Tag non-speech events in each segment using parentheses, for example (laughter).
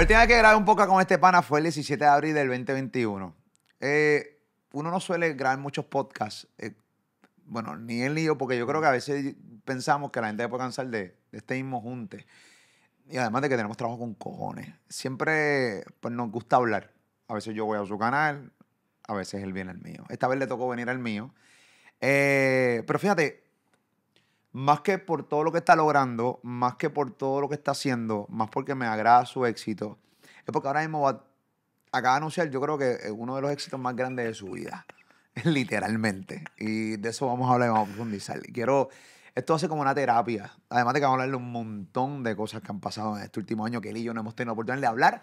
La última que grabé un poco con este pana fue el 17 de abril del 2021. Eh, uno no suele grabar muchos podcasts. Eh, bueno, ni el ni porque yo creo que a veces pensamos que la gente puede cansar de, de este mismo junte. Y además de que tenemos trabajo con cojones. Siempre pues, nos gusta hablar. A veces yo voy a su canal, a veces él viene al mío. Esta vez le tocó venir al mío. Eh, pero fíjate, más que por todo lo que está logrando, más que por todo lo que está haciendo, más porque me agrada su éxito, es porque ahora mismo va, acaba de anunciar, yo creo que es eh, uno de los éxitos más grandes de su vida, (laughs) literalmente. Y de eso vamos a hablar y vamos a profundizar. Quiero, esto hace como una terapia, además de que vamos a hablar de un montón de cosas que han pasado en este último año que él y yo no hemos tenido oportunidad de hablar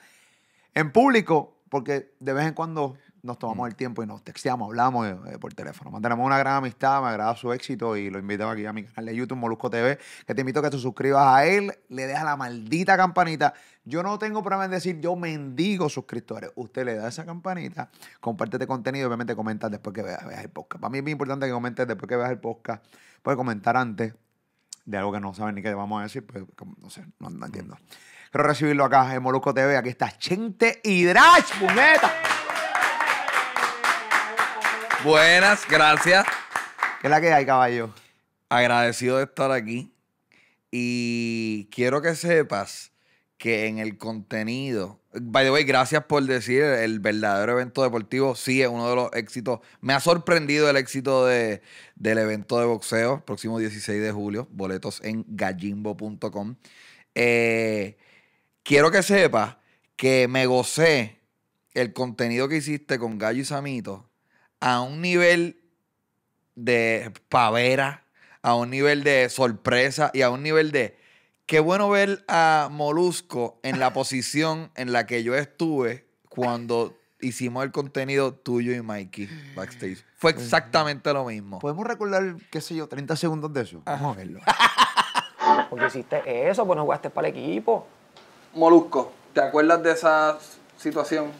en público, porque de vez en cuando nos tomamos mm. el tiempo y nos texteamos, hablamos eh, por teléfono. Mantenemos una gran amistad, me agrada su éxito y lo invito aquí a mi canal de YouTube, Molusco TV, que te invito a que te suscribas a él, le dejas la maldita campanita. Yo no tengo problema en decir, yo mendigo suscriptores. Usted le da esa campanita, compártete este contenido y obviamente comenta después que veas, el podcast. Para mí es muy importante que comentes después que veas el podcast. Puedes comentar antes de algo que no sabes ni qué vamos a decir, pues no sé, no, entiendo. Mm. Quiero recibirlo acá en Molusco TV. Aquí está Chente Hidrach, puñeta. Buenas, gracias. ¿Qué es la que hay, caballo? Agradecido de estar aquí. Y quiero que sepas que en el contenido. By the way, gracias por decir el verdadero evento deportivo. Sí, es uno de los éxitos. Me ha sorprendido el éxito del evento de boxeo, próximo 16 de julio. Boletos en gallimbo.com. Eh, quiero que sepas que me gocé el contenido que hiciste con Gallo y Samito a un nivel de pavera, a un nivel de sorpresa y a un nivel de qué bueno ver a Molusco en la (laughs) posición en la que yo estuve cuando hicimos el contenido tuyo y Mikey backstage. Fue pues, exactamente lo mismo. ¿Podemos recordar, qué sé yo, 30 segundos de eso? Vamos a verlo. Porque (laughs) hiciste eso, pues no jugaste para el equipo. Molusco, ¿te acuerdas de esa situación?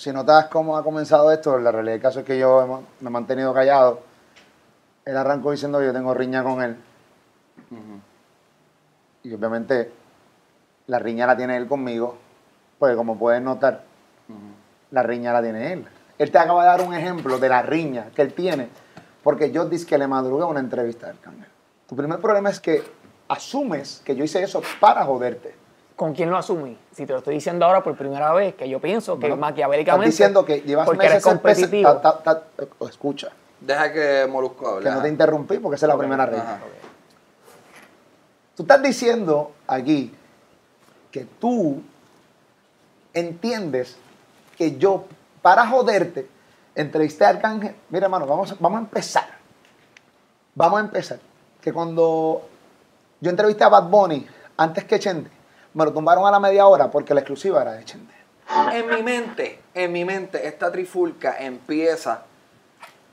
si notas cómo ha comenzado esto, la realidad del caso es que yo me he mantenido callado. Él arrancó diciendo yo tengo riña con él. Y obviamente la riña la tiene él conmigo, porque como puedes notar, la riña la tiene él. Él te acaba de dar un ejemplo de la riña que él tiene, porque yo dije que le madrugué una entrevista al cambio. Tu primer problema es que asumes que yo hice eso para joderte. ¿Con quién lo asumí? Si te lo estoy diciendo ahora por primera vez, que yo pienso que es maquiavélicamente. Estás diciendo que llevas porque meses competitivo. Eh, escucha. Deja que Molusco hable. Que no te interrumpí porque esa es la primera regla. Tú estás diciendo aquí que tú entiendes que yo, para joderte, entrevisté a Arcángel. Mira, hermano, vamos, vamos a empezar. Vamos a empezar. Que cuando yo entrevisté a Bad Bunny antes que Chente, me lo tumbaron a la media hora porque la exclusiva era de Chente. En mi mente, en mi mente, esta trifulca empieza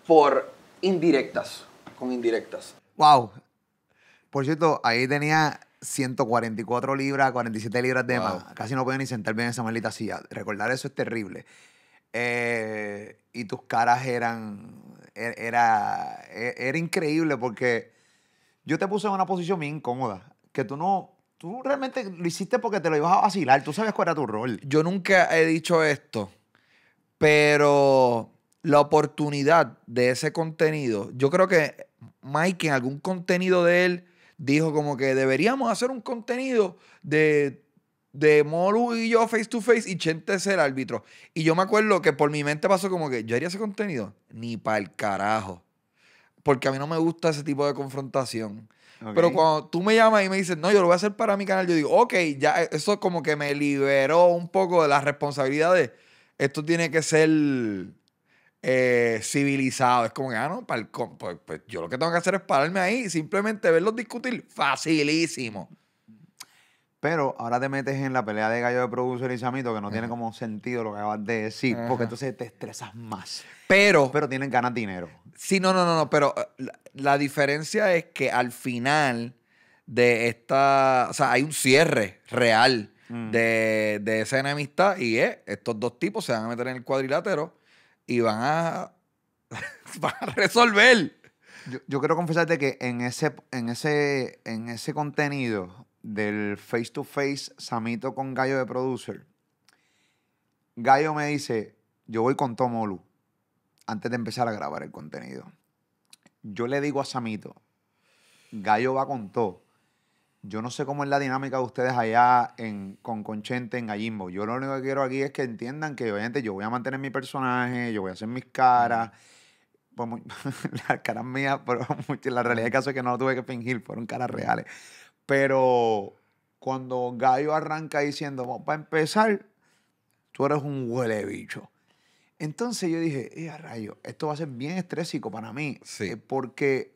por indirectas, con indirectas. Wow. Por cierto, ahí tenía 144 libras, 47 libras de más. Casi no podía ni sentarme en esa maldita silla. Recordar eso es terrible. Eh, y tus caras eran. Er, era, e, era increíble porque yo te puse en una posición bien incómoda. Que tú no tú realmente lo hiciste porque te lo ibas a vacilar. Tú sabes cuál era tu rol. Yo nunca he dicho esto, pero la oportunidad de ese contenido, yo creo que Mike en algún contenido de él dijo como que deberíamos hacer un contenido de, de Molu y yo face to face y Chente ser árbitro. Y yo me acuerdo que por mi mente pasó como que yo haría ese contenido ni para el carajo. Porque a mí no me gusta ese tipo de confrontación. Pero cuando tú me llamas y me dices, no, yo lo voy a hacer para mi canal, yo digo, ok, ya e, eso como que me liberó un poco de las responsabilidades. Esto tiene que ser eh, civilizado. Es como que, ah, no, para pues, pues, yo lo que tengo que hacer es pararme ahí y simplemente verlos discutir. Facilísimo. Pero ahora te metes en la pelea de gallo de producer y Samito, que no tiene como sentido lo que acabas de decir, porque entonces te estresas más. Pero. Pero tienen ganas de dinero. Sí, no, no, no, no, pero eh, la, diferencia es que al final de esta, o sea, hay un cierre real mm. de, de, esa enemistad y es, estos dos tipos se van a meter en el cuadrilátero y van a, (laughs) resolver. Yo, quiero confesarte que en ese, en ese, en ese contenido del face to face Samito con Gallo de producer, Gallo me dice, yo voy con Olu antes de empezar a grabar el contenido. Yo le digo a Samito, Gallo va con todo. Yo no sé cómo es la dinámica de ustedes allá en, con Conchente, en Gallimbo. Yo lo único que quiero aquí es que entiendan que, obviamente, yo voy a mantener mi personaje, yo voy a hacer mis caras. Pues (laughs) las caras mías, pero (laughs) la realidad caso es que no lo tuve que fingir, fueron caras reales. Pero cuando Gallo arranca diciendo, para empezar, tú eres un huele bicho. Entonces yo dije, eh, rayo, esto va a ser bien estrésico para mí. Eh, porque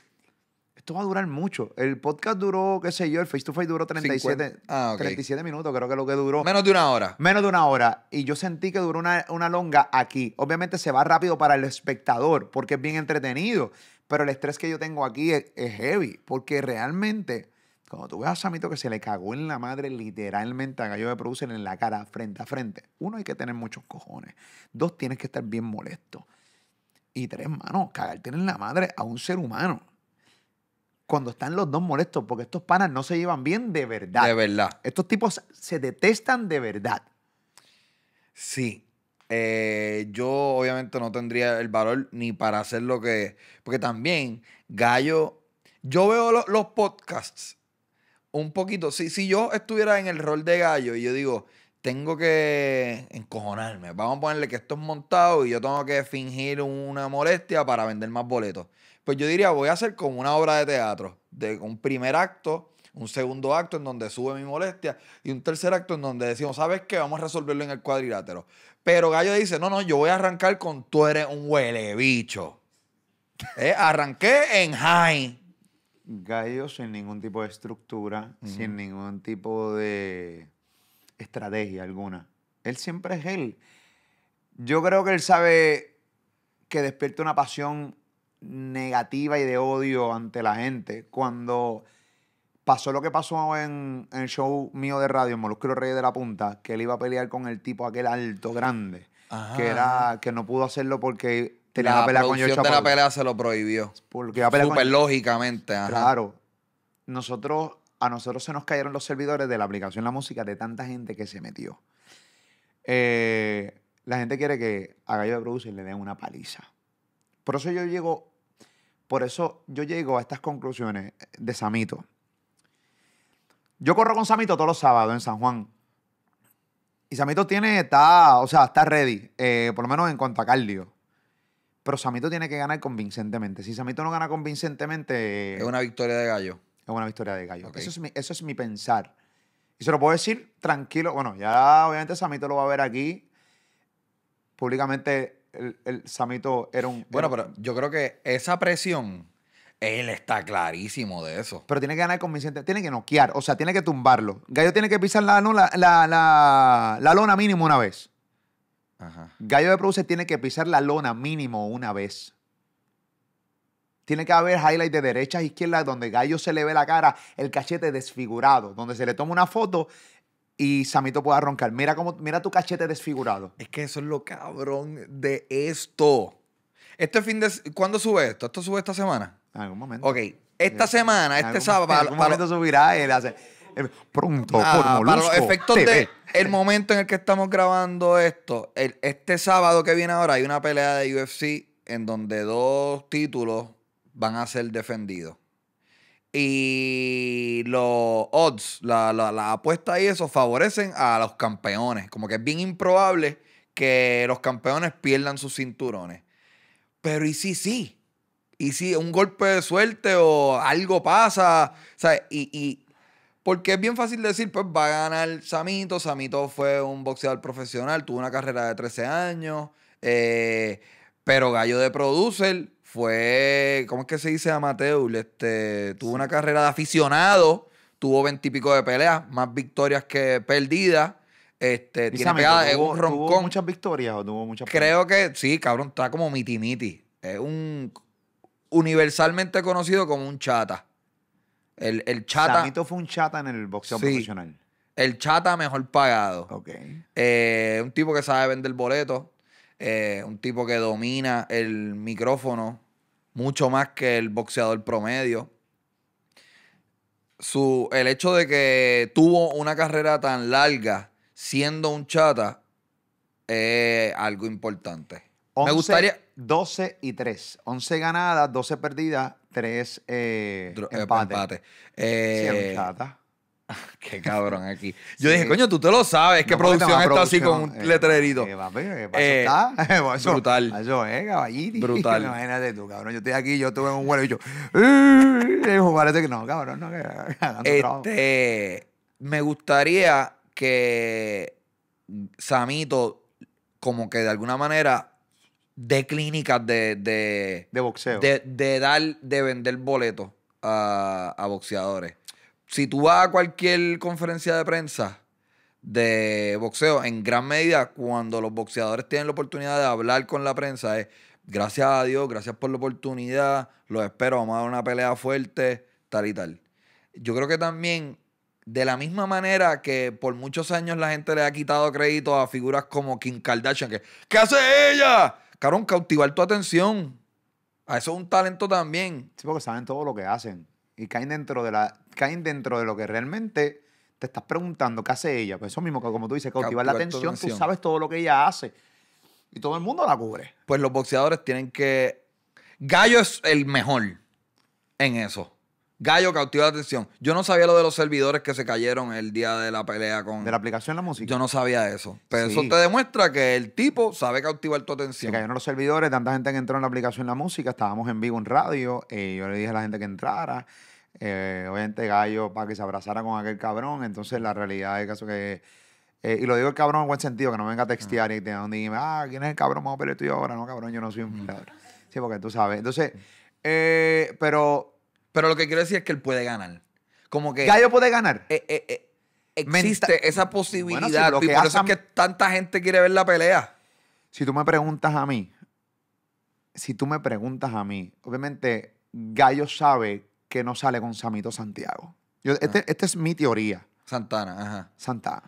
esto va a durar mucho. El podcast duró, qué sé yo, el face to face duró 37, 37 ah, minutos, creo que es lo que duró. Menos de una hora. Menos de una hora. Y yo sentí que duró una, longa aquí. Obviamente se va rápido para el espectador porque es bien entretenido. Pero el estrés que yo tengo aquí es heavy porque realmente cuando tú ves a Samito que se le cagó en la madre literalmente a Gallo de Producer en la cara, frente a frente, uno, hay que tener muchos cojones. Dos, tienes que estar bien molesto. Y tres, mano, cagarte en la madre a un ser humano. Cuando están los dos molestos, porque estos panas no se llevan bien de verdad. De verdad. Estos tipos se detestan de verdad. Sí. Eh, yo obviamente no tendría el valor ni para hacer lo que... Porque también Gallo... Yo veo los podcasts un poquito, si, si yo estuviera en el rol de gallo y yo digo, tengo que encojonarme, vamos a ponerle que esto es montado y yo tengo que fingir una molestia para vender más boletos. Pues yo diría, voy a hacer como una obra de teatro, de un primer acto, un segundo acto en donde sube mi molestia y un tercer acto en donde decimos, ¿sabes qué? Vamos a resolverlo en el cuadrilátero. Pero Gallo dice, no, no, yo voy a arrancar con tú eres un huele bicho. Eh, arranqué en high. Gallo sin ningún tipo de estructura, sin ningún tipo de estrategia alguna. Él siempre es él. Yo creo que él sabe que despierta una pasión negativa y de odio ante la gente. Cuando pasó lo que pasó en, el show mío de radio, en Molusco Reyes de la Punta, que él iba a pelear con el tipo aquel alto, grande, que, era, que no pudo hacerlo porque Tenía la, producción de la pelea se lo prohibió. Porque Súper lógicamente. Claro. Nosotros, a nosotros se nos cayeron los servidores de la aplicación La Música de tanta gente que se metió. Eh, la gente quiere que a Gallo de Producir le den una paliza. Por eso yo llego, por eso yo llego a estas conclusiones de Samito. Yo corro con Samito todos los sábados en San Juan. Y Samito tiene, está, o sea, está ready, eh, por lo menos en cuanto a pero Samito tiene que ganar convincentemente. Si Samito no gana convincentemente. Eh, es una victoria de gallo. Es una victoria de gallo. Eso, es mi, eso es mi pensar. Y se lo puedo decir tranquilo. Bueno, ya obviamente Samito lo va a ver aquí. Públicamente, el, Samito era un. Bueno, pero yo creo que esa presión, él está clarísimo de eso. Pero tiene que ganar convincente. Tiene que noquear, o sea, tiene que tumbarlo. Gallo tiene que pisar la, la lona mínimo una vez. Gallo de produce tiene que pisar la lona mínimo una vez. Tiene que haber highlight de derecha a izquierda donde Gallo se le ve la cara, el cachete desfigurado, donde se le toma una foto y Samito pueda roncar. Mira, mira tu cachete desfigurado. Es que eso es lo cabrón de esto. Este fin de... ¿Cuándo sube esto? ¿Esto sube esta semana? En algún momento. Ok. Esta semana, este sábado... algún momento subirá él eh, Pronto, ah, Para los efectos de el momento en el que estamos grabando esto, el, este sábado que viene ahora hay una pelea de UFC en donde dos títulos van a ser defendidos. Y los odds, la, apuesta y eso favorecen a los campeones. Como que es bien improbable que los campeones pierdan sus cinturones. Pero y sí, sí. Y si sí, un golpe de suerte o algo pasa. ¿sabes? y porque es bien fácil decir, pues va a ganar Samito. Samito fue un boxeador profesional, tuvo una carrera de 13 años. Eh, pero Gallo de Producer fue, ¿cómo es que se dice amateur? Este, tuvo una carrera de aficionado, tuvo veintipico de peleas, más victorias que perdidas. Este, tiene un roncón. muchas victorias o tuvo muchas Creo que sí, cabrón, está como miti Es un universalmente conocido como un chata. El, el Chata. Samito fue un Chata en el boxeo profesional. El Chata mejor pagado. Ok. Eh, un tipo que sabe vender boletos. Eh, un tipo que domina el micrófono mucho más que el boxeador promedio. Su, el hecho de que tuvo una carrera tan larga siendo un chata es eh, algo importante. Me gustaría. 12 y 3. 11 ganadas, 12 perdidas, tres eh, eh empates. Empate. Eh, (laughs) Qué cabrón aquí. Yo dije, coño, tú te lo sabes, que producción está así con un letrerito. Eh, (laughs) brutal. eh, caballito. (laughs) Brutal. Imagínate tú, cabrón. Yo estoy aquí, yo tuve en un vuelo y yo. parece este que no, cabrón, no, este, Me gustaría que Samito, como que de alguna manera, de clínicas de, de, de boxeo. De, de, dar, de vender boletos a, a, boxeadores. Si tú vas a cualquier conferencia de prensa de boxeo, en gran medida, cuando los boxeadores tienen la oportunidad de hablar con la prensa, es gracias a Dios, gracias por la oportunidad, los espero, vamos a dar una pelea fuerte, tal y tal. Yo creo que también, de la misma manera que por muchos años la gente le ha quitado crédito a figuras como Kim Kardashian, que ¿qué hace ella? cabrón, cautivar tu atención. A eso es un talento también. Sí, porque saben todo lo que hacen. Y caen dentro de la. Caen dentro de lo que realmente te estás preguntando qué hace ella. Pues eso mismo, como tú dices, cautivar, la atención, tú sabes todo lo que ella hace. Y todo el mundo la cubre. Pues los boxeadores tienen que. Gallo es el mejor en eso. Gallo cautiva la atención. Yo no sabía lo de los servidores que se cayeron el día de la pelea con. De la aplicación la música. Yo no sabía eso. Pero eso te demuestra que el tipo sabe cautivar tu atención. Se cayeron los servidores, tanta gente que entró en la aplicación la música. Estábamos en vivo en radio. y eh, yo le dije a la gente que entrara. Eh, obviamente, Gallo, para que se abrazara con aquel cabrón. Entonces, la realidad es caso que. Eh, y lo digo el cabrón en buen sentido, que no venga a textear y te diga, ah, ¿quién es el cabrón? más a tú ahora. No, cabrón, yo no soy un Sí, porque tú sabes. Entonces, pero pero lo que quiero decir es que él puede ganar. Como que. Gallo puede ganar. Eh, eh, eh, existe esa posibilidad. y por eso es que tanta gente quiere ver la pelea. Si tú me preguntas a mí, si tú me preguntas a mí, obviamente Gallo sabe que no sale con Samito Santiago. esta ah. este es mi teoría. Santana, ajá. Santana.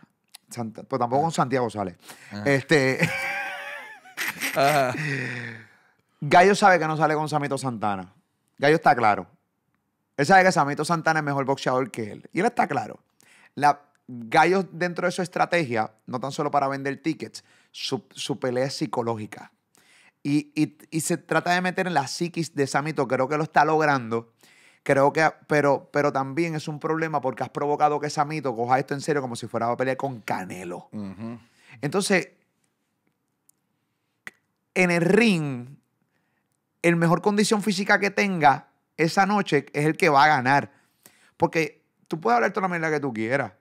pues tampoco con ah. Santiago sale. Ah. Este. (laughs) Gallo sabe que no sale con Samito Santana. Gallo está claro. Él sabe que Samito Santana es mejor boxeador que él. Y él está claro. La, Gallo dentro de su estrategia, no tan solo para vender tickets, su, pelea es psicológica. Y, se trata de meter en la psiquis de Samito. Creo que lo está logrando. Creo que, pero, pero también es un problema porque has provocado que Samito coja esto en serio como si fuera a pelear con Canelo. Entonces, en el ring, el mejor condición física que tenga esa noche es el que va a ganar. Porque tú puedes hablar toda la mierda que tú quieras.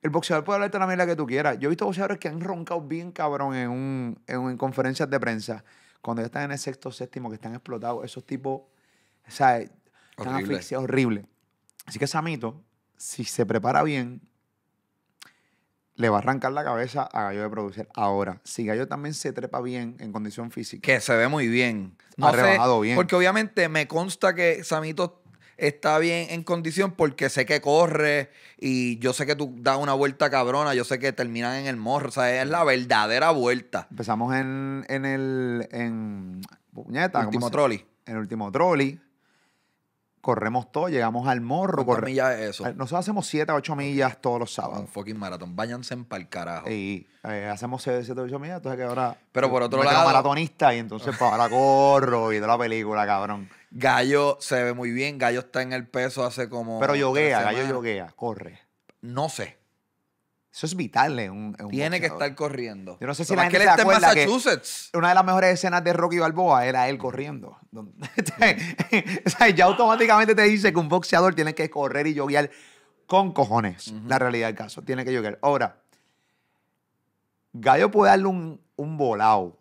El boxeador puede hablar toda la mierda que tú quieras. Yo he visto boxeadores que han roncado bien cabrón en, un, en, conferencias de prensa. Cuando ya están en el sexto, séptimo, que están explotados. Esos tipos, o sea, están horrible. horrible. Así que Samito, si se prepara bien, le va a arrancar la cabeza a Gallo de producir. Ahora, si Gallo también se trepa bien en condición física. Que se ve muy bien. ha rebajado bien. Porque obviamente me consta que Samito está bien en condición porque sé que corre y yo sé que tú das una vuelta cabrona, yo sé que terminan en el morro. O sea, es la verdadera vuelta. Empezamos en, el... En, puñeta, último trolley. el último trolley corremos todo, llegamos al morro. corremos millas es eso? Nosotros hacemos 7 a 8 millas todos los sábados. Un fucking maratón. Váyanse para el carajo. Y eh, hacemos 7 a 8 millas, entonces que ahora. Pero por otro lado. maratonista y entonces para ahora corro y toda la película, cabrón. Gallo se ve muy bien. Gallo está en el peso hace como. Pero yoguea, Gallo yoguea, corre. No sé. Eso es vital Tiene que estar corriendo. Yo no sé si la se Que una de las mejores escenas de Rocky Balboa era él corriendo. (laughs) ya automáticamente te dice que un boxeador tiene que correr y joguear con cojones. La realidad del caso. Tiene que joguear. Ahora, Gallo puede darle un, un volado.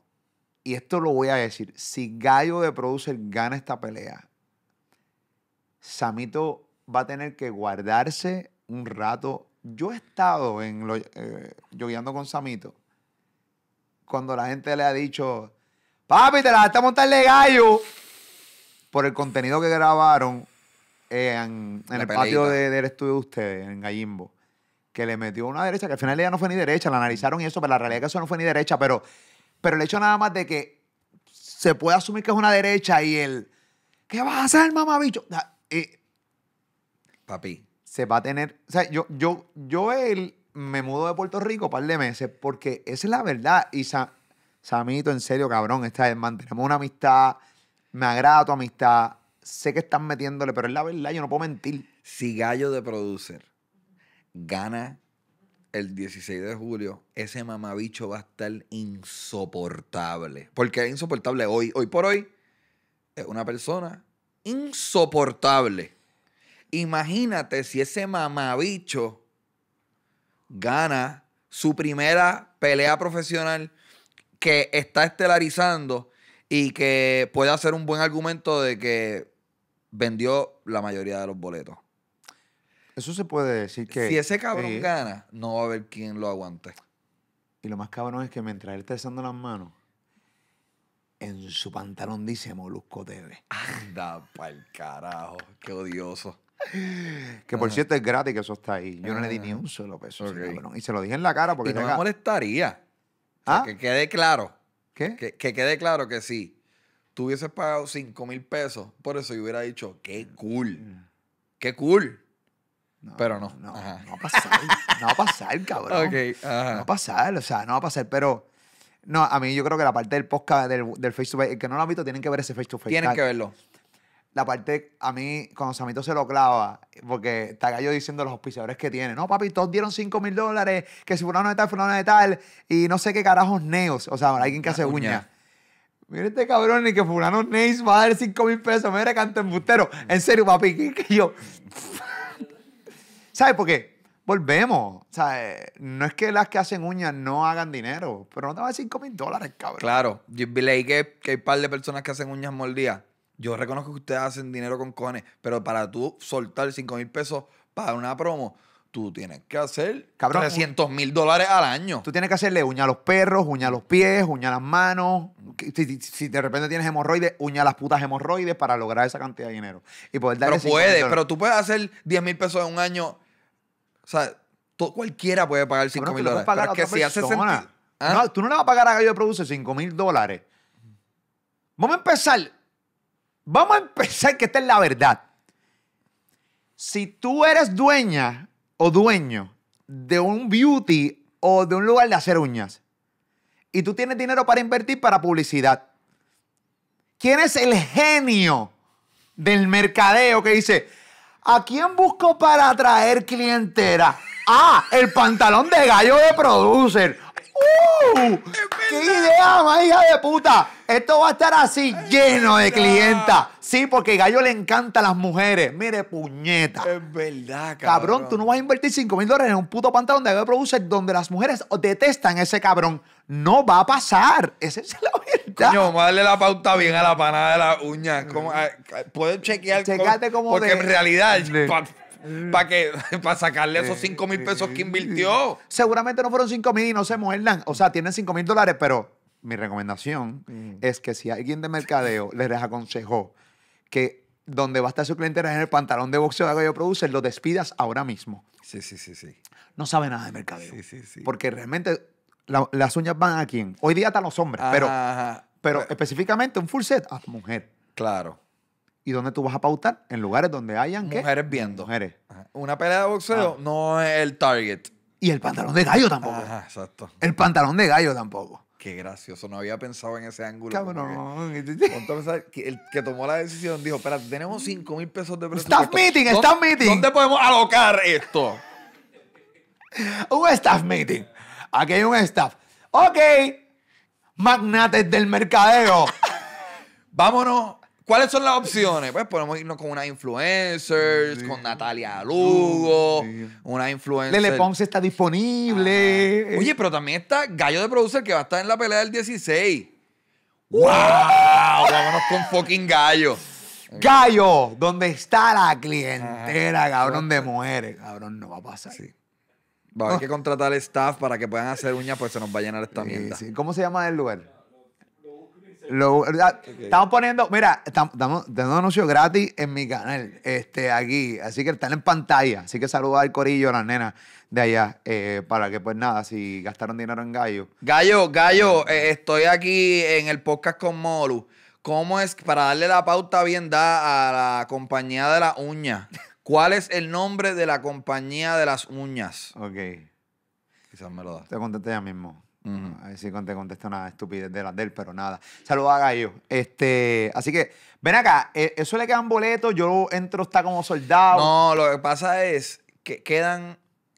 Y esto lo voy a decir. Si Gallo de Producer gana esta pelea, Samito va a tener que guardarse un rato yo he estado en lo, eh, con Samito cuando la gente le ha dicho, papi, te la vas a montar de gallo por el contenido que grabaron en, el patio del estudio de ustedes, en Gallimbo, que le metió una derecha, que al final ya no fue ni derecha, la analizaron y eso, pero la realidad es que eso no fue ni derecha, pero, pero el hecho nada más de que se puede asumir que es una derecha y el, ¿qué vas a hacer, mamabicho? Eh, papi se va a tener. O sea, yo, yo, yo él me mudo de Puerto Rico un par de meses porque esa es la verdad. Y Samito, en serio, cabrón, esta vez mantenemos una amistad, me agrada tu amistad, sé que están metiéndole, pero es la verdad, yo no puedo mentir. Si Gallo de Producer gana el 16 de julio, ese mamabicho va a estar insoportable. Porque es insoportable hoy. Hoy por hoy es una persona insoportable. Imagínate si ese mamabicho gana su primera pelea profesional que está estelarizando y que puede hacer un buen argumento de que vendió la mayoría de los boletos. Eso se puede decir que... Si ese cabrón gana, no va a haber quien lo aguante. Y lo más cabrón es que mientras él está desando las manos, en su pantalón dice Molusco TV. Anda pa'l carajo, qué odioso. Que por cierto es gratis que eso está ahí. Yo no le di ni ah, un solo peso. Y se lo dije en la cara porque... Y no me molestaría. ¿Ah? que quede claro. Que, quede claro que si tú hubieses pagado 5 mil pesos, por eso yo hubiera dicho, qué mm. cool. Mm. Qué cool. Pero no. No, va a pasar. No va a pasar, cabrón. No va a pasar, o sea, no va a pasar. Pero, no, a mí yo creo que la parte del podcast del, del face to face, el que no lo ha visto, tienen que ver ese face to face. Tienen que verlo la parte, a mí, cuando Samito se lo clava, porque está Gallo diciendo los auspiciadores que tiene. No, papi, todos dieron 5 mil dólares, que si fulano de tal, fulano de tal, y no sé qué carajos neos. O sea, alguien que hace uñas. Uña. este cabrón, y que fulano neis va a dar 5 mil pesos. Mira, canto embustero. En serio, papi, que yo... (laughs) ¿Sabes por qué? Volvemos. sea, No es que las que hacen uñas no hagan dinero, pero no te va a dar 5 mil dólares, cabrón. Claro. que, que hay un par de personas que hacen uñas mordidas yo reconozco que ustedes hacen dinero con cones, pero para tú soltar 5 mil pesos para una promo, tú tienes que hacer 300 mil dólares al año. Tú tienes que hacerle uña a los perros, uña a los pies, uña a las manos. Si, de repente tienes hemorroides, uña a las putas hemorroides para lograr esa cantidad de dinero. Y poder pero puedes, pero tú puedes hacer 10 mil pesos en un año. O sea, cualquiera puede pagar 5 mil dólares. Pero que si hace ¿ah? No, tú no le vas a pagar a Gallo de Produce 5 mil dólares. Vamos a empezar. Vamos a empezar que esta es la verdad. Si tú eres dueña o dueño de un beauty o de un lugar de hacer uñas y tú tienes dinero para invertir para publicidad, ¿quién es el genio del mercadeo que dice, ¿a quién busco para atraer clientela? Ah, el pantalón de gallo de producer. ¡Uh! ¡Qué idea más hija de puta! Esto va a estar así lleno de clientas. Sí, porque Gallo le encanta a las mujeres. Mire, puñeta. Es verdad, cabrón. Cabrón, tú no vas a invertir 5 mil dólares en un puto pantalón de Gallo Producer donde las mujeres detestan a ese cabrón. No va a pasar. Esa es la verdad. Coño, vamos a darle la pauta bien a la panada de las uñas. Mm. Ah, chequear. Checate como Porque en realidad... Mm. para que (laughs) para sacarle esos 5 eh, mil eh, pesos que eh. invirtió. Seguramente no fueron 5 mil y no se muerdan. O sea, tienen 5 mil dólares, pero mi recomendación mm. es que si alguien de mercadeo (laughs) les aconsejó que donde va a estar su cliente en el pantalón de boxeo de yo produce, lo despidas ahora mismo. Sí, sí, sí, sí. No sabe nada de mercadeo. Sí, sí, sí. Porque realmente las uñas van a quién. Hoy día están los hombres, pero, pero, específicamente un full set a mujer. Claro y dónde tú vas a pautar en lugares donde hayan mujeres ¿qué? viendo. Mujeres. Una pelea de boxeo ah. no es el target. Y el pantalón de gallo tampoco. Ajá, exacto. El pantalón de gallo tampoco. Qué gracioso, no había pensado en ese ángulo. Cabrón. el que tomó la decisión dijo, espera, tenemos 5 mil pesos de presupuesto. Staff meeting, staff meeting. ¿Dónde podemos alocar esto? un staff meeting. Aquí hay un staff. Ok, magnates del mercadeo. (laughs) Vámonos ¿Cuáles son las opciones? Pues podemos irnos con unas influencers, con Natalia Lugo, oh, una influencer. Lele Ponce está disponible. Ah. Eh. Oye, pero también está Gallo de Producer que va a estar en la pelea del 16. ¡Wow! Vámonos con fucking Gallo. Gallo, ¿Dónde está la clientela, cabrón, de mujeres. Cabrón, no va a pasar. Sí. Va a haber ah. que contratar staff para que puedan hacer uñas, pues se nos va a llenar esta mierda. ¿Cómo se llama el lugar? Lo, ah, Estamos poniendo, mira, estamos dando un anuncio gratis en mi canal, este, aquí, así que están en pantalla, así que saluda al corillo, a las nena de allá, eh, para que pues nada, si gastaron dinero en Gallo. Gallo, Gallo, eh, estoy aquí en el podcast con Molu. ¿Cómo es, para darle la pauta bien da a la compañía de las uñas, cuál es el nombre de la compañía de las uñas? Ok. Quizás me lo das. Te contesté ya mismo. A ver si te contesta una estupidez de la del pero nada. Se lo haga Este, así que, ven acá, eh, eso le quedan boletos, yo entro, está como soldado. No, lo que pasa es que quedan,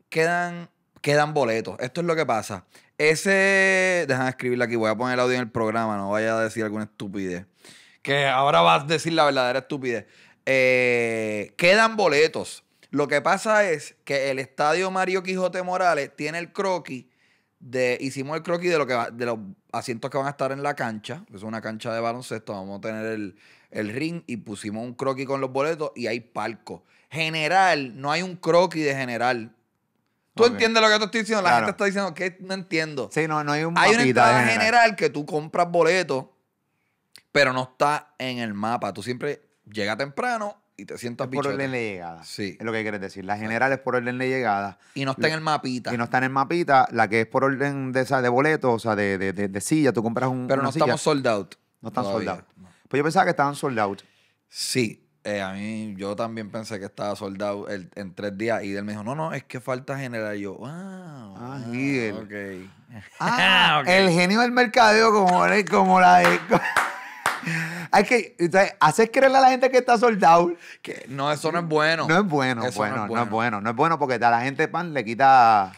quedan, quedan boletos. Esto es lo que pasa. Ese, de escribirlo aquí, voy a poner el audio en el programa, no vaya a decir alguna estupidez. Que ahora vas a decir la verdadera estupidez. Eh, quedan boletos. Lo que pasa es que el estadio Mario Quijote Morales tiene el croquis de, hicimos el croquis de, lo que de los asientos que van a estar en la cancha, es una cancha de baloncesto, vamos a tener el, ring y pusimos un croquis con los boletos y hay palco. General, no hay un croquis de general. ¿Tú entiendes lo que te estoy diciendo? La gente está diciendo que no entiendo. Sí, no, no hay un Hay una general. general que tú compras boletos, pero no está en el mapa. Tú siempre llega temprano y te sientas es Por orden de llegada. Sí. Es lo que quieres decir. La general es por orden de llegada. Y no está en el mapita. Y no está en el mapita. La que es por orden de, de boleto, o sea, de, de, silla. Tú compras un. Pero no estamos sold out. No están sold out. Pues yo pensaba que estaban sold out. Sí. Eh, a mí, yo también pensé que estaba soldado el, en tres días. Y él me dijo, no, no, es que falta general. Y yo, wow, ah, Ah, ah, ah (laughs) ok. El genio del mercadeo como, como la de... (laughs) Hay que hacer creerle a la gente que está soldado. Que no, eso no es bueno. No es bueno, no, es bueno. no es bueno. porque a la gente pan le quita.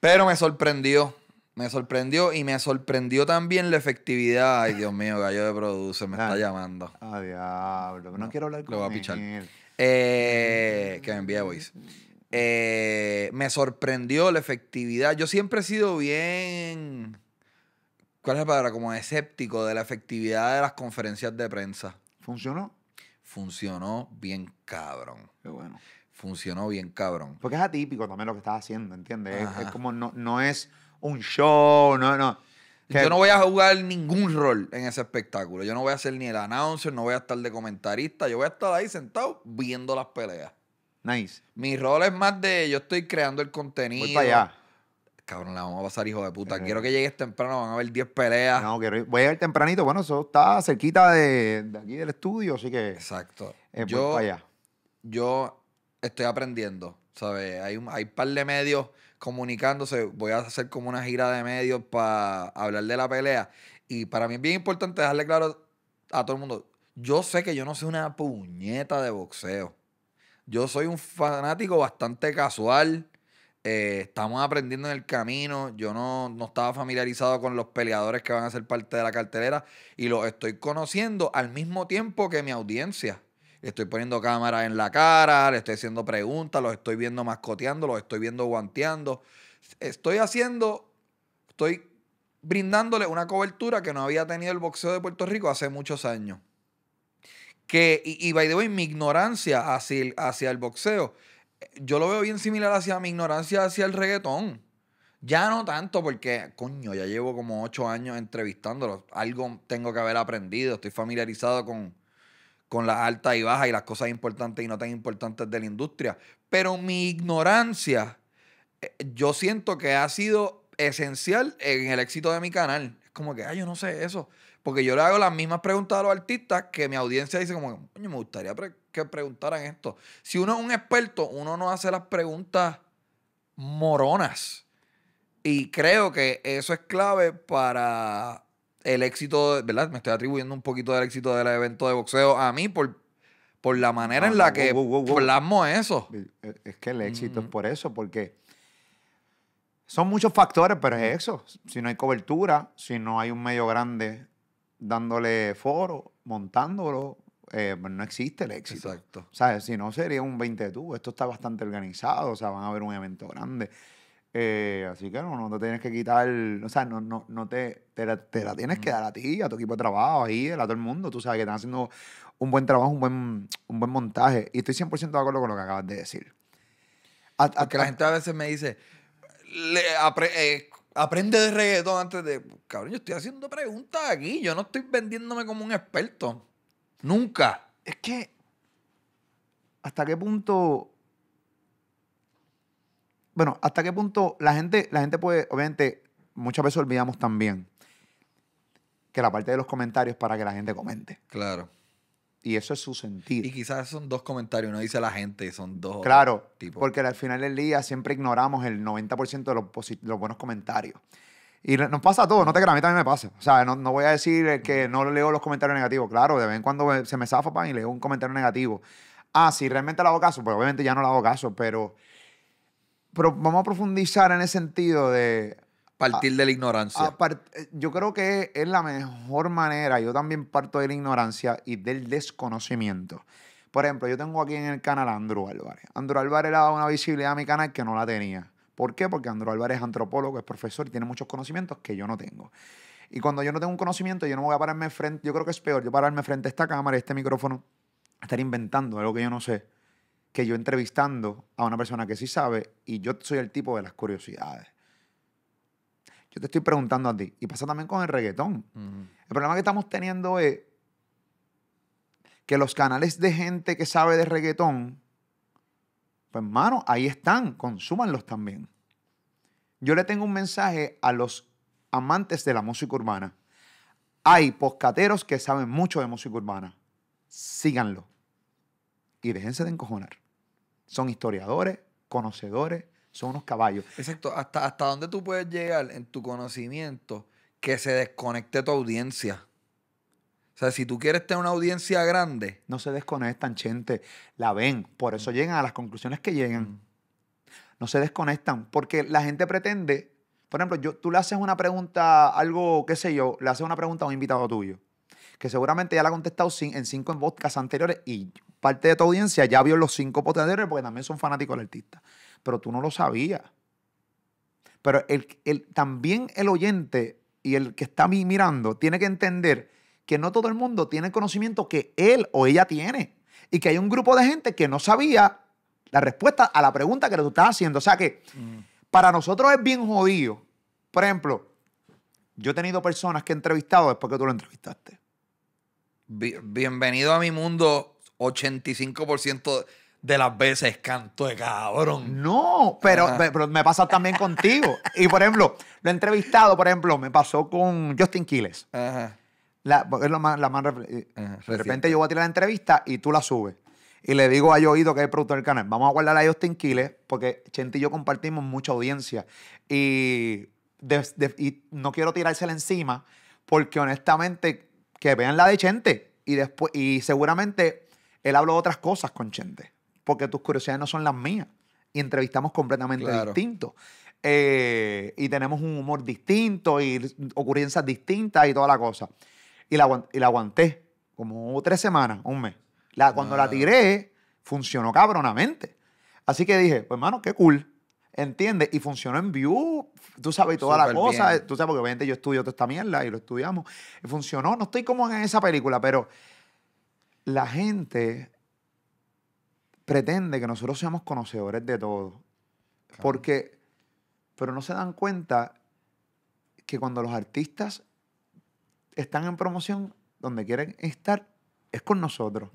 Pero me sorprendió. Me sorprendió y me sorprendió también la efectividad. Ay, Dios mío, gallo de produce, me ah. está llamando. Ah, diablo. No, quiero hablar con Lo voy a pichar. Eh, que me envíe voice. Eh, me sorprendió la efectividad. Yo siempre he sido bien ¿Cuál es la palabra? Como escéptico de la efectividad de las conferencias de prensa. ¿Funcionó? Funcionó bien cabrón. Qué bueno. Funcionó bien cabrón. Porque es atípico también lo que estás haciendo, ¿entiendes? Es, como no, es un show, no, no. Yo no voy a jugar ningún rol en ese espectáculo. Yo no voy a ser ni el announcer, no voy a estar de comentarista. Yo voy a estar ahí sentado viendo las peleas. Nice. Mi rol es más de yo estoy creando el contenido. allá cabrón, la vamos a pasar, hijo de puta. Quiero que llegues temprano, van a haber 10 peleas. No, quiero voy a ir tempranito. Bueno, eso está cerquita de, de aquí del estudio, así que Exacto. Eh, yo, para yo estoy aprendiendo, ¿sabes? Hay un hay par de medios comunicándose. Voy a hacer como una gira de medios para hablar de la pelea. Y para mí es bien importante dejarle claro a todo el mundo. Yo sé que yo no soy una puñeta de boxeo. Yo soy un fanático bastante casual eh, estamos aprendiendo en el camino. Yo no, estaba familiarizado con los peleadores que van a ser parte de la cartelera y los estoy conociendo al mismo tiempo que mi audiencia. estoy poniendo cámara en la cara, le estoy haciendo preguntas, los estoy viendo mascoteando, los estoy viendo guanteando. Estoy haciendo, estoy brindándole una cobertura que no había tenido el boxeo de Puerto Rico hace muchos años. Que, y, y by the way, mi ignorancia hacia el boxeo yo lo veo bien similar hacia mi ignorancia hacia el reggaetón. Ya no tanto porque, coño, ya llevo como ocho años entrevistándolo. Algo tengo que haber aprendido. Estoy familiarizado con, con las altas y bajas y las cosas importantes y no tan importantes de la industria. Pero mi ignorancia, eh, yo siento que ha sido esencial en el éxito de mi canal. Es como que, ay, yo no sé eso. Porque yo le hago las mismas preguntas a los artistas que mi audiencia dice como, coño, me gustaría que preguntaran esto. Si uno es un experto, uno no hace las preguntas moronas. Y creo que eso es clave para el éxito, ¿verdad? Me estoy atribuyendo un poquito del éxito del evento de boxeo a mí por, por la manera ah, en la ah, que hablamos eso. Eh, eh, es que el éxito es mm. por eso, porque son muchos factores, pero es eso. Si no hay cobertura, si no hay un medio grande dándole foro, montándolo, eh, pues no existe el éxito. Exacto. sea, Si no, sería un 20 tú. Esto está bastante organizado, o sea, van a haber un evento grande. Eh, así que no, no te tienes que quitar, o sea, no, no, no te, te la, tienes que dar a ti, a tu equipo de trabajo, ahí, a todo el mundo. Tú sabes que están haciendo un buen trabajo, un buen, un buen montaje. Y estoy 100% de acuerdo con lo que acabas de decir. A, la gente a veces me dice, eh, aprende de reggaetón antes de. Cabrón, yo estoy haciendo preguntas aquí. Yo no estoy vendiéndome como un experto. Nunca. Es que. ¿Hasta qué punto.? Bueno, ¿hasta qué punto la gente, la gente puede. Obviamente, muchas veces olvidamos también que la parte de los comentarios para que la gente comente. Claro. Y eso es su sentido. Y quizás son dos comentarios, no dice la gente, son dos. Claro, porque al final del día siempre ignoramos el 90% de los, buenos comentarios. Y nos pasa a todos, no te creas, a mí también me pasa. O sea, no, voy a decir que no leo los comentarios negativos. Claro, de vez en cuando se me zafa pan y leo un comentario negativo. Ah, si realmente le hago caso, pues obviamente ya no le hago caso, pero, pero vamos a profundizar en el sentido de Partir de la ignorancia. Eh, yo creo que es la mejor manera. Yo también parto de la ignorancia y del desconocimiento. Por ejemplo, yo tengo aquí en el canal a Andrew Álvarez. Andrew Álvarez le ha dado una visibilidad a mi canal que no la tenía. ¿Por qué? Porque Andrew Álvarez es antropólogo, es profesor y tiene muchos conocimientos que yo no tengo. Y cuando yo no tengo un conocimiento, yo no voy a pararme frente, yo creo que es peor, yo pararme frente a esta cámara y este micrófono, estar inventando algo que yo no sé, que yo entrevistando a una persona que sí sabe y yo soy el tipo de las curiosidades. Yo te estoy preguntando a ti. Y pasa también con el reggaetón. El problema que estamos teniendo es que los canales de gente que sabe de reggaetón, pues hermano, ahí están, consúmanlos también. Yo le tengo un mensaje a los amantes de la música urbana. Hay poscateros que saben mucho de música urbana. Síganlo. Y déjense de encojonar. Son historiadores, conocedores, son unos caballos. Exacto, hasta, hasta dónde tú puedes llegar en tu conocimiento que se desconecte tu audiencia. O sea, si tú quieres tener una audiencia grande. No se desconectan, gente. La ven. Por eso mm. llegan a las conclusiones que llegan. Mm. No se desconectan. Porque la gente pretende. Por ejemplo, yo, tú le haces una pregunta, algo, qué sé yo, le haces una pregunta a un invitado tuyo. Que seguramente ya la ha contestado sin, en cinco podcasts anteriores. Y parte de tu audiencia ya vio los cinco podcasts anteriores porque también son fanáticos del artista pero tú no lo sabías. Pero el, también el oyente y el que está mirando tiene que entender que no todo el mundo tiene el conocimiento que él o ella tiene. Y que hay un grupo de gente que no sabía la respuesta a la pregunta que tú estás haciendo. O sea que mm. para nosotros es bien jodido. Por ejemplo, yo he tenido personas que he entrevistado después que tú lo entrevistaste. Bienvenido a mi mundo, 85% de las veces canto de cabrón. No, pero, me pasa también contigo. Y por ejemplo, lo he entrevistado, por ejemplo, me pasó con Justin kiles. es la más eh, de repente yo voy a tirar la entrevista y tú la subes. Y le digo a oído que es el productor del canal, vamos a guardar a Justin kiles, porque Chente y yo compartimos mucha audiencia. Y, y no quiero tirársela encima, porque honestamente, que vean la de Chente. Y, después, y seguramente él habló otras cosas con Chente porque tus curiosidades no son las mías. Y entrevistamos completamente distintos. Eh, y tenemos un humor distinto y ocurrencias distintas y toda la cosa. Y la, aguanté como tres semanas, un mes. cuando la tiré, funcionó cabronamente. Así que dije, pues hermano, qué cool. ¿Entiendes? Y funcionó en view. tú sabes, y toda la cosa. Tú sabes, porque obviamente yo estudio toda esta mierda y lo estudiamos. Y funcionó. No estoy como en esa película, pero la gente pretende que nosotros seamos conocedores de todo. Porque, pero no se dan cuenta que cuando los artistas están en promoción, donde quieren estar, es con nosotros.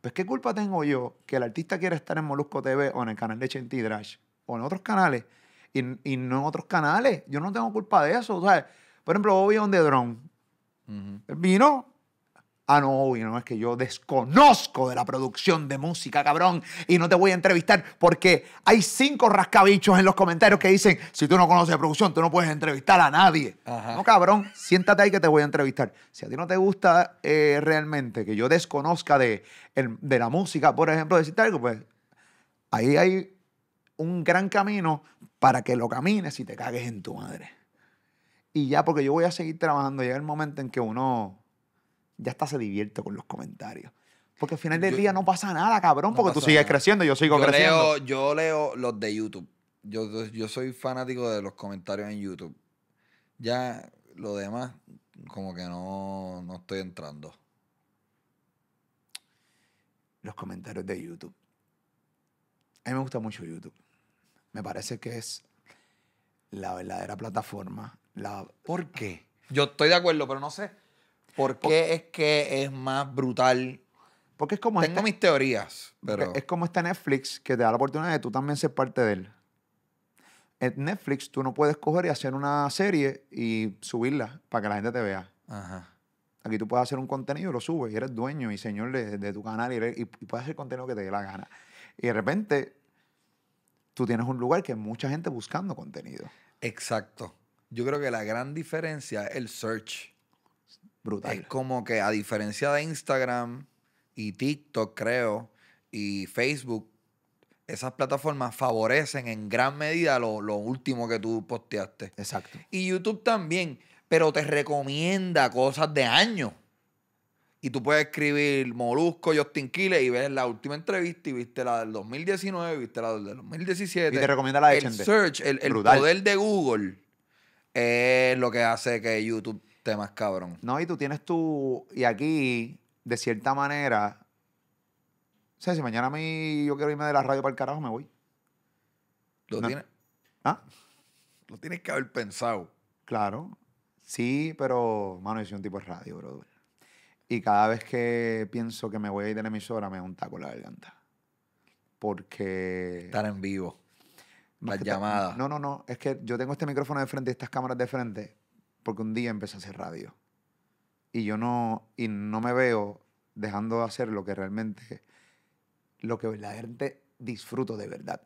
Pues, ¿qué culpa tengo yo que el artista quiera estar en Molusco TV o en el canal de Chenty Drash o en otros canales y, y, no en otros canales? Yo no tengo culpa de eso. ¿sabes? Por ejemplo, Obvio de Drone. Vino Ah, no, no, es que yo desconozco de la producción de música, cabrón, y no te voy a entrevistar porque hay cinco rascabichos en los comentarios que dicen, si tú no conoces de producción, tú no puedes entrevistar a nadie. No, cabrón, siéntate ahí que te voy a entrevistar. Si a ti no te gusta eh, realmente que yo desconozca de, de la música, por ejemplo, decirte algo, pues ahí hay un gran camino para que lo camines y te cagues en tu madre. Y ya, porque yo voy a seguir trabajando, llega el momento en que uno ya hasta se divierte con los comentarios. Porque al final del día no pasa nada, cabrón, porque tú sigues creciendo, yo sigo creciendo. yo leo los de YouTube. Yo, yo soy fanático de los comentarios en YouTube. Ya lo demás, como que no, estoy entrando. Los comentarios de YouTube. A mí me gusta mucho YouTube. Me parece que es la verdadera plataforma. La... ¿Por qué? Ah. Yo estoy de acuerdo, pero no sé. ¿Por qué es que es más brutal? Porque es como Tengo mis teorías, pero... Es como está Netflix que te da la oportunidad de tú también ser parte de él. En Netflix tú no puedes coger y hacer una serie y subirla para que la gente te vea. Ajá. Aquí tú puedes hacer un contenido, y lo subes y eres dueño y señor de, tu canal y, puedes hacer contenido que te dé la gana. Y de repente tú tienes un lugar que hay mucha gente buscando contenido. Exacto. Yo creo que la gran diferencia es el search. Brutal. Es como que a diferencia de Instagram y TikTok, creo, y Facebook, esas plataformas favorecen en gran medida lo, último que tú posteaste. Exacto. Y YouTube también, pero te recomienda cosas de años. Y tú puedes escribir Molusco, Justin Quiles y ves la última entrevista y viste la del 2019, viste la del 2017. Y te recomienda la de El search, el, el poder de Google es lo que hace que YouTube temas, cabrón. No, y tú tienes tu. Y aquí, de cierta manera. O sea, si mañana a mí yo quiero irme de la radio para el carajo, me voy. Lo tienes. ¿Ah? Lo tienes que haber pensado. Claro. Sí, pero, mano, yo soy un tipo de radio, bro. Y cada vez que pienso que me voy a ir de la emisora, me da un taco la garganta. Porque. Estar en vivo. Las llamadas. No, no, no. Es que yo tengo este micrófono de frente y estas cámaras de frente porque un día empecé a hacer radio. Y yo no, y no me veo dejando de hacer lo que realmente, lo que verdaderamente disfruto de verdad.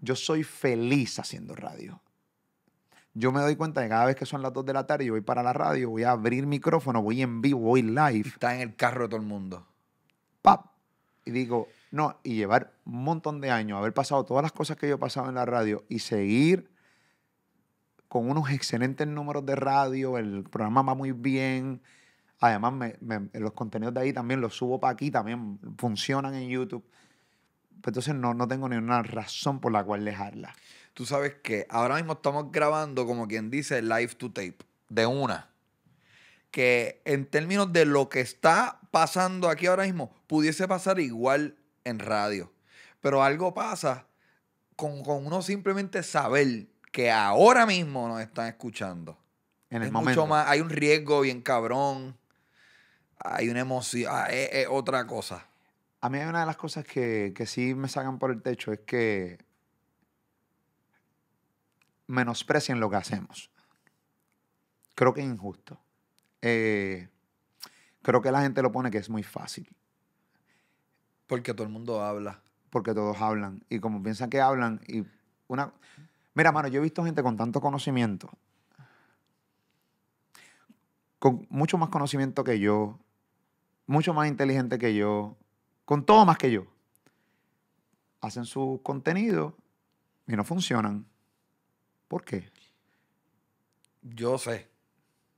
Yo soy feliz haciendo radio. Yo me doy cuenta que cada vez que son las 2 de la tarde y voy para la radio, voy a abrir micrófono, voy en vivo, voy live. Está en el carro de todo el mundo. ¡Pap! Y digo, no, y llevar un montón de años, haber pasado todas las cosas que yo he pasado en la radio y seguir con unos excelentes números de radio, el programa va muy bien. Además, me, los contenidos de ahí también los subo para aquí, también funcionan en YouTube. Pues entonces no, no tengo ninguna razón por la cual dejarla. Tú sabes que ahora mismo estamos grabando, como quien dice, live to tape, de una. Que en términos de lo que está pasando aquí ahora mismo, pudiese pasar igual en radio. Pero algo pasa con, con uno simplemente saber que ahora mismo nos están escuchando. En el momento. más, hay un riesgo bien cabrón. Hay una emoción. Ah, es, otra cosa. A mí hay una de las cosas que, sí me sacan por el techo es que menosprecian lo que hacemos. Creo que es injusto. Eh, creo que la gente lo pone que es muy fácil. Porque todo el mundo habla. Porque todos hablan. Y como piensan que hablan, y una Mira, mano, yo he visto gente con tanto conocimiento, con mucho más conocimiento que yo, mucho más inteligente que yo, con todo más que yo. Hacen su contenido y no funcionan. ¿Por qué? Yo sé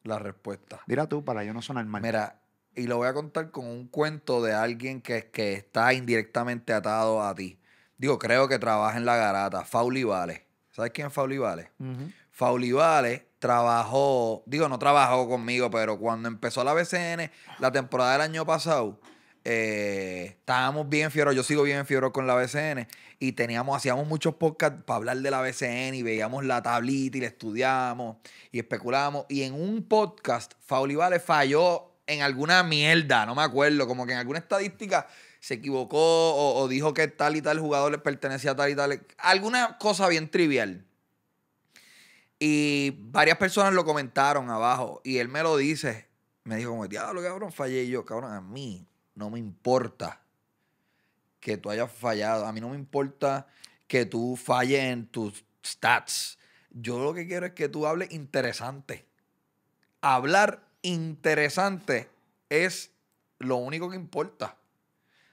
la respuesta. Dira tú para yo no sonar mal. Mira, y lo voy a contar con un cuento de alguien que, que está indirectamente atado a ti. Digo, creo que trabaja en la garata, Fauli Vale. ¿Sabes quién es Faulivales? Faulivales trabajó, digo, no trabajó conmigo, pero cuando empezó la BCN, la temporada del año pasado, eh, estábamos bien fieros, yo sigo bien fiero con la BCN y teníamos, hacíamos muchos podcasts para hablar de la BCN y veíamos la tablita y la estudiamos y especulábamos. Y en un podcast, Faulivales falló en alguna mierda, no me acuerdo, como que en alguna estadística se equivocó o, dijo que tal y tal jugador le pertenecía a tal y tal. Alguna cosa bien trivial. Y varias personas lo comentaron abajo. Y él me lo dice. Me dijo como, diablo, cabrón, fallé yo. Cabrón, a mí no me importa que tú hayas fallado. A mí no me importa que tú falles en tus stats. Yo lo que quiero es que tú hables interesante. Hablar interesante es lo único que importa.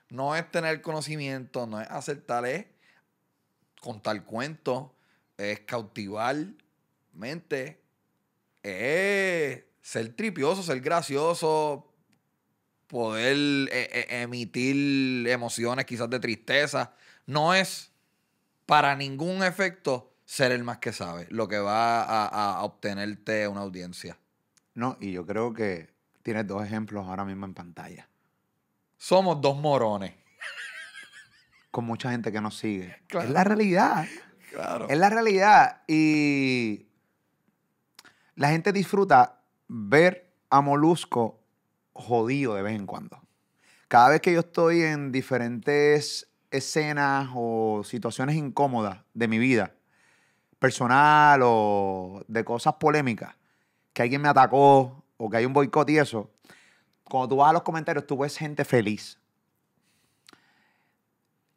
No es tener conocimiento, no es aceptar, es contar cuentos, es cautivar mente, es ser tripioso, ser gracioso, poder eh, eh, emitir emociones quizás de tristeza. No es para ningún efecto ser el más que sabe, lo que va a, a, obtenerte una audiencia. No, y yo creo que tienes dos ejemplos ahora mismo en pantalla somos dos morones. Con mucha gente que nos sigue. Es la realidad. Es la realidad. Y la gente disfruta ver a Molusco jodido de vez en cuando. Cada vez que yo estoy en diferentes escenas o situaciones incómodas de mi vida, personal o de cosas polémicas, que alguien me atacó o que hay un boicot y eso, cuando tú vas a los comentarios, tú ves gente feliz.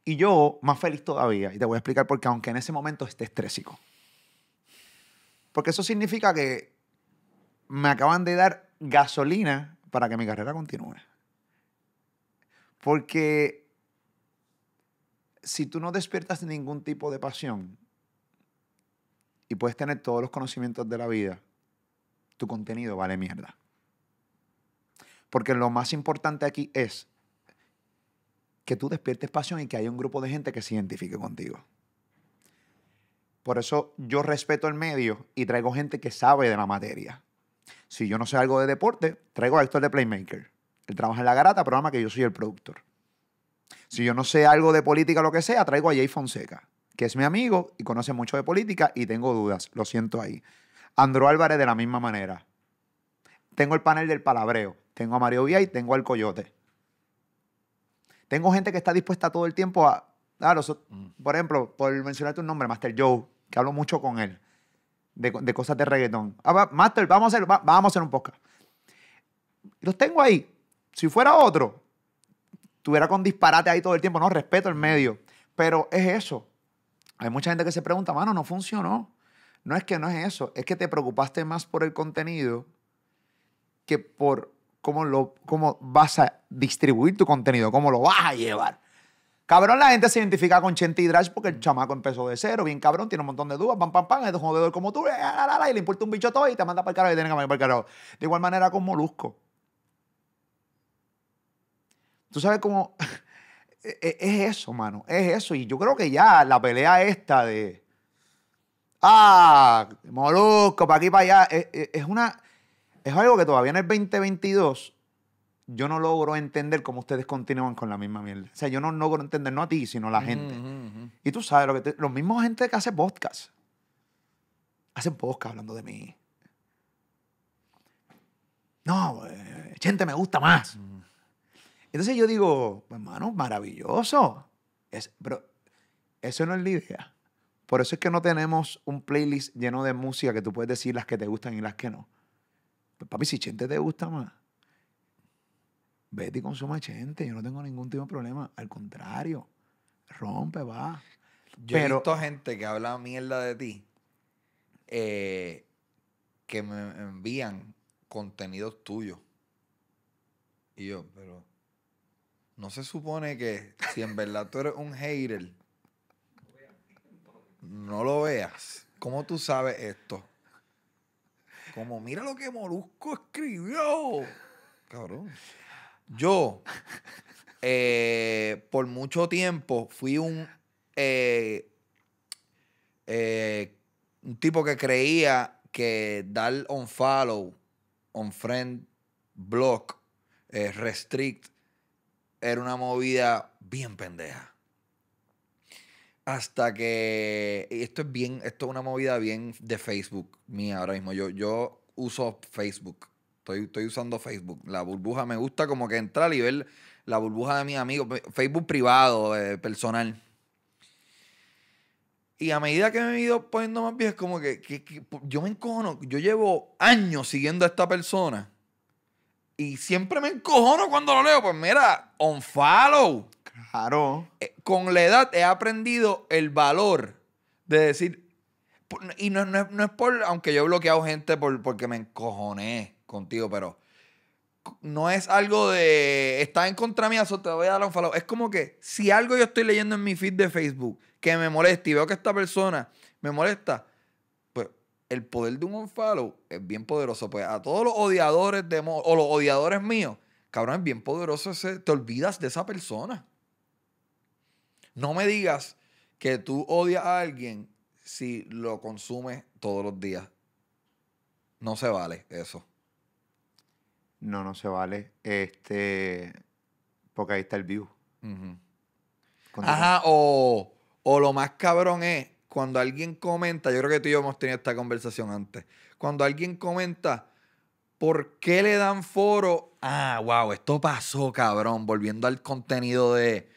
Y yo, más feliz todavía, y te voy a explicar por qué, aunque en ese momento esté estrésico. Porque eso significa que me acaban de dar gasolina para que mi carrera continúe. Porque si tú no despiertas ningún tipo de pasión y puedes tener todos los conocimientos de la vida, tu contenido vale mierda. Porque lo más importante aquí es que tú despiertes pasión y que haya un grupo de gente que se identifique contigo. Por eso yo respeto el medio y traigo gente que sabe de la materia. Si yo no sé algo de deporte, traigo al actor de Playmaker. Él trabaja en la garata, programa que yo soy el productor. Si yo no sé algo de política o lo que sea, traigo a Jay Fonseca, que es mi amigo y conoce mucho de política y tengo dudas, lo siento ahí. Andro Álvarez de la misma manera. Tengo el panel del palabreo tengo a Mario Vía y tengo al Coyote. Tengo gente que está dispuesta todo el tiempo a. Claro, ah, mm. por ejemplo, por mencionarte un nombre, Master Joe, que hablo mucho con él, de, cosas de reggaetón. Ah, Master, vamos a vamos a hacer un podcast. Los tengo ahí. Si fuera otro, tuviera con disparate ahí todo el tiempo. No, respeto el medio. Pero es eso. Hay mucha gente que se pregunta, mano, no funcionó. No es que no es eso, es que te preocupaste más por el contenido que por cómo, lo, cómo vas a distribuir tu contenido, cómo lo vas a llevar. Cabrón, la gente se identifica con Chente y porque el mm. chamaco empezó de cero, bien cabrón, tiene un montón de dudas, pam, pam, pam, es un jodedor como tú, y le importa un bicho todo y te manda para el carajo y tiene que mandar para el carajo. De igual manera con Molusco. Tú sabes cómo... (laughs) E, e, es eso, mano, es eso. Y yo creo que ya la pelea esta de... Ah, Molusco, para aquí, para allá, e, es una es algo que todavía en el 2022 yo no logro entender cómo ustedes continúan con la misma mierda. O sea, yo no logro entender, no a ti, sino a la gente. Y tú sabes, lo que los mismos gente que hace podcast, hacen podcast hablando de mí. No, gente eh, me gusta más. Entonces yo digo, hermano, maravilloso. Es, pero eso no es la Por eso es que no tenemos un playlist lleno de música que tú puedes decir las que te gustan y las que no papi, si Chente te gusta más, vete y consuma Chente. Yo no tengo ningún tipo de problema. Al contrario, rompe, va. Yo he visto gente que habla mierda de ti, eh, que me envían contenidos tuyos. Y yo, pero no se supone que si en verdad tú eres un hater, no lo veas. ¿Cómo tú sabes esto? Como mira lo que Molusco escribió. Cabrón. Yo, eh, por mucho tiempo, fui un, eh, eh, un tipo que creía que dar un follow, un friend, block, restrict, era una movida bien pendeja. Hasta que. esto es bien. Esto es una movida bien de Facebook mía ahora mismo. Yo, yo uso Facebook. Estoy, estoy usando Facebook. La burbuja me gusta como que entrar y ver la burbuja de mis amigos. Facebook privado, eh, personal. Y a medida que me he ido poniendo más viejo, es como que, yo me encojono. Yo llevo años siguiendo a esta persona. Y siempre me encojono cuando lo leo. Pues mira, on Claro. Eh, con la edad he aprendido el valor de decir. Y no, no, es por. Aunque yo he bloqueado gente por, porque me encojoné contigo, pero. No es algo de. Está en contra mía, eso te voy a dar un follow. Es como que si algo yo estoy leyendo en mi feed de Facebook que me molesta y veo que esta persona me molesta, pues el poder de un unfollow es bien poderoso. Pues a todos los odiadores de o los odiadores míos, cabrón, es bien poderoso ese. Te olvidas de esa persona. No me digas que tú odias a alguien si lo consumes todos los días. No se vale eso. No, no se vale. Este. Porque ahí está el view. Ajá, o, o lo más cabrón es cuando alguien comenta, yo creo que tú y yo hemos tenido esta conversación antes. Cuando alguien comenta, ¿por qué le dan foro? Ah, wow, esto pasó, cabrón. Volviendo al contenido de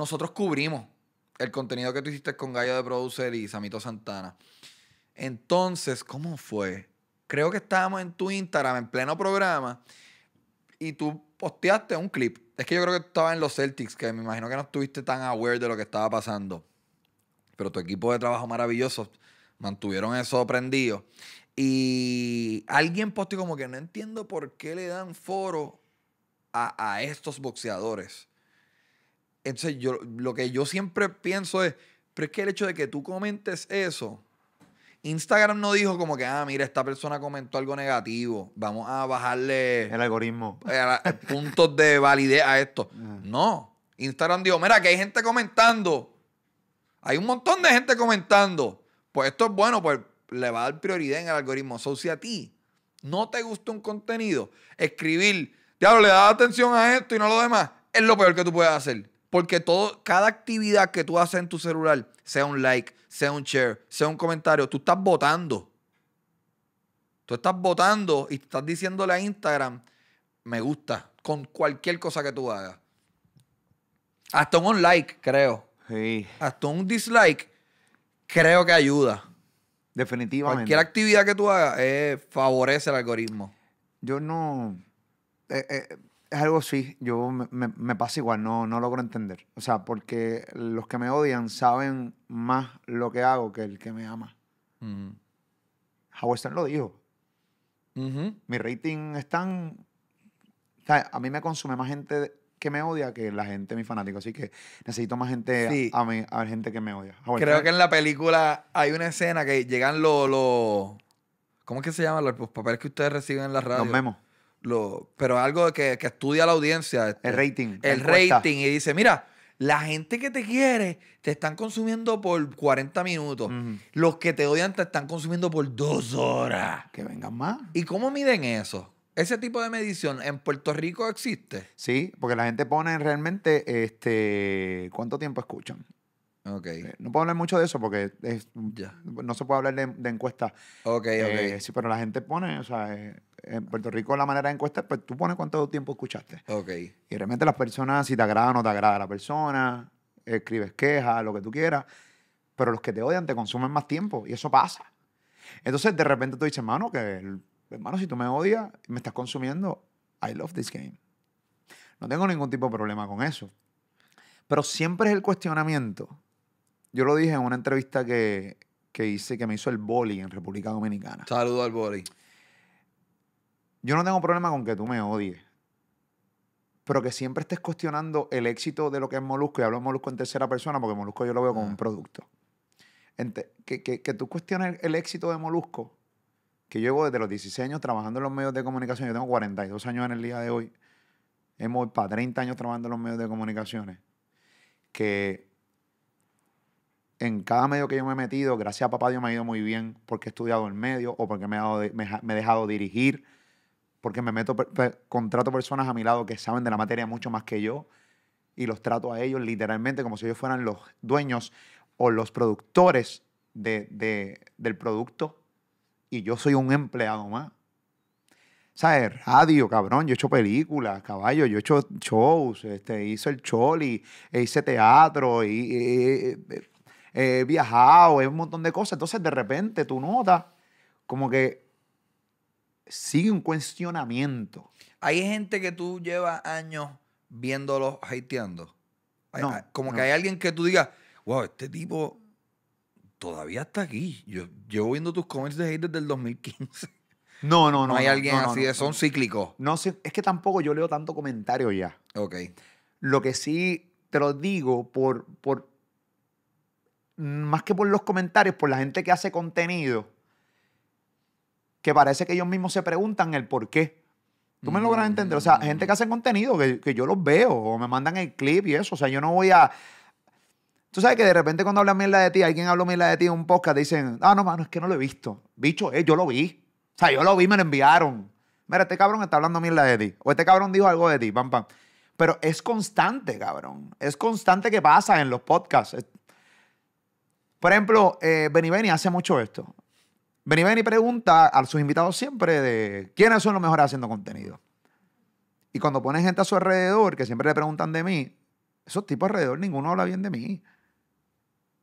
nosotros cubrimos el contenido que tú hiciste con Gallo de Producer y Samito Santana. Entonces, ¿cómo fue? Creo que estábamos en tu Instagram, en pleno programa, y tú posteaste un clip. Es que yo creo que estaba en los Celtics, que me imagino que no estuviste tan aware de lo que estaba pasando. Pero tu equipo de trabajo maravilloso mantuvieron eso prendido. Y alguien posteó como que no entiendo por qué le dan foro a, a estos boxeadores. Entonces, yo, lo que yo siempre pienso es, pero es que el hecho de que tú comentes eso, Instagram no dijo como que, ah, mira, esta persona comentó algo negativo, vamos a bajarle... El algoritmo. Eh, eh, puntos de validez a esto. (laughs) Ah. No, Instagram dijo, mira, que hay gente comentando. Hay un montón de gente comentando. Pues esto es bueno, pues le va a dar prioridad en el algoritmo. So, si a ti no te gusta un contenido, escribir, diablo, le das atención a esto y no a lo demás, es lo peor que tú puedes hacer. Porque todo, cada actividad que tú haces en tu celular, sea un like, sea un share, sea un comentario, tú estás votando. Tú estás votando y estás diciéndole a Instagram, me gusta, con cualquier cosa que tú hagas. Hasta un like, creo. Sí. Hasta un dislike, creo que ayuda. Definitivamente. Cualquier actividad que tú hagas eh, favorece el algoritmo. Yo no. Eh, eh, es algo sí, yo me, me, pasa igual, no, no logro entender. O sea, porque los que me odian saben más lo que hago que el que me ama. Howard lo dijo. Mi rating están. tan... a mí me consume más gente que me odia que la gente, mi fanático. Así que necesito más gente a, mí, a gente que me odia. Creo que en la película hay una escena que llegan los. Lo, ¿Cómo es que se llaman los, los papeles que ustedes reciben en la radio? Los memos lo, pero algo que, estudia la audiencia. Este, el rating. El rating. Y dice, mira, la gente que te quiere te están consumiendo por 40 minutos. Los que te odian te están consumiendo por dos horas. Que vengan más. ¿Y cómo miden eso? ¿Ese tipo de medición en Puerto Rico existe? Sí, porque la gente pone realmente este, cuánto tiempo escuchan. Eh, no puedo hablar mucho de eso porque no se puede hablar de, encuestas. Eh, ok, Sí, pero la gente pone, o sea, eh, en Puerto Rico la manera de encuestas, pues tú pones cuánto tiempo escuchaste. Ok. Y realmente las personas, si te agrada o no te agrada la persona, escribes quejas, lo que tú quieras, pero los que te odian te consumen más tiempo y eso pasa. Entonces de repente tú dices, hermano, que, hermano, si tú me odias, me estás consumiendo, I love this game. No tengo ningún tipo de problema con eso. Pero siempre es el cuestionamiento yo lo dije en una entrevista que, hice, que me hizo el boli en República Dominicana. Saludo al boli. Yo no tengo problema con que tú me odies, pero que siempre estés cuestionando el éxito de lo que es Molusco, y hablo de Molusco en tercera persona porque Molusco yo lo veo como un ah. producto. que, tú cuestiones el, éxito de Molusco, que yo llevo desde los 16 años trabajando en los medios de comunicación, yo tengo 42 años en el día de hoy, hemos para 30 años trabajando en los medios de comunicaciones, que en cada medio que yo me he metido, gracias a papá Dios me ha ido muy bien porque he estudiado en medio o porque me he dejado, dirigir, porque me meto, contrato personas a mi lado que saben de la materia mucho más que yo y los trato a ellos literalmente como si ellos fueran los dueños o los productores de, del producto y yo soy un empleado más. ¿Sabes? Radio, cabrón. Yo he hecho películas, caballo. Yo he hecho shows. Este, hice el choli, hice teatro. y he viajado, es un montón de cosas. Entonces, de repente, tú notas como que sigue un cuestionamiento. Hay gente que tú llevas años viéndolos hateando. como que hay alguien que tú digas, wow, este tipo todavía está aquí. Yo llevo viendo tus comments de hate desde el 2015. No, no, no. No hay alguien así, de, son cíclicos. No, es que tampoco yo leo tanto comentario ya. Ok. Lo que sí te lo digo por, por más que por los comentarios, por la gente que hace contenido, que parece que ellos mismos se preguntan el por qué. Tú me logran logras entender. O sea, gente que hace contenido, que, yo los veo, o me mandan el clip y eso. O sea, yo no voy a. Tú sabes que de repente cuando hablan mierda de ti, alguien habla mierda de ti en un podcast, dicen, ah, no, mano, es que no lo he visto. Bicho, eh, yo lo vi. O sea, yo lo vi, me lo enviaron. Mira, este cabrón está hablando mierda de ti. O este cabrón dijo algo de ti, pam, pam. Pero es constante, cabrón. Es constante que pasa en los podcasts. Por ejemplo, eh, Benny Benny hace mucho esto. Benny Benny pregunta a sus invitados siempre de quiénes son los mejores haciendo contenido. Y cuando pone gente a su alrededor, que siempre le preguntan de mí, esos tipos alrededor, ninguno habla bien de mí.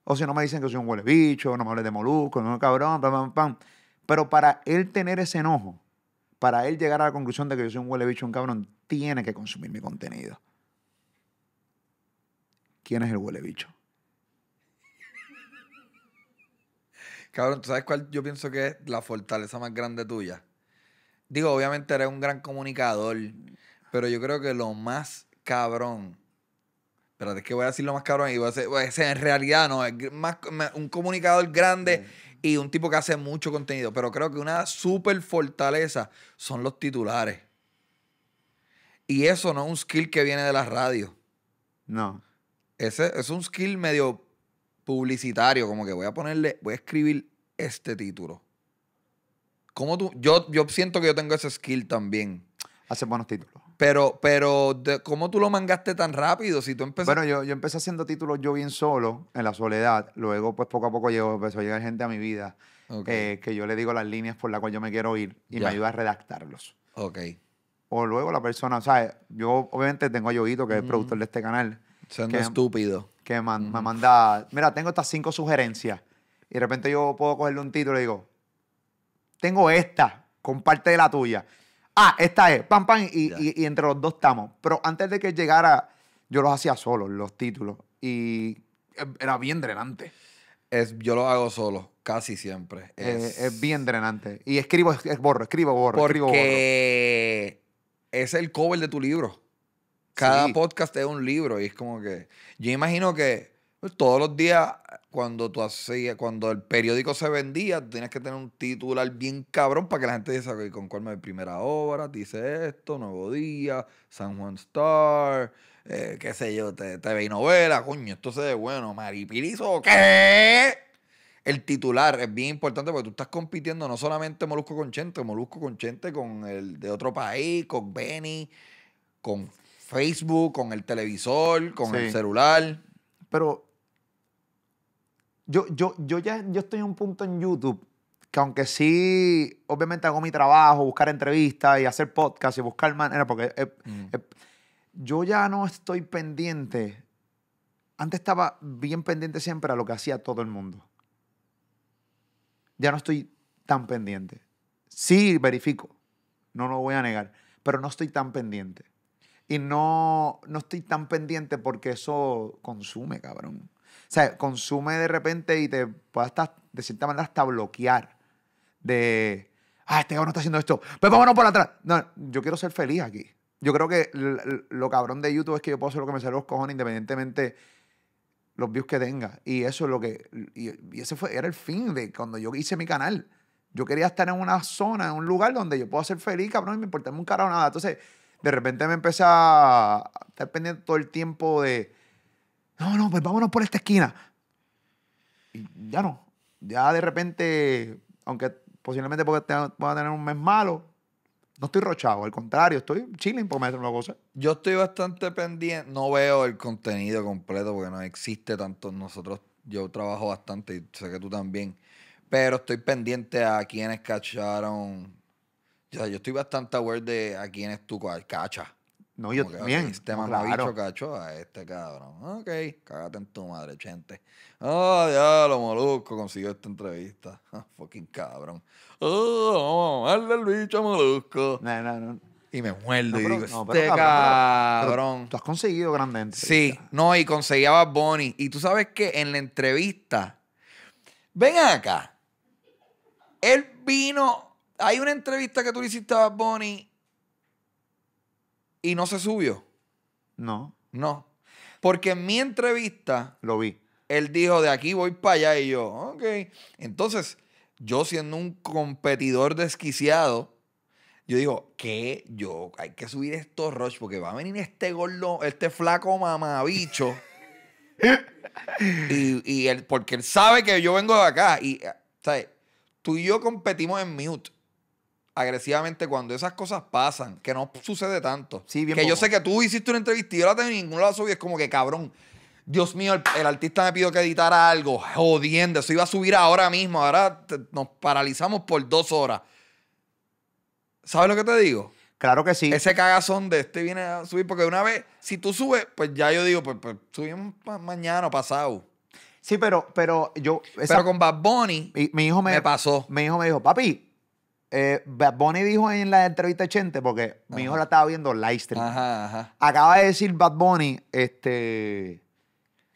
O si no me dicen que soy un huele bicho, no me hables de molusco, no, cabrón, pam, pam, pam. Pero para él tener ese enojo, para él llegar a la conclusión de que yo soy un huele bicho, un cabrón, tiene que consumir mi contenido. ¿Quién es el huele bicho? Cabrón, ¿tú sabes cuál yo pienso que es la fortaleza más grande tuya? Digo, obviamente eres un gran comunicador, pero yo creo que lo más cabrón. Espérate, es que voy a decir lo más cabrón y voy a decir... en realidad, no, es más, un comunicador grande y un tipo que hace mucho contenido. Pero creo que una super fortaleza son los titulares. Y eso no es un skill que viene de la radio. No. Ese es un skill medio publicitario, como que voy a ponerle, voy a escribir este título. ¿Cómo tú? Yo, yo siento que yo tengo ese skill también. hacer buenos títulos. Pero, pero ¿cómo tú lo mangaste tan rápido? Si tú Bueno, yo, yo empecé haciendo títulos yo bien solo, en la soledad. Luego, pues poco a poco llegó, empezó a llegar gente a mi vida eh, que yo le digo las líneas por las cuales yo me quiero ir y me ayuda a redactarlos. Ok. O luego la persona, o sea, yo obviamente tengo a Yoguito, que es el productor de este canal, Siendo estúpido. Que me manda, mira, tengo estas cinco sugerencias. Y de repente yo puedo cogerle un título y digo, tengo esta, comparte de la tuya. Ah, esta es, pam, pam, y, entre los dos estamos. Pero antes de que llegara, yo los hacía solo, los títulos. Y era bien drenante. Es, yo los hago solo, casi siempre. Eh, es, bien drenante. Y escribo, borro, escribo, borro, escribo, borro. Es el cover de tu libro. Cada podcast es un libro y es como que. Yo imagino que todos los días, cuando tú hacías, cuando el periódico se vendía, tienes que tener un titular bien cabrón para que la gente diga, ¿con cuál me de primera obra? dice esto, Nuevo Día, San Juan Star, eh, qué sé yo, TV y novela, coño, esto se ve bueno, Maripirizo, ¿qué? el titular es bien importante porque tú estás compitiendo no solamente Molusco con Chente, Molusco con Chente con el de otro país, con Benny, con Facebook, con el televisor, con el celular. Pero yo, yo, yo ya yo estoy en un punto en YouTube que aunque sí, obviamente hago mi trabajo, buscar entrevistas y hacer podcast y buscar maneras, porque eh, mm. eh, yo ya no estoy pendiente. Antes estaba bien pendiente siempre a lo que hacía todo el mundo. Ya no estoy tan pendiente. Sí, verifico, no lo voy a negar, pero no estoy tan pendiente. Y no, no estoy tan pendiente porque eso consume, cabrón. O sea, consume de repente y te puede hasta, de cierta manera, hasta bloquear de, ah, este cabrón está haciendo esto, pues vámonos por atrás. No, yo quiero ser feliz aquí. Yo creo que lo cabrón de YouTube es que yo puedo hacer lo que me salga los cojones independientemente los views que tenga. Y eso es lo que. Y, ese fue, era el fin de cuando yo hice mi canal. Yo quería estar en una zona, en un lugar donde yo pueda ser feliz, cabrón, y me importa un carajo nada. Entonces, de repente me empecé a estar pendiente todo el tiempo de, no, no, pues vámonos por esta esquina. Y ya no. Ya de repente, aunque posiblemente porque voy a tener un mes malo, no estoy rochado, al contrario, estoy chilling por meter una cosa. Yo estoy bastante pendiente, no veo el contenido completo porque no existe tanto. Nosotros, yo trabajo bastante y sé que tú también, pero estoy pendiente a quienes cacharon yo estoy bastante aware de a quién es tu cacha. No, yo también. este mamabicho cacho a este cabrón. Ok, cágate en tu madre, gente. Oh, ya lo molusco consiguió esta entrevista. (laughs) Ah, fucking cabrón. Oh, vamos a el bicho molusco. No, no, no. Y me muerde este cabrón. tú has conseguido grande Sí, no, y conseguía a Bonnie. Y tú sabes que en la entrevista, ven acá. Él vino hay una entrevista que tú le hiciste a y no se subió. No. No. Porque en mi entrevista. Lo vi. Él dijo, de aquí voy para allá. Y yo, ok. Entonces, yo siendo un competidor desquiciado, yo digo, ¿qué? Yo, hay que subir esto, Roche, porque va a venir este este flaco mamabicho. (laughs) y, y él, porque él sabe que yo vengo de acá. Y, eh, ¿sabes? Tú y yo competimos en mute agresivamente cuando esas cosas pasan, que no sucede tanto. que yo sé que tú hiciste una entrevista y yo la tengo en ningún lado y es como que cabrón. Dios mío, el, artista me pidió que editara algo, jodiendo, eso iba a subir ahora mismo, ahora nos paralizamos por dos horas. ¿Sabes lo que te digo? Claro que sí. Ese cagazón de este viene a subir, porque una vez, si tú subes, pues ya yo digo, pues, pues subimos mañana o pasado. Sí, pero, pero yo. pero con Bad Bunny, mi, hijo me pasó. Mi hijo me dijo, papi, eh, Bad Bunny dijo en la entrevista de Chente, porque mi hijo la estaba viendo live stream. Acaba de decir Bad Bunny, este.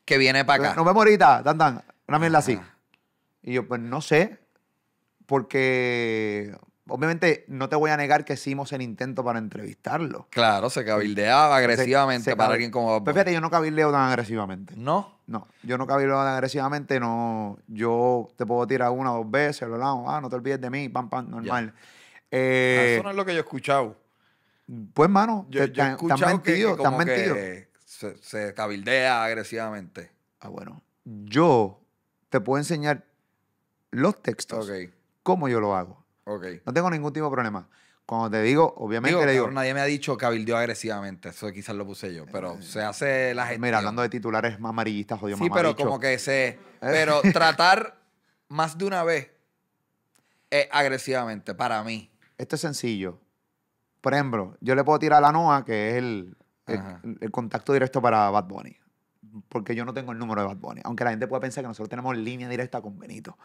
Que viene para acá. Nos vemos ahorita, tan, Una mierda así. Y yo, pues no sé, porque Obviamente, no te voy a negar que hicimos el intento para entrevistarlo. Claro, se cabildeaba agresivamente para alguien como. Pero yo no cabildeo tan agresivamente. ¿No? No, yo no cabildeo tan agresivamente, no. Yo te puedo tirar una o dos veces, lo lado, ah, no te olvides de mí, pam, pam, normal. Ah, eh, eso no es lo que yo he escuchado. Pues, mano, yo, mentido, mentido. se, cabildea agresivamente. Ah, bueno. Yo te puedo enseñar los textos, Ok. cómo yo lo hago. No tengo ningún tipo de problema. Cuando te digo, obviamente nadie me ha dicho que cabildeó agresivamente. Eso quizás lo puse yo. Pero eh, se hace la gente. Mira, hablando de titulares más amarillistas, jodido Sí, pero como que se. Eh. Pero (laughs) tratar más de una vez es eh, agresivamente para mí. Esto es sencillo. Por ejemplo, yo le puedo tirar a la NOA, que es el, el contacto directo para Bad Bunny. Porque yo no tengo el número de Bad Bunny. Aunque la gente pueda pensar que nosotros tenemos línea directa con Benito.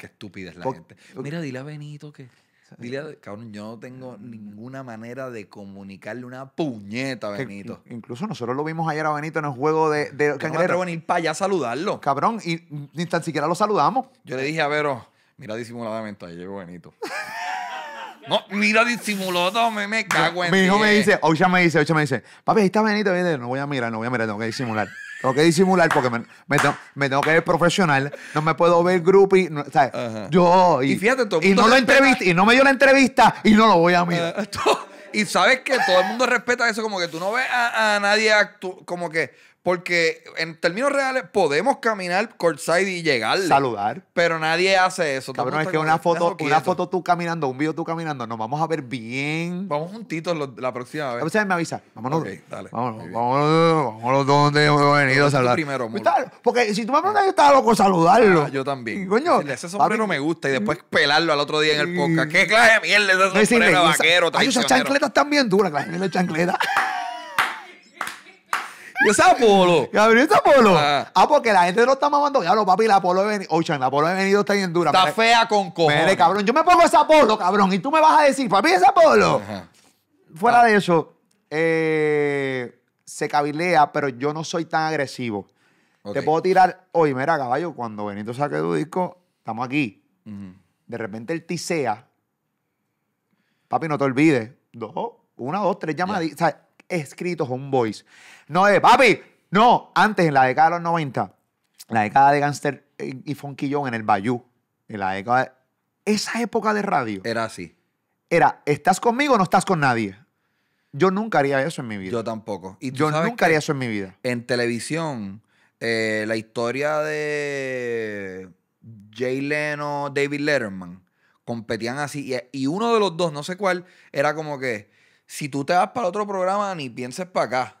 Qué estúpida es la gente. Mira, dile a Benito que. Dile a, cabrón, yo no tengo ninguna manera de comunicarle una puñeta a Benito. incluso nosotros lo vimos ayer a Benito en el juego de, de yo No me venir para allá a saludarlo. Cabrón, y ni tan siquiera lo saludamos. Yo le dije a Vero, mira disimuladamente, ahí llegó Benito. no, mira disimulado me cago en Mi hijo me dice, Ocha me dice, Ocha me dice, papi, ahí está Benito, no voy a mirar, no voy a mirar, tengo que disimular. Tengo que disimular porque me, tengo, que ver profesional. No me puedo ver groupie. Yo. Y, fíjate, Y no, lo entrevisté y no me dio la entrevista y no lo voy a mirar. Eh, (laughs) y sabes que todo el mundo respeta eso, como que tú no ves a nadie como que porque en términos reales podemos caminar courtside y llegar. Saludar. Pero nadie hace eso. Cabrón, es que una foto, una foto tú caminando, un video tú caminando, nos vamos a ver bien. Vamos juntitos la próxima vez. sea, me avisa. Vámonos. Ok, dale. Vámonos. Vámonos, vámonos donde hemos venido a saludar. Primero, Porque si tú me preguntas, yo estaba loco saludarlo. Ah, yo también. coño. ese sombrero me gusta y después mm, pelarlo al otro día en el mm. podcast. ¿Qué clase de mierda es ese sombrero decirle, vaquero? Ay, esas chancletas están bien duras, clase de chancletas esa polo Apolo. Gabriel es ah. ah. porque la gente no está mamando. Ya lo papi, la polo de venido. Oye, la polo he venido está bien dura. Está fea con cojones. Mere, cabrón. Yo me pongo esa polo, cabrón. Y tú me vas a decir, papi, esa polo. Fuera ah. de eso, eh, se cabilea, pero yo no soy tan agresivo. Te puedo tirar, oye, mira, caballo, cuando Benito saque tu disco, estamos aquí. De repente el tisea. Papi, no te olvides. Dos, una, dos, tres llamadas. O sea, escritos, un voice. No de eh, papi. No, antes, en la década de los 90, la década de Gangster y Fonquillón en el Bayou, en la década de... Esa época de radio. Era así. Era, ¿estás conmigo o no estás con nadie? Yo nunca haría eso en mi vida. Yo tampoco. Yo nunca haría eso en mi vida. En televisión, eh, la historia de Jay Leno, David Letterman, competían así. y, uno de los dos, no sé cuál, era como que, si tú te vas para otro programa, ni pienses para acá.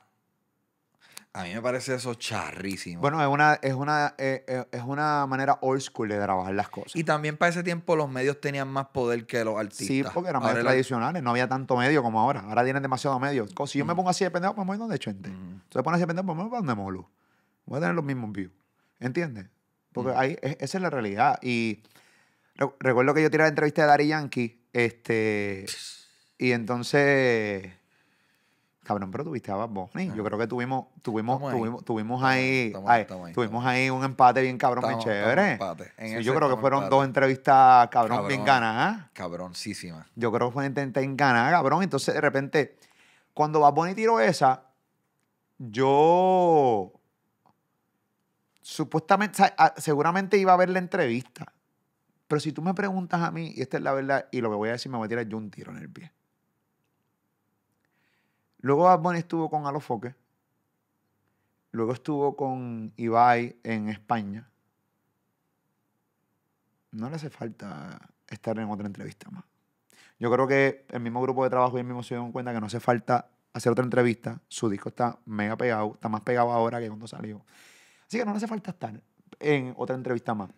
A mí me parece eso charrísimo. Bueno, es una, es una, eh, eh, es una manera old school de trabajar las cosas. Y también para ese tiempo los medios tenían más poder que los artistas. Sí, porque eran más tradicionales, no había tanto medio como ahora. Ahora tienen demasiado medio. Si yo me mm. pongo así de pendejo, pues me voy donde Chente. Mm. me pongo así de pendejo, pues me voy donde Molo. Voy a tener los mismos views. ¿Entiendes? Porque mm. ahí, esa es la realidad. Y recuerdo que yo tiré la entrevista de Dari Yankee, este, y entonces cabrón, pero tuviste a Bad Bunny. Yo creo que tuvimos, tuvimos, ahí. tuvimos, ahí, un empate bien cabrón, bien chévere. yo creo que fueron dos entrevistas cabrón, bien ganadas. Cabroncísimas. Yo creo que fue en ganas, cabrón. Entonces, de repente, cuando Bad Bunny tiró esa, yo supuestamente, ah, seguramente iba a ver la entrevista. Pero si tú me preguntas a mí, y esta es la verdad, y lo que voy a decir, me voy a tirar yo un tiro en el pie Luego Bad estuvo con Alofoque. Luego estuvo con Ibai en España. No le hace falta estar en otra entrevista más. Yo creo que el mismo grupo de trabajo y el mismo se dieron cuenta que no hace falta hacer otra entrevista. Su disco está mega pegado, está más pegado ahora que cuando salió. Así que no le hace falta estar en otra entrevista más.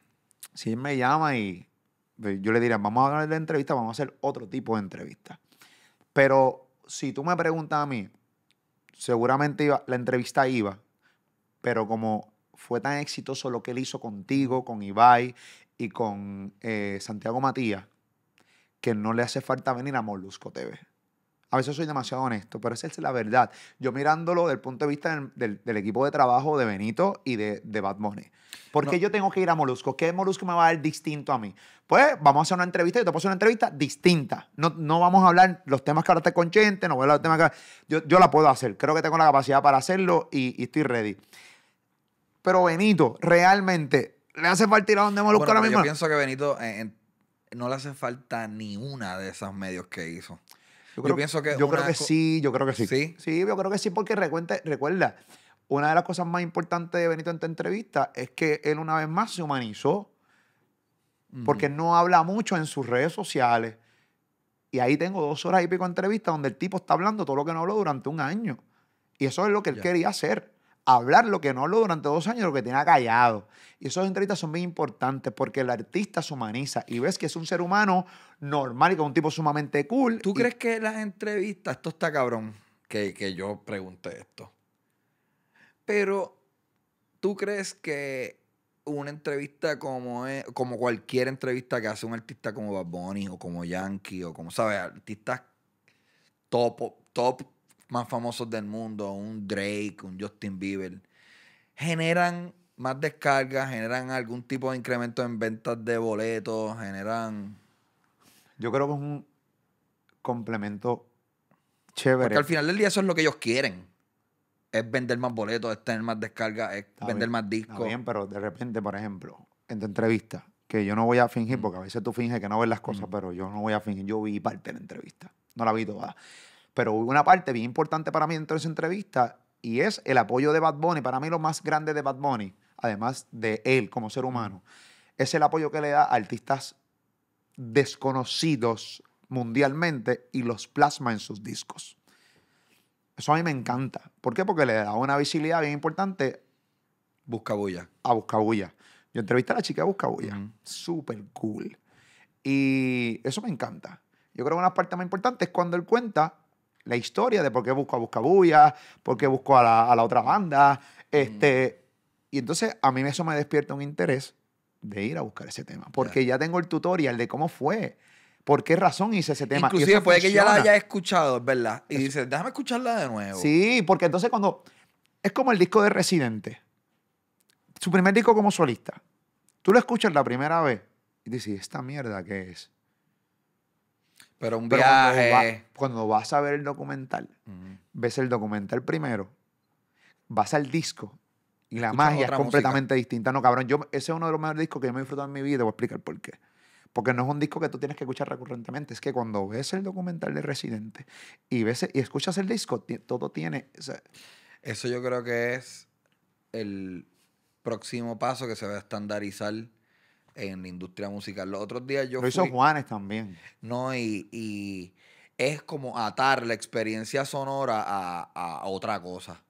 Si él me llama y yo le diré, vamos a hablar de entrevista, vamos a hacer otro tipo de entrevista. Pero si tú me preguntas a mí, seguramente iba, la entrevista iba, pero como fue tan exitoso lo que él hizo contigo, con Ibai y con eh, Santiago Matías, que no le hace falta venir a Molusco TV. A veces soy demasiado honesto, pero esa es la verdad. Yo mirándolo del punto de vista del, equipo de trabajo de Benito y de, de Bad Money. ¿Por qué yo tengo que ir a Molusco? ¿Qué Molusco me va a dar distinto a mí? Pues vamos a hacer una entrevista, yo te puedo hacer una entrevista distinta. No, no vamos a hablar los temas que ahora te conchente, no voy a hablar los temas que... Yo, yo la puedo hacer, creo que tengo la capacidad para hacerlo y, estoy ready. Pero Benito, realmente, ¿le hace falta ir a donde Molusco ahora mismo? Yo pienso que Benito eh, no le hace falta ni una de esas medios que hizo. Yo, creo, pienso que. Yo creo que sí, yo creo que sí. Sí, yo creo que sí, porque recuerda, una de las cosas más importantes de Benito en esta entrevista es que él una vez más se humanizó. Porque no habla mucho en sus redes sociales. Y ahí tengo dos horas y pico de entrevistas donde el tipo está hablando todo lo que no habló durante un año. Y eso es lo que él quería hacer hablar lo que no habló durante dos años, lo que tenía callado. Y esas entrevistas son bien importantes porque el artista se humaniza y ves que es un ser humano normal y es un tipo sumamente cool. ¿Tú crees que las entrevistas, esto está cabrón, que, yo pregunte esto, pero tú crees que una entrevista como e, como cualquier entrevista que hace un artista como Bad Bunny o como Yankee o como, ¿sabes? Artistas top, top más famosos del mundo, un Drake, un Justin Bieber, generan más descargas, generan algún tipo de incremento en ventas de boletos, generan... Yo creo que es un complemento chévere. Porque al final del día eso es lo que ellos quieren. Es vender más boletos, es tener más descargas, es vender más discos. Está bien, pero de repente, por ejemplo, en tu entrevista, que yo no voy a fingir, mm. porque a veces tú finges que no ves las cosas, mm. pero yo no voy a fingir. Yo vi parte de la entrevista, no la vi toda. Pero hubo una parte bien importante para mí en toda esa entrevista y es el apoyo de Bad Bunny. Para mí lo más grande de Bad Bunny, además de él como ser humano, es el apoyo que le da a artistas desconocidos mundialmente y los plasma en sus discos. Eso a mí me encanta. ¿Por qué? Porque le da una visibilidad bien importante. Buscabulla. A Buscabulla. Yo entrevisté a la chica de Buscabulla. Súper cool. Y eso me encanta. Yo creo que una parte más importante es cuando él cuenta la historia de por qué busco a Buscabuya, por qué busco a la, otra banda. Este, mm. Y entonces a mí eso me despierta un interés de ir a buscar ese tema, porque ya tengo el tutorial de cómo fue. ¿Por qué razón hice ese tema? Inclusive puede que ya la haya escuchado, verdad. Y dices, déjame escucharla de nuevo. Sí, porque entonces cuando... Es como el disco de Residente. Su primer disco como solista. Tú lo escuchas la primera vez y dices, ¿esta mierda qué es? Pero un viaje. Cuando, vas a ver el documental, ves el documental primero, vas al disco y la magia es completamente distinta. No, cabrón, yo, ese es uno de los mejores discos que yo me he disfrutado en mi vida. Te voy a explicar por qué. Porque no es un disco que tú tienes que escuchar recurrentemente. Es que cuando ves el documental de Residente y, ves, y escuchas el disco, todo tiene. Eso yo creo que es el próximo paso que se va a estandarizar en la industria musical. Los otros días yo. fui, Juanes también. No, y, es como atar la experiencia sonora a, otra cosa.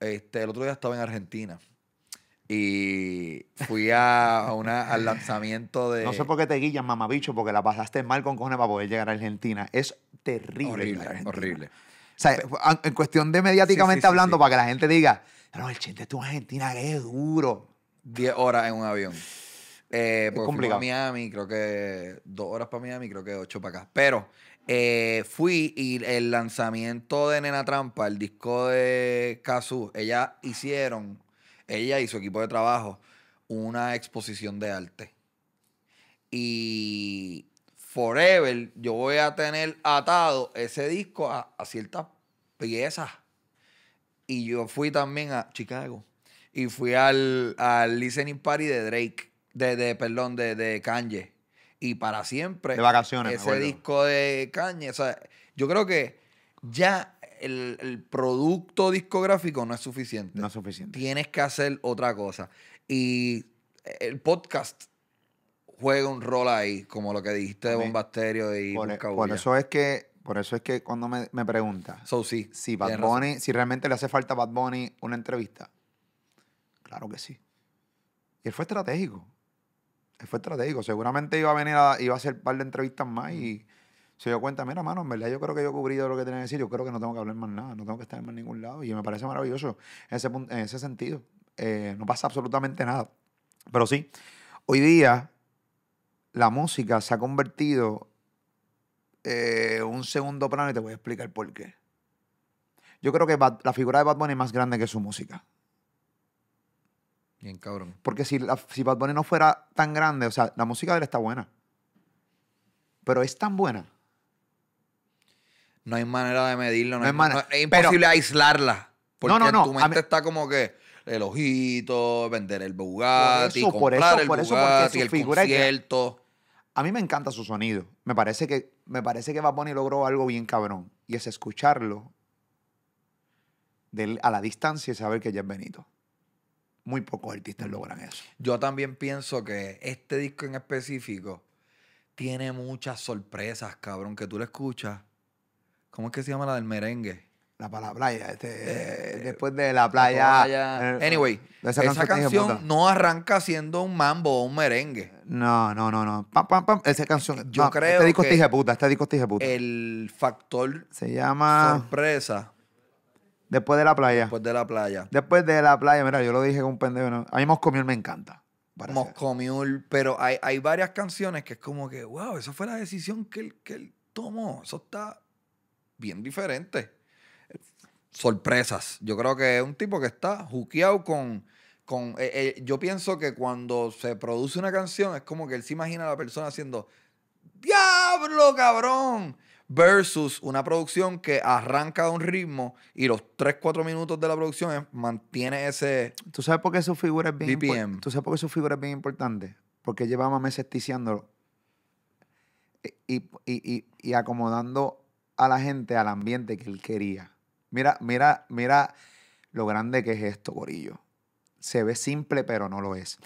Este, el otro día estaba en Argentina y fui a, al lanzamiento de. No sé por qué te guillan, mamabicho, porque la pasaste mal con cojones para poder llegar a Argentina. Es terrible. Horrible, horrible. O sea, en cuestión de mediáticamente hablando, para que la gente diga, no, el chiste estuvo tu Argentina es duro. 10 horas en un avión. Eh, Miami, creo que dos horas para Miami, creo que ocho para acá. Pero eh, fui y el lanzamiento de Nena Trampa, el disco de Kazu, ella hicieron, ella y su equipo de trabajo, una exposición de arte. Y forever yo voy a tener atado ese disco a, a ciertas piezas. Y yo fui también a Chicago. Y fui al, al Listening Party de Drake de, de perdón, de, de Kanye. Y para siempre. De vacaciones. Ese disco de Kanye. O sea, yo creo que ya el, producto discográfico no es suficiente. No es suficiente. Tienes que hacer otra cosa. Y el podcast juega un rol ahí, como lo que dijiste de Bombasterio y por, e, por eso es que por eso es que cuando me, me pregunta so, sí, si Bad Bunny, si realmente le hace falta a Bad Bunny una entrevista, claro que sí. Y él fue estratégico fue estratégico. Seguramente iba a venir iba a hacer un par de entrevistas más y se dio cuenta, mira, mano, en verdad yo creo que yo he cubrido lo que tenía que decir, yo creo que no tengo que hablar más nada, no tengo que estar en ningún lado. Y me parece maravilloso en ese, sentido. Eh, no pasa absolutamente nada. Pero sí, hoy día la música se ha convertido en eh, un segundo plano y te voy a explicar por qué. Yo creo que la figura de Bad Bunny es más grande que su música. Bien cabrón. Porque si, Bad Bunny no fuera tan grande, o sea, la música de él está buena. Pero es tan buena. No hay manera de medirlo. es imposible aislarla. Porque no, tu mente está como que el ojito, vender el Bugatti, por eso, por eso, por el Bugatti, el A mí me encanta su sonido. Me parece que, me parece que Bad Bunny logró algo bien cabrón. Y es escucharlo a la distancia y saber que ya es Benito muy pocos artistas logran eso. Yo también pienso que este disco en específico tiene muchas sorpresas, cabrón, que tú le escuchas. ¿Cómo es que se llama la del merengue? La para la playa, este, eh, eh, eh, después de la playa. Anyway, esa, canción no arranca siendo un mambo o un merengue. No, no, no, no. Pam, pam, Esa canción. Yo este creo. Este disco es está puta, este disco está puta. El factor. Se llama. Sorpresa Después de la playa. Después de la playa. Después de la playa, mira, yo lo dije con un pendejo. A mí Moscomiul me encanta. Moscomiul, pero hay, varias canciones que es como que, wow, esa fue la decisión que él, que él tomó. Eso está bien diferente. Sorpresas. Yo creo que es un tipo que está juqueado con. con eh, eh, yo pienso que cuando se produce una canción es como que él se imagina a la persona haciendo. ¡Diablo, cabrón! versus una producción que arranca a un ritmo y los 3, 4 minutos de la producción mantiene ese... ¿Tú sabes por qué su figura es bien ¿Tú sabes por qué figura es bien importante? Porque llevaba meses ticiándolo e, y, acomodando a la gente al ambiente que él quería. Mira, mira, mira lo grande que es esto, gorillo. Se ve simple, pero no lo es.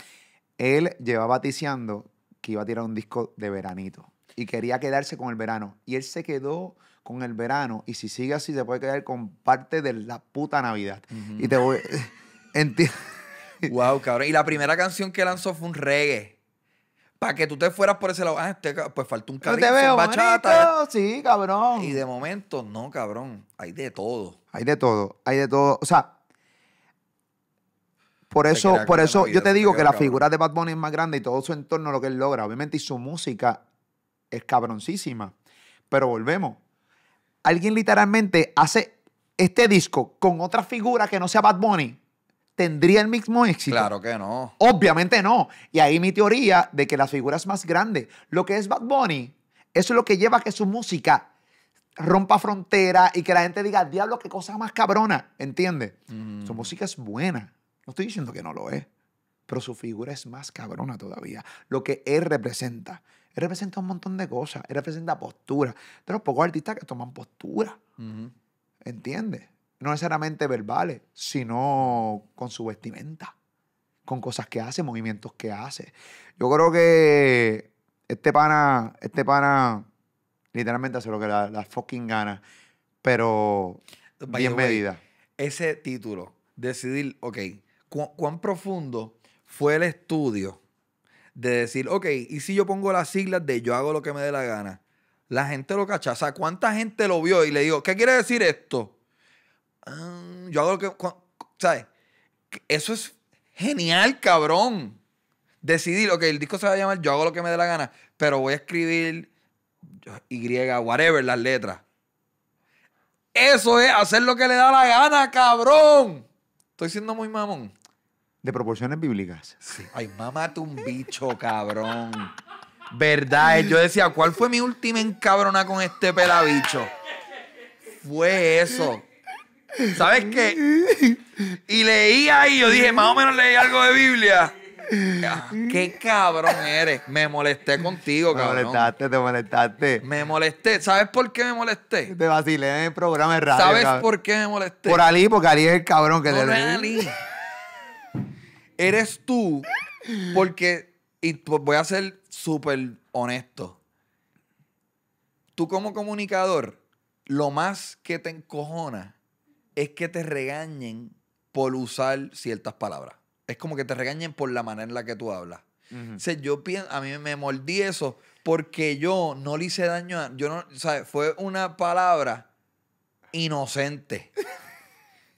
Él llevaba ticiando que iba a tirar un disco de veranito y quería quedarse con el verano. Y él se quedó con el verano y si sigue así se puede quedar con parte de la puta Navidad. Y te voy... wow, (laughs) cabrón. Y la primera canción que lanzó fue un reggae. Para que tú te fueras por ese lado, ah, este pues faltó un cabrón. Yo te veo, bachata. Sí, cabrón. Y de momento, no, cabrón. Hay de todo. Hay de todo. Hay de todo. O sea, por eso, por eso yo te digo que la figura de Bad Bunny es más grande y todo su entorno, lo que él logra, obviamente, y su música es cabroncísima. Pero volvemos. Alguien literalmente hace este disco con otra figura que no sea Bad Bunny. ¿Tendría el mismo éxito? Claro que no. Obviamente no. Y ahí mi teoría de que la figura es más grande. Lo que es Bad Bunny, eso es lo que lleva a que su música rompa frontera y que la gente diga, diablo, qué cosa más cabrona, ¿entiendes? Su música es buena. No estoy diciendo que no lo es, pero su figura es más cabrona todavía. Lo que él representa representa un montón de cosas. Él representa posturas. De los pocos artistas que toman postura. ¿Entiendes? No necesariamente verbales, sino con su vestimenta. Con cosas que hace, movimientos que hace. Yo creo que este pana, este pana literalmente hace lo que la, fucking gana. Pero bien medida. Ese título, decidir, ok, ¿cuán profundo fue el estudio de decir, ok, ¿y si yo pongo las siglas de yo hago lo que me dé la gana? La gente lo cacha. ¿cuánta gente lo vio y le dijo, ¿qué quiere decir esto? Ah, yo hago lo que... ¿Sabes? Eso es genial, cabrón. Decidir, ok, el disco se va a llamar Yo hago lo que me dé la gana, pero voy a escribir Y, whatever, las letras. Eso es hacer lo que le da la gana, cabrón. Estoy siendo muy mamón de proporciones bíblicas. Sí. Ay, mamá, un bicho, (laughs) cabrón. Verdad, yo decía, ¿cuál fue mi última encabrona con este pelabicho? Fue eso. ¿Sabes qué? Y leía ahí, yo dije, más o menos leí algo de Biblia. Ah, qué cabrón eres. Me molesté contigo, cabrón. Te molestaste, te molestaste. Me molesté. ¿Sabes por qué me molesté? Te vacilé en el programa de radio. ¿Sabes por qué me molesté? Por Ali, porque Ali es el cabrón que te Eres tú, porque, y voy a ser súper honesto. Tú como comunicador, lo más que te encojona es que te regañen por usar ciertas palabras. Es como que te regañen por la manera en la que tú hablas. yo a mí me mordí eso porque yo no le hice daño a, yo no, Fue una palabra inocente.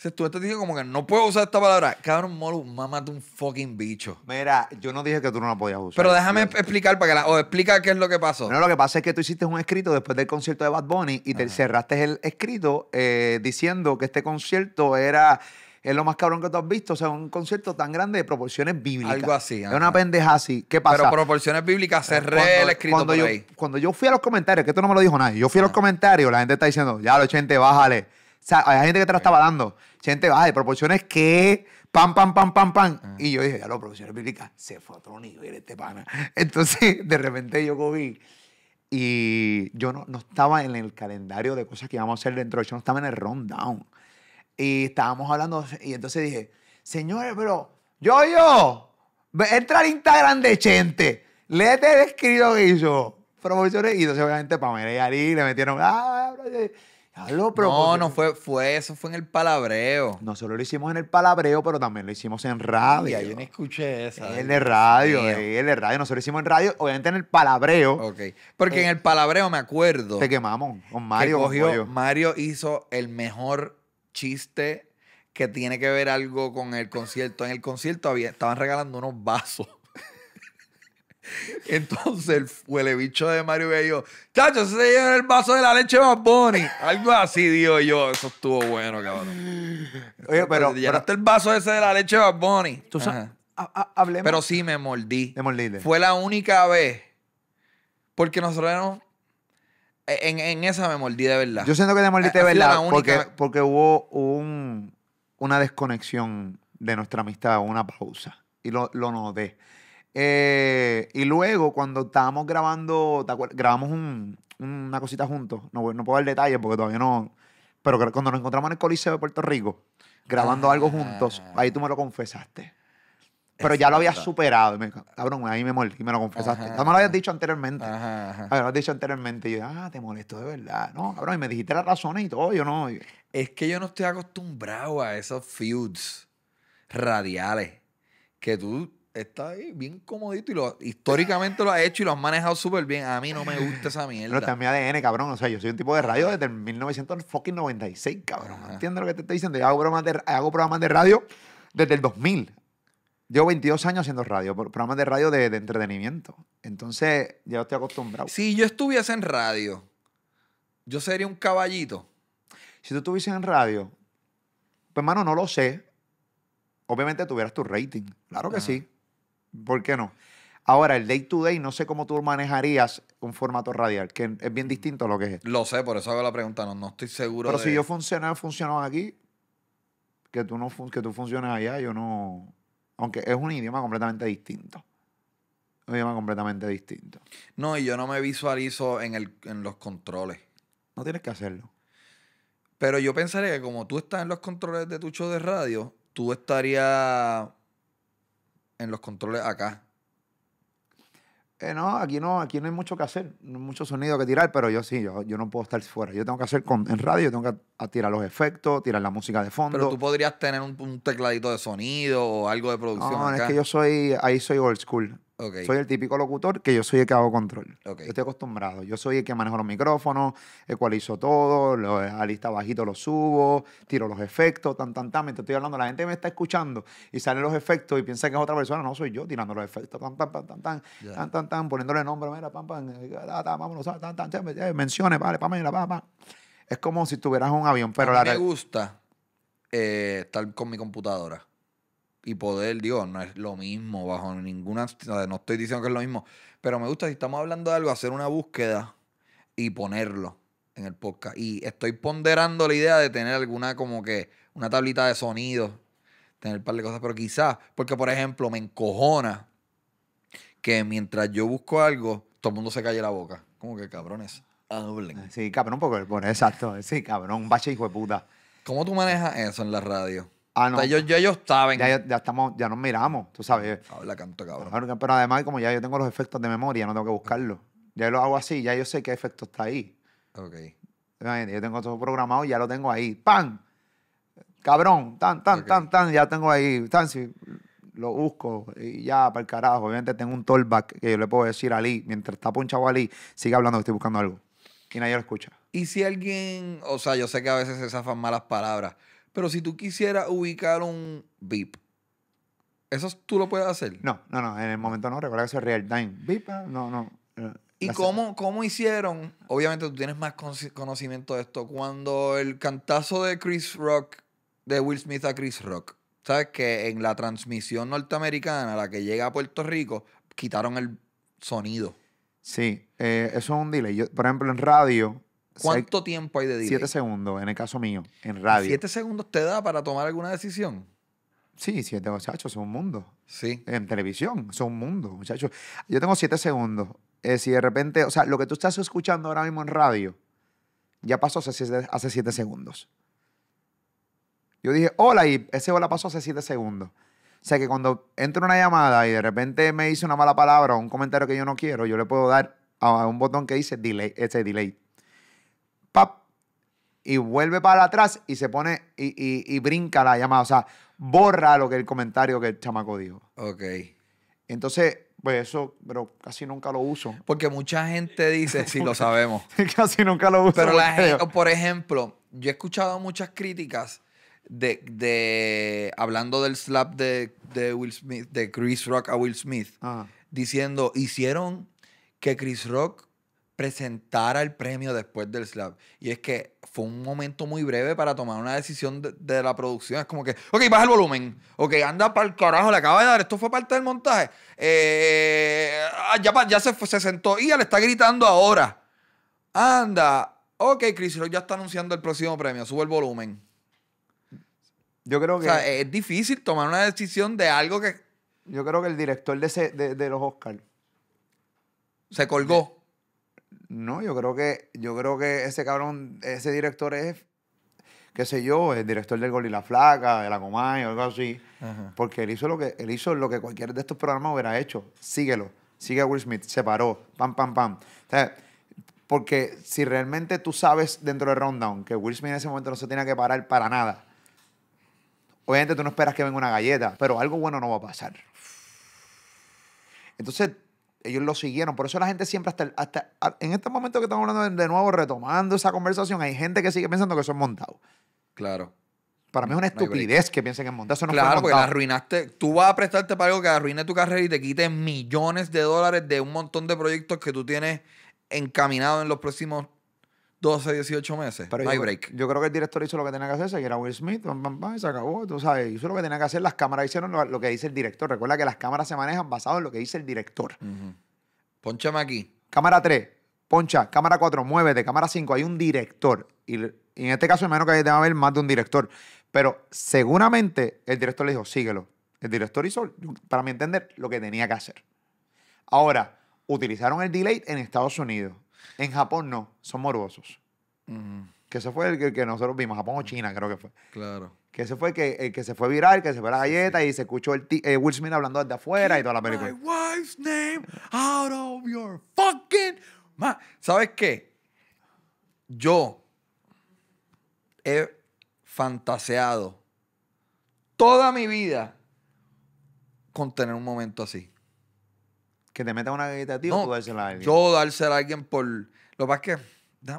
Entonces tú te diciendo como que no puedo usar esta palabra. Cabrón, Molu, mamá de un fucking bicho. Mira, yo no dije que tú no la podías usar. Pero déjame explicar para que la, o explica qué es lo que pasó. No, lo que pasa es que tú hiciste un escrito después del concierto de Bad Bunny y te cerraste el escrito eh, diciendo que este concierto era es lo más cabrón que tú has visto. O sea, un concierto tan grande de proporciones bíblicas. Algo así. Es una pendeja así. ¿Qué pasa? Pero proporciones bíblicas, eh, cerré el escrito cuando yo, Cuando yo fui a los comentarios, que esto no me lo dijo nadie, yo fui a los ah. comentarios, la gente está diciendo, ya, lo 80, bájale sea, hay gente que te la estaba eh. dando. Gente, baja, de proporciones que pam, pam, pam, pam, pam. Ah. Y yo dije, ya lo, profesor bíblicas se fue a otro nivel este pana. (laughs) Entonces, de repente yo cogí y yo no, no estaba en el calendario de cosas que íbamos a hacer dentro de yo no estaba en el rundown. Y estábamos hablando, y entonces dije, señores, pero yo, yo, entra al Instagram de gente, léete el escrito que hizo. Profesores, y entonces obviamente Pamela y le metieron, ah, no, no fue, fue eso, fue en el palabreo. Nosotros lo hicimos en el palabreo, pero también lo hicimos en radio. y yo no escuché esa. El radio, eh, en el radio. Nosotros lo hicimos en radio, obviamente en el palabreo. Ok. Porque en eh, el palabreo me acuerdo. Te quemamos con Mario. Mario hizo el mejor chiste que tiene que ver algo con el concierto. En el concierto estaban regalando unos vasos. (laughs) Entonces el huele bicho de Mario Bello, chacho, se lleva el vaso de la leche más Bonnie. Algo así, digo yo. Eso estuvo bueno, cabrón. (laughs) Oye, pero. Te el vaso ese de la leche más Bonnie. Tú Pero sí me mordí. Me Fue la única vez. Porque nosotros e, En, esa me mordí de verdad. Yo siento que te mordiste eh, de verdad. Porque, hubo una desconexión de nuestra amistad, una pausa. Y lo, lo noté. Eh, y luego, cuando estábamos grabando, grabamos una cosita juntos. No, puedo dar detalles porque todavía no. Pero cuando nos encontramos en el Coliseo de Puerto Rico, grabando algo juntos, ah. ahí tú me lo confesaste. Pero ya lo habías superado. cabrón, ahí me lo confesaste. lo habías dicho anteriormente. Ah, lo habías dicho anteriormente. Y yo, ah, te molesto de verdad. No, cabrón, y me dijiste las razones y todo. Yo no. Es que yo no estoy acostumbrado a esos feuds radiales. Que tú está ahí bien comodito y lo, históricamente lo ha hecho y lo has manejado súper bien. A mí no me gusta esa mierda. Pero está mi ADN, cabrón. O sea, yo soy un tipo de radio desde el 1996, cabrón. ¿Entiendes lo que te estoy diciendo? Yo hago programas de, radio desde el 2000. Llevo 22 años haciendo radio, programas de radio de, entretenimiento. Entonces, ya estoy acostumbrado. Si yo estuviese en radio, yo sería un caballito. Si tú estuvieses en radio, pues, hermano, no lo sé. Obviamente tuvieras tu rating. Claro que sí. ¿Por qué no? Ahora, el day to day, no sé cómo tú manejarías un formato radial, que es bien distinto a lo que es. Lo sé, por eso hago la pregunta, no, estoy seguro. Pero si yo funcionaba, funciona aquí, que tú, no que tú allá, yo no. Aunque es un idioma completamente distinto. Un idioma completamente distinto. No, y yo no me visualizo en, en los controles. No tienes que hacerlo. Pero yo pensaría que como tú estás en los controles de tu show de radio, tú estarías en los controles acá? Eh, no, aquí no, aquí no hay mucho que hacer, no hay mucho sonido que tirar, pero yo sí, yo, yo no puedo estar fuera. Yo tengo que hacer con, en radio, tengo que tirar los efectos, tirar la música de fondo. Pero tú podrías tener un, tecladito de sonido o algo de producción. No, es que yo soy, ahí soy old school. Soy el típico locutor que yo soy el que hago control. Yo estoy acostumbrado. Yo soy el que manejo los micrófonos, ecualizo todo, lo, lista bajito lo subo, tiro los efectos, tan, tan, tan. mientras estoy hablando, la gente me está escuchando y salen los efectos y piensa que es otra persona. No, soy yo tirando los efectos, tan, tan, tan, tan, tan, tan, poniéndole nombre, mira, pam, pam, eh, vámonos, eh, menciones, vale, pam, mira, Es como si tuvieras un avión, pero a Me gusta eh, estar con mi computadora y poder, Dios no es lo mismo bajo ninguna, no estoy diciendo que es lo mismo, pero me gusta si estamos hablando de algo, hacer una búsqueda y ponerlo en el podcast. Y estoy ponderando la idea de tener alguna como que una tablita de sonido, tener un par de cosas, pero quizás, porque por ejemplo me encojona que mientras yo busco algo, todo el mundo se calle la boca. Como que cabrones, hablen. Sí, cabrón, porque, bueno, exacto, sí, cabrón, un bache hijo de puta. ¿Cómo tú manejas eso en la radio? Ah, ellos saben. Ya, estamos, ya nos miramos, tú sabes. Ah, habla canto, cabrón. Pero, además, como ya yo tengo los efectos de memoria, no tengo que buscarlos. Ya lo hago así, ya yo sé qué efecto está ahí. Ok. Yo tengo todo programado y ya lo tengo ahí. ¡Pam! Cabrón, tan, tan, tan, tan, ya tengo ahí. Tan, si lo busco y ya, para el carajo. Obviamente tengo un talkback que yo le puedo decir a Ali, mientras está punchado Ali, sigue hablando estoy buscando algo. Y nadie lo escucha. Y si alguien, o sea, yo sé que a veces se zafan malas palabras, pero si tú quisieras ubicar un beep, ¿eso tú lo puedes hacer? No, no, no. En el momento no. Recuerda que es real time. VIP, ah, no, no. Eh, ¿Y cómo, cómo, hicieron? Obviamente tú tienes más conocimiento de esto. Cuando el cantazo de Chris Rock, de Will Smith a Chris Rock, ¿sabes? Que en la transmisión norteamericana, la que llega a Puerto Rico, quitaron el sonido. Sí, eh, eso es un delay. por ejemplo, en radio, ¿Cuánto tiempo hay de delay? Siete segundos, en el caso mío, en radio. ¿Siete segundos te da para tomar alguna decisión? Sí, siete muchachos, es un mundo. Sí. En televisión, es un mundo, muchachos. Yo tengo siete segundos. Eh, si de repente, o sea, lo que tú estás escuchando ahora mismo en radio, ya pasó hace, hace siete segundos. Yo dije, hola, y ese hola pasó hace siete segundos. O sea que cuando en una llamada y de repente me dice una mala palabra o un comentario que yo no quiero, yo le puedo dar a un botón que dice delay, ese delay y vuelve para atrás y se pone y, brinca la llamada. O sea, borra lo que el comentario que el chamaco dijo. Ok. Entonces, pues eso, pero casi nunca lo uso. Porque mucha gente dice, si lo sabemos. (laughs) casi nunca lo uso. Pero la gente, por ejemplo, yo he escuchado muchas críticas de, hablando del slap de, de, Will Smith, de Chris Rock a Will Smith, ah. diciendo, hicieron que Chris Rock presentara el premio después del Slab Y es que fue un momento muy breve para tomar una decisión de, la producción. Es como que, ok, baja el volumen. Ok, anda para el carajo, le acaba de dar. Esto fue parte del montaje. Eh, ah, ya, ya se, se sentó. Y ya le está gritando ahora. Anda. Ok, Chris ya está anunciando el próximo premio. Sube el volumen. Yo creo que. O sea, es difícil tomar una decisión de algo que. Yo creo que el director de, de los Oscars. Se colgó. No, yo creo que, yo creo que ese cabrón, ese director es, qué sé yo, el director del Gol y la Flaca, de la Comay o algo así. Porque él hizo lo que, él hizo lo que cualquier de estos programas hubiera hecho. Síguelo. Sigue a Will Smith, se paró, pam, pam, pam. porque si realmente tú sabes dentro de Rundown que Will Smith en ese momento no se tiene que parar para nada, obviamente tú no esperas que venga una galleta, pero algo bueno no va a pasar. Entonces, ellos lo siguieron. Por eso la gente siempre, hasta, en este momento que estamos hablando de nuevo, retomando esa conversación, hay gente que sigue pensando que eso es montado. Claro. Para mí es una estupidez que piensen es montado. Eso no claro, porque la arruinaste. Tú vas a prestarte para algo que arruine tu carrera y te quite millones de dólares de un montón de proyectos que tú tienes encaminado en los próximos 12, 18 meses. Pero yo, break. Yo creo que el director hizo lo que tenía que hacer, se a Will Smith, se acabó. Tú sabes, hizo lo que tenía que hacer, las cámaras hicieron lo, que dice el director. Recuerda que las cámaras se manejan basado en lo que dice el director. Ponchame aquí. Cámara 3, poncha. Cámara 4, muévete. Cámara 5, hay un director. Y, en este caso, menos que debe haber más de un director. Pero seguramente el director le dijo, síguelo. El director hizo, para mi entender, lo que tenía que hacer. Ahora, utilizaron el delay en Estados Unidos en Japón no, son morbosos Que ese fue el que, nosotros vimos, Japón o China creo que fue. Claro. Que ese fue el que, se fue viral, que se fue la galleta y se escuchó el eh, Will Smith hablando desde afuera y toda la película. My wife's name out of your fucking ¿Sabes qué? Yo he fantaseado toda mi vida con tener un momento así. Que te meta una galleta a ti o dársela a alguien. Yo dársela a alguien por. Lo que pasa es que.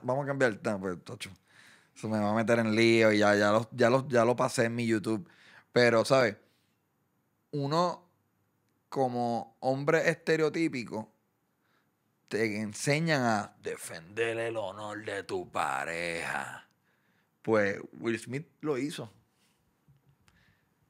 vamos a cambiar. tema, pues, tocho. Eso me va a meter en lío y ya, ya, ya, ya lo pasé en mi YouTube. Pero, ¿sabes? Uno, como hombre estereotípico, te enseñan a defender el honor de tu pareja. Pues Will Smith lo hizo.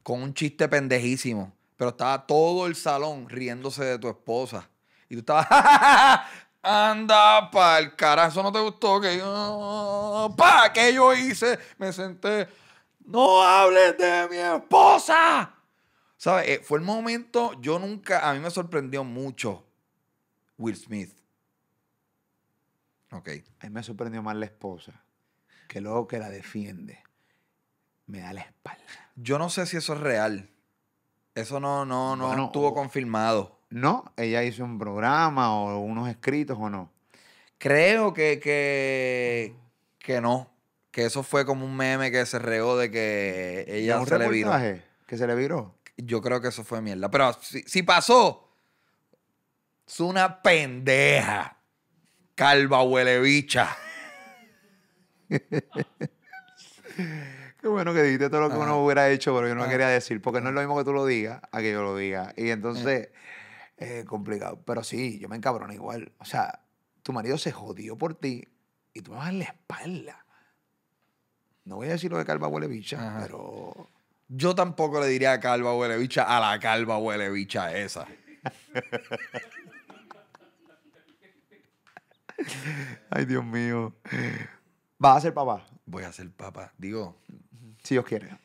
Con un chiste pendejísimo pero estaba todo el salón riéndose de tu esposa. Y tú estabas, (laughs) anda pa'l carajo, eso no te gustó, que yo, pa, que yo hice, me senté, no hables de mi esposa. ¿Sabes? Eh, fue el momento, yo nunca, a mí me sorprendió mucho Will Smith. Ok. A mí me sorprendió más la esposa, que luego que la defiende, me da la espalda. Yo no sé si eso es real. Eso no, no, no estuvo confirmado. No, ella hizo un programa o unos escritos o no. Creo que, que, que no. Que eso fue como un meme que se regó de que ella se le viró. ¿Que se le viró? Yo creo que eso fue mierda. Pero si, si pasó, es una pendeja. Calva huele (laughs) Qué bueno que dijiste todo lo que uno hubiera hecho, pero yo no quería decir, porque no es lo mismo que tú lo digas a que yo lo diga. Y entonces, eh, complicado. Pero sí, yo me encabrono igual. O sea, tu marido se jodió por ti y tú me vas en la espalda. No voy a decir lo de calva huele bicha, pero... Yo tampoco le diría a calva huele bicha a la calva huele bicha esa. (laughs) Ay, Dios mío. ¿Vas a ser papá? Voy a ser papá. Digo, si Dios quiere.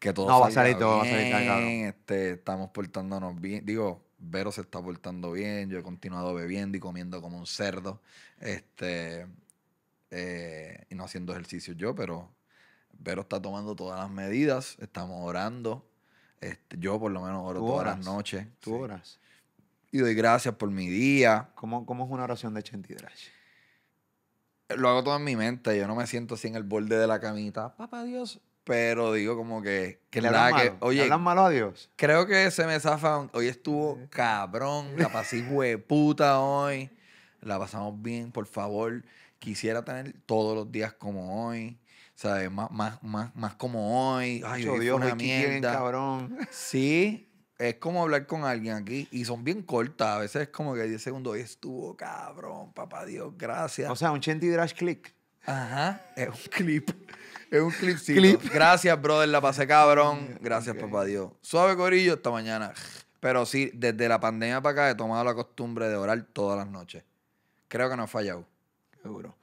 Que todo no, va a todo, va a este, estamos portándonos bien. Digo, Vero se está portando bien, yo he continuado bebiendo y comiendo como un cerdo. Este, eh, y no haciendo ejercicio yo, pero Vero está tomando todas las medidas, estamos orando. Este, yo por lo menos oro todas las noches. Tú oras. Y doy gracias por mi día. ¿Cómo, cómo es una oración de Chantidrash? Lo hago todo en mi mente. Yo no me siento así en el borde de la camita. Papá Dios, pero digo como que... que oye, malo a Dios? Creo que se me zafa. Hoy estuvo cabrón, la pasé (laughs) puta hoy. La pasamos bien, por favor. Quisiera tener todos los días como hoy. ¿Sabes? Más, más, más, más como hoy. Ay, Dios, mierda. cabrón. Sí, es como hablar con alguien aquí y son bien cortas. A veces es como que 10 segundos. Hoy estuvo cabrón, papá Dios, gracias. O sea, un chenty drash click. Ajá, es un clip. Es un clipcito. Gracias, brother. La pasé cabrón. Gracias, papá Dios. Suave corillo esta mañana. Pero sí, desde la pandemia para acá he tomado la costumbre de orar todas las noches. Creo que no he fallado. Seguro.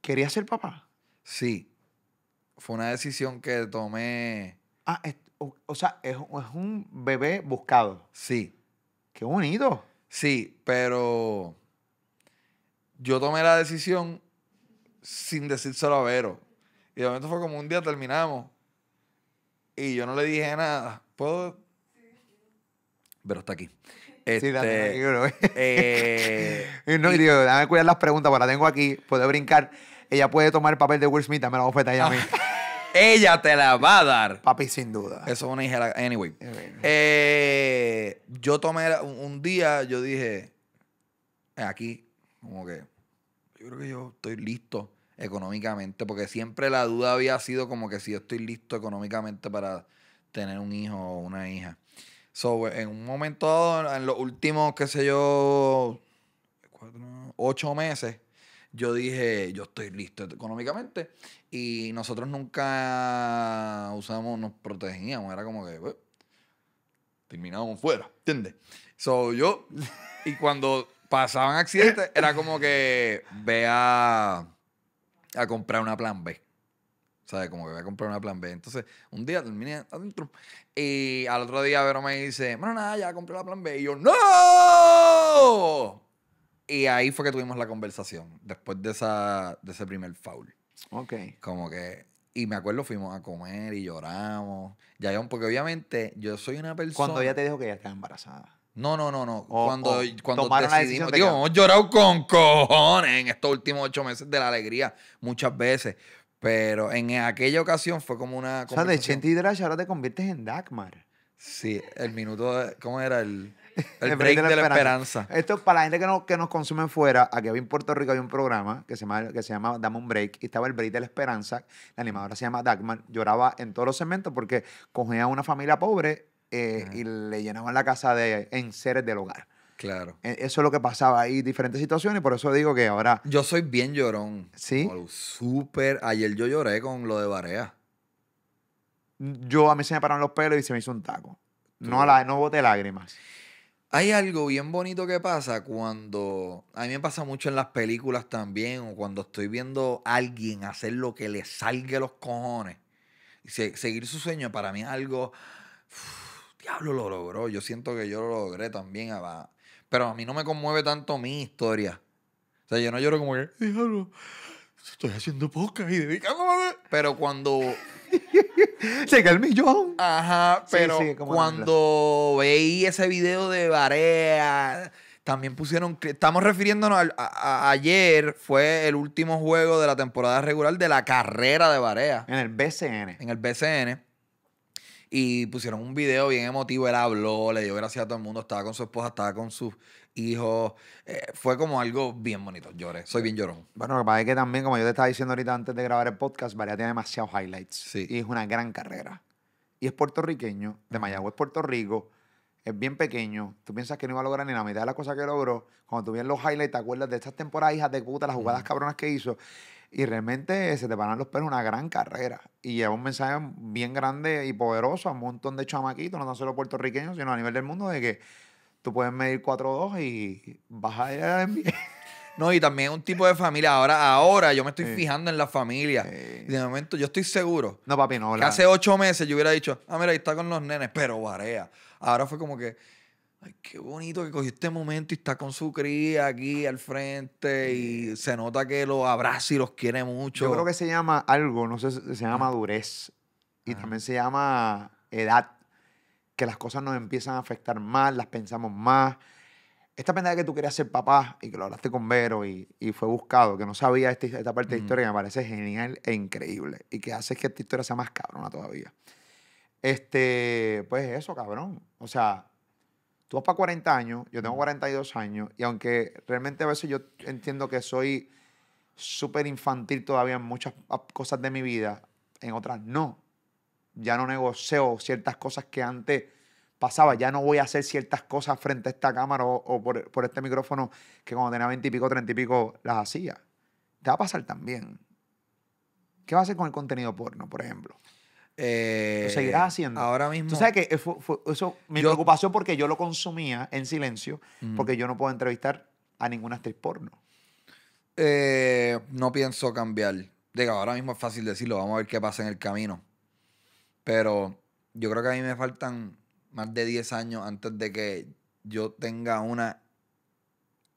¿Querías ser papá? Sí. Fue una decisión que tomé. Ah, o, sea, es, es un bebé buscado. Sí. Qué bonito. Sí, pero yo tomé la decisión sin decírselo a Vero. Y de momento fue como un día terminamos y yo no le dije nada. ¿Puedo? Pero está aquí. sí, dale, este, eh, (laughs) no, y, digo, dame cuidar las preguntas, porque la tengo aquí. Puedo brincar. Ella puede tomar el papel de Will Smith, me la oferta ella a mí. (laughs) ella te la va a dar. Papi, sin duda. Eso es una hija. Anyway. Eh, yo tomé un día, yo dije, aquí, como que, yo creo que yo estoy listo económicamente, porque siempre la duda había sido como que si yo estoy listo económicamente para tener un hijo o una hija. So, en un momento en los últimos, qué sé yo, ocho meses, yo dije, yo estoy listo económicamente. Y nosotros nunca usamos, nos protegíamos. Era como que, terminamos fuera, ¿entiendes? So, yo, y cuando pasaban accidentes, era como que, vea a comprar una plan B. ¿Sabes? Como que voy a comprar una plan B. Entonces, un día terminé adentro. Y al otro día Vero me dice, bueno, nada, ya compré la plan B. Y yo, ¡No! Y ahí fue que tuvimos la conversación, después de, esa, de ese primer foul. Ok. Como que, y me acuerdo, fuimos a comer y lloramos. Ya, porque obviamente yo soy una persona... Cuando ella te dijo que ya estaba embarazada. No, no, no, no. cuando cuando decidimos, digo, hemos llorado con cojones en estos últimos ocho meses de la alegría muchas veces. Pero en aquella ocasión fue como una. O sea, de Chente y Drash ahora te conviertes en Dagmar. Sí, el minuto. ¿Cómo era? El, (laughs) el, break de la, esperanza. Esto es para la gente que, no, que nos consume fuera. Aquí en Puerto Rico hay un programa que se, llama, que se llama Dame un Break y estaba el break de la esperanza. La animadora se llama Dagmar. Lloraba en todos los segmentos porque cogía a una familia pobre eh, y le llenaban la casa de enseres del hogar. Claro. E, eso es lo que pasaba. Hay diferentes situaciones, por eso digo que ahora. Yo soy bien llorón. Sí. Súper. Ayer yo lloré con lo de Barea. Mm, yo a mí se me pararon los pelos y se me hizo un taco. No, la, no boté lágrimas. Hay algo bien bonito que pasa cuando. A mí me pasa mucho en las películas también, o cuando estoy viendo a alguien hacer lo que le salgue los cojones. seguir su sueño para mí es algo diablo, lo logró. Yo siento que yo lo logré también. Pero a mí no me conmueve tanto mi historia. O sea, yo no lloro como que, diablo, estoy haciendo podcast y dedicándome. Pero cuando. (laughs) Llega el millón. Ajá, pero cuando veí ese video de Barea, también pusieron. Estamos refiriéndonos a, ayer, fue el último juego de la temporada regular de la carrera de Barea. En el BCN. En el BCN. Y pusieron un video bien emotivo, él habló, le dio gracias a todo el mundo, estaba con su esposa, estaba con sus hijos. Eh, fue como algo bien bonito, lloré, soy bien llorón. Bueno, lo que pasa es que también, como yo te estaba diciendo ahorita antes de grabar el podcast, Varia tiene demasiados highlights. Sí. Y es una gran carrera. Y es puertorriqueño, de Mayagüez, Puerto Rico es bien pequeño. Tú piensas que no iba a lograr ni la mitad de las cosas que logró. Cuando tú vienes los highlights, te acuerdas de estas temporadas, hijas de puta, las jugadas cabronas que hizo. Y realmente se te paran los pelos una gran carrera. Y lleva un mensaje bien grande y poderoso a un montón de chamaquitos, no solo puertorriqueños, sino a nivel del mundo, de que tú puedes medir 4-2 y vas a (laughs) No, y también un tipo de familia. Ahora, ahora yo me estoy fijando en la familia. de momento, yo estoy seguro. No, papi, no. Que hace ocho meses yo hubiera dicho, ah, mira, ahí está con los nenes, pero varea. Ahora fue como que qué bonito que cogió este momento y está con su cría aquí al frente y se nota que los abraza y los quiere mucho. Yo creo que se llama algo, no sé, se llama madurez y también se llama edad, que las cosas nos empiezan a afectar más, las pensamos más. Esta pendeja que tú querías ser papá y que lo hablaste con Vero y, fue buscado, que no sabía esta, esta parte de la historia, que me parece genial e increíble y que hace que esta historia sea más cabrona todavía. Este, pues eso, cabrón. O sea, tú vas para 40 años, yo tengo 42 años, y aunque realmente a veces yo entiendo que soy súper infantil todavía en muchas ah, cosas de mi vida, en otras no. Ya no negocio ciertas cosas que antes pasaba, ya no voy a hacer ciertas cosas frente a esta cámara o, por, este micrófono que cuando tenía 20 y pico, 30 y pico las hacía. Te va a pasar también. ¿Qué va a hacer con el contenido porno, por ejemplo? Eh, seguirás haciendo. Ahora mismo. Tú sabes que eh, eso, mi preocupación porque yo lo consumía en silencio, porque yo no puedo entrevistar a ninguna actriz porno. Eh, no pienso cambiar. Digo, ahora mismo es fácil decirlo, vamos a ver qué pasa en el camino. Pero yo creo que a mí me faltan más de 10 años antes de que yo tenga una.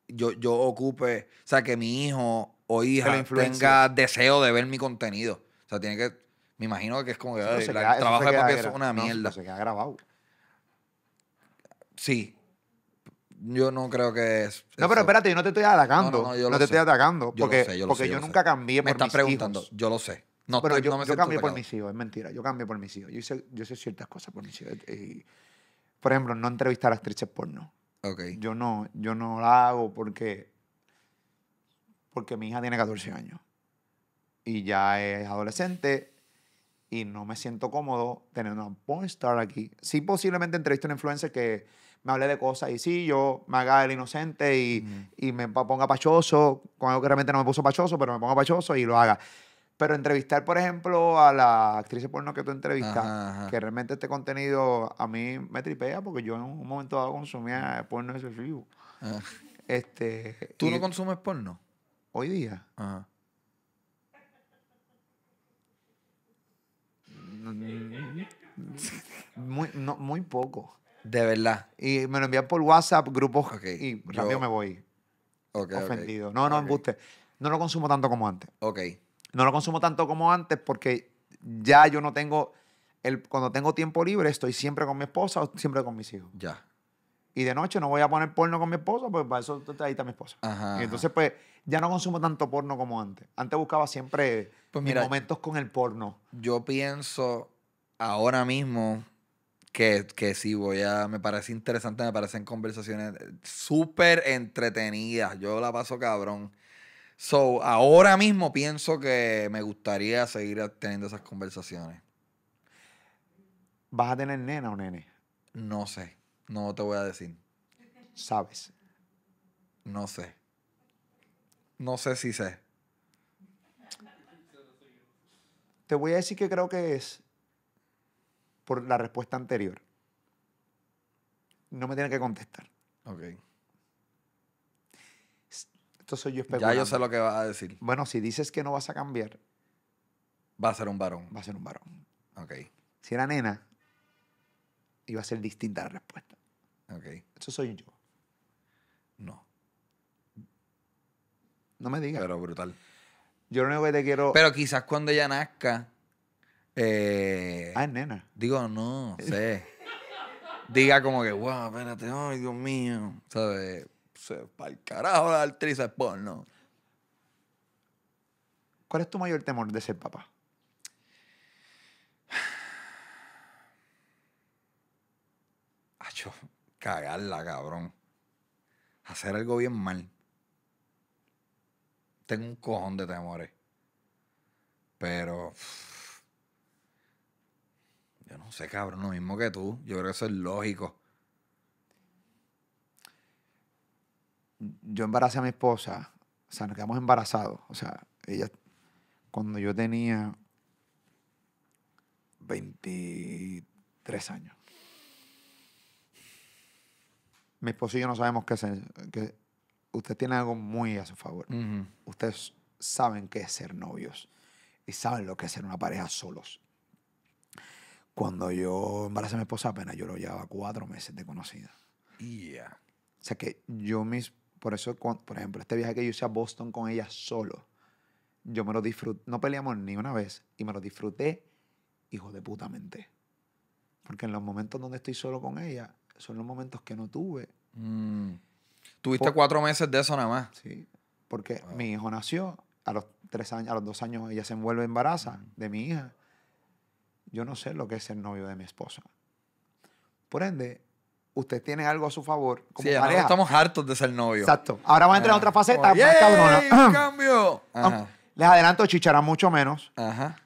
Yo, yo ocupe, o sea, que mi hijo o hija tenga deseo de ver mi contenido. O sea, tiene que me imagino que es como que el trabajo de papi es una mierda. se queda grabado. Sí. Yo no creo que es. No, pero espérate, yo no te estoy atacando. No, yo te estoy atacando. Porque lo sé, yo porque sé, yo, yo nunca cambié por mis hijos. Me estás preguntando, yo lo sé. No, pero yo, no me yo cambié por mis hijos, es mentira. Yo cambié por mis hijos. Yo hice, yo hice ciertas cosas por mis hijos. Eh, y, por ejemplo, no entrevistar a actrices porno. Okay. Yo no, yo no la hago porque, porque mi hija tiene 14 años. Y ya es adolescente y no me siento cómodo teniendo una pornstar aquí. Sí, posiblemente entrevisto a una influencer que me hable de cosas y sí, yo me haga el inocente y, y me ponga pachoso, con algo que realmente no me puso pachoso, pero me ponga pachoso y lo haga. Pero entrevistar, por ejemplo, a la actriz de porno que tú entrevistas, que realmente este contenido a mí me tripea porque yo en un momento dado consumía porno de ese ah. Este, ¿Tú no consumes porno? Hoy día. Ajá. Mm, muy, no, muy poco. De verdad. Y me lo envían por WhatsApp, grupos. Y rápido me voy. ofendido. No, no, me guste. No lo consumo tanto como antes. Ok. no lo consumo tanto como antes porque ya yo no tengo el cuando tengo tiempo libre estoy siempre con mi esposa o siempre con mis hijos. Ya y de noche no voy a poner porno con mi esposo pues para eso ahí está mi esposa. entonces, pues, ya no consumo tanto porno como antes. Antes buscaba siempre pues momentos con el porno. Yo pienso ahora mismo que, que sí, voy a. Me parece interesante, me parecen conversaciones súper entretenidas. Yo la paso cabrón. So, ahora mismo pienso que me gustaría seguir teniendo esas conversaciones. ¿Vas a tener nena o nene? No sé. No te voy a decir. ¿Sabes? No sé. No sé si sé. Te voy a decir que creo que es por la respuesta anterior. No me tiene que contestar. Ok. Entonces soy yo espero. Ya yo sé lo que vas a decir. Bueno, si dices que no vas a cambiar. Va a ser un varón. Va a ser un varón. Ok. Si era nena, iba a ser distinta la respuesta. Ok, eso soy yo. No. No me digas. Pero brutal. Yo no único que te quiero. Pero quizás cuando ella nazca. Eh, ah, nena. Digo, no, sé. (laughs) diga como que, wow, espérate, ay, Dios mío. ¿Sabes? Para el carajo la actriz es porno. ¿Cuál es tu mayor temor de ser papá? (sighs) Acho, cagarla, cabrón. Hacer algo bien mal. Tengo un cojón de temores. Pero. (sighs) yo no sé, cabrón, lo mismo que tú. Yo creo que eso es lógico. Yo embaracé a mi esposa. O sea, nos quedamos embarazados. O sea, ella. Cuando yo tenía 23 años mi esposo y yo no sabemos qué hacer. que usted tiene algo muy a su favor. Ustedes saben qué es ser novios y saben lo que es ser una pareja solos. Cuando yo embaracé a mi esposa, apenas yo lo llevaba cuatro meses de conocida. Yeah. O sea que yo mis, por eso, por ejemplo, este viaje que yo hice a Boston con ella solo, yo me lo disfruté, no peleamos ni una vez y me lo disfruté hijo de putamente. Porque en los momentos donde estoy solo con ella, son los momentos que no tuve. Mm. Tuviste cuatro meses de eso nada más. Sí, porque mi hijo nació, a los tres años, a los dos años ella se envuelve embarazada mm. de mi hija. Yo no sé lo que es el novio de mi esposa. Por ende, usted tiene algo a su favor como sí, pareja. estamos hartos de ser novio. Exacto. Ahora va a entrar en otra ah. faceta. ¡Bien! cambio! Les adelanto, chicharán mucho menos. Ajá.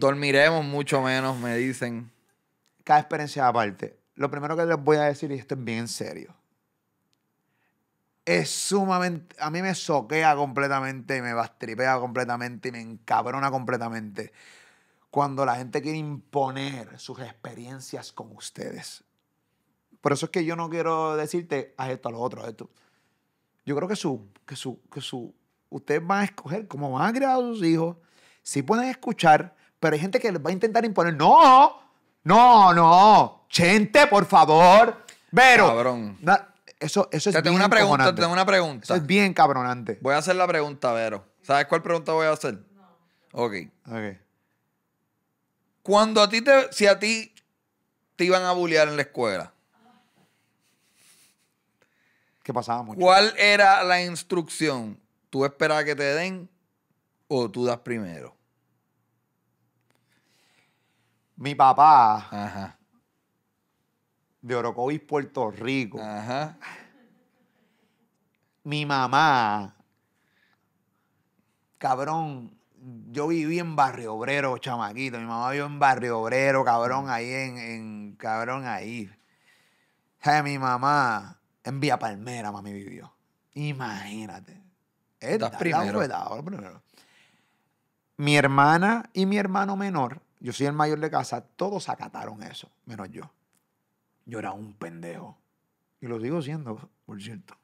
Dormiremos mucho menos, me dicen. Cada experiencia aparte. Lo primero que les voy a decir, y esto es bien serio, es sumamente. A mí me soquea completamente y me bastripea completamente y me encabrona completamente cuando la gente quiere imponer sus experiencias con ustedes. Por eso es que yo no quiero decirte, haz esto, a lo otro, haz esto. Yo creo que su, que su, que su, ustedes van a escoger cómo van a criar a sus hijos, si pueden escuchar, pero hay gente que les va a intentar imponer, no, no, no, gente, por favor. Pero, Cabrón. eso, eso es te tengo una pregunta, te tengo una pregunta. Eso es bien cabronante. Voy a hacer la pregunta, Vero. ¿Sabes cuál pregunta voy a hacer? No. Ok. Ok. Cuando a ti te, si a ti te iban a bullear en la escuela. ¿Qué pasaba mucho. ¿Cuál era la instrucción? ¿Tú esperas que te den o tú das primero? Mi papá, de Orocovis, Puerto Rico. Mi mamá, cabrón, yo viví en Barrio Obrero, chamaquito. Mi mamá vivió en Barrio Obrero, cabrón, ahí en, cabrón, ahí. mi mamá en Vía Palmera, mami vivió. Imagínate. Mi hermana y mi hermano menor yo soy el mayor de casa, todos acataron eso, menos yo. Yo era un pendejo. Y lo sigo siendo, por cierto.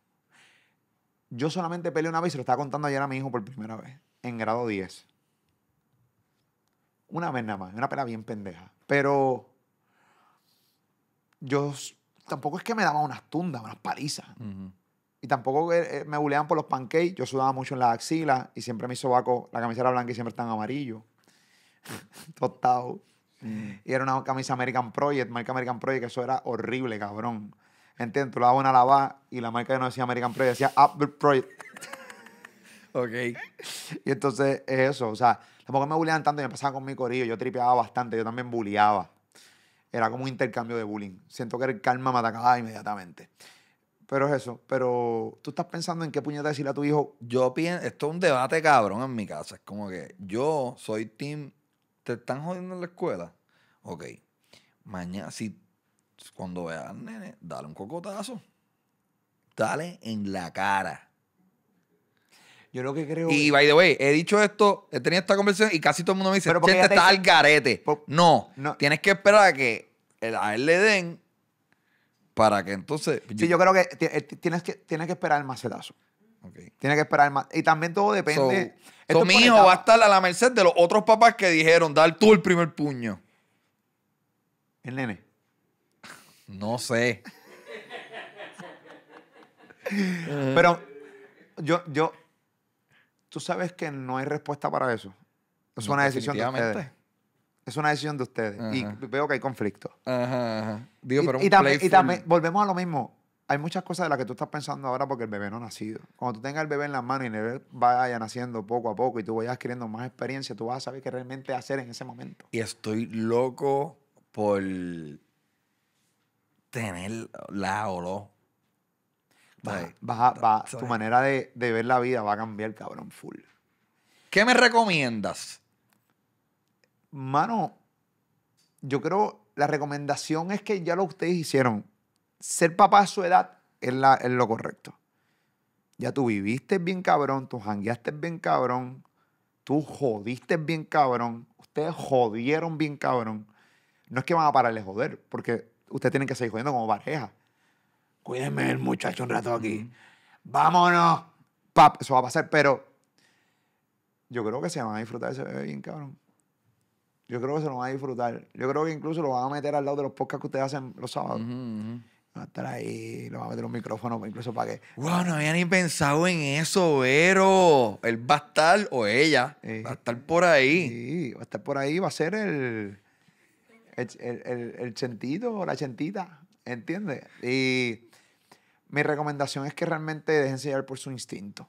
Yo solamente peleé una vez, se lo estaba contando ayer a mi hijo por primera vez, en grado 10. Una vez nada más, una pelea bien pendeja. Pero yo tampoco es que me daban unas tundas, unas palizas. Y tampoco eh, eh, me buleaban por los pancakes. Yo sudaba mucho en las axilas y siempre mi sobaco, la camiseta blanca y siempre tan amarillo tostado. Mm. Y era una camisa American Project, marca American Project, que eso era horrible, cabrón. Entiendo, Tú la dabas una y la marca que no decía American Project decía Apple Project. ok. Y entonces es eso, o sea, tampoco me bulleaban tanto y me pasaba con mi corillo. Yo tripeaba bastante, yo también bulleaba. Era como un intercambio de bullying. Siento que el calma me atacaba inmediatamente. Pero es eso. Pero tú estás pensando en qué puñeta decirle a tu hijo. Yo pienso, esto es un debate cabrón en mi casa. Es como que yo soy team te están jodiendo en la escuela, ok, mañana, si cuando veas al nene, dale un cocotazo. Dale en la cara. Yo lo que creo. Y by the way, he dicho esto, he tenido esta conversación y casi todo el mundo me dice: Pero este está al garete. No, no, tienes que esperar a que a él le den para que entonces. Sí, yo, creo que eh, tienes que, tienes que esperar el macetazo. Tiene que esperar más. Y también todo depende. So, hijo va a estar a la merced de los otros papás que dijeron, dar tú el primer puño. ¿El nene? No sé. (laughs) Pero yo, yo, tú sabes que no hay respuesta para eso. Es una decisión de ustedes. Es una decisión de ustedes. Y veo que hay conflicto. Ajá, Digo, pero y, también, y también volvemos a lo mismo hay muchas cosas de las que tú estás pensando ahora porque el bebé no ha nacido. Cuando tú tengas el bebé en la mano y el bebé vaya naciendo poco a poco y tú vayas adquiriendo más experiencia, tú vas a saber qué realmente hacer en ese momento. Y estoy loco por tener la oro. Va tu manera de, ver la vida va a cambiar, cabrón, full. ¿Qué me recomiendas? Mano, yo creo la recomendación es que ya lo ustedes hicieron ser papá a su edad es, la, es lo correcto. Ya tú viviste bien cabrón, tú jangueaste bien cabrón, tú jodiste bien cabrón, ustedes jodieron bien cabrón. No es que van a de joder, porque ustedes tienen que seguir jodiendo como pareja. Cuídenme el muchacho un rato aquí. Vámonos. Pap, eso va a pasar, pero yo creo que se van a disfrutar ese bebé bien cabrón. Yo creo que se lo van a disfrutar. Yo creo que incluso lo van a meter al lado de los podcasts que ustedes hacen los sábados va a estar ahí, lo va a meter un micrófono incluso para que. ¡Wow! No había ni pensado en eso, pero Él va a estar, o ella, va a estar por ahí. Sí, va a estar por ahí, va a ser el. El, el, el, chentito o la chentita, ¿entiendes? Y mi recomendación es que realmente dejen sellar por su instinto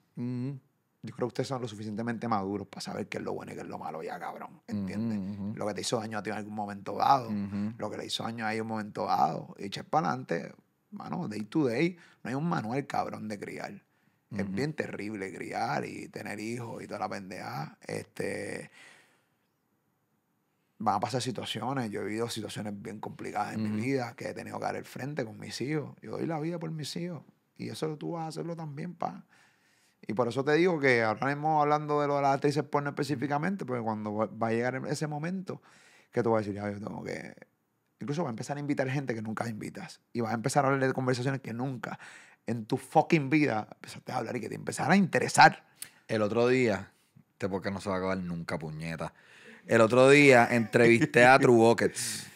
yo creo que ustedes son lo suficientemente maduros para saber qué es lo bueno y qué es lo malo ya, cabrón. ¿Entiendes? Lo que te hizo daño a ti en algún momento dado, lo que le hizo daño a ellos en un momento dado. Y echar para adelante, mano, day to day. No hay un manual, cabrón, de criar. Es bien terrible criar y tener hijos y toda la pendeja. Este, van a pasar situaciones. Yo he vivido situaciones bien complicadas en mi vida que he tenido que dar el frente con mis hijos. Yo doy la vida por mis hijos. Y eso tú vas a hacerlo también, pa' Y por eso te digo que ahora mismo hablando de lo de las actrices porno específicamente, porque cuando va a llegar ese momento que tú vas a decir, ya, yo tengo que... Incluso va a empezar a invitar gente que nunca invitas. Y vas a empezar a hablar de conversaciones que nunca en tu fucking vida empezaste a hablar y que te empezará a interesar. El otro día, este porque no se va a acabar nunca, puñeta. El otro día entrevisté a True Buckets.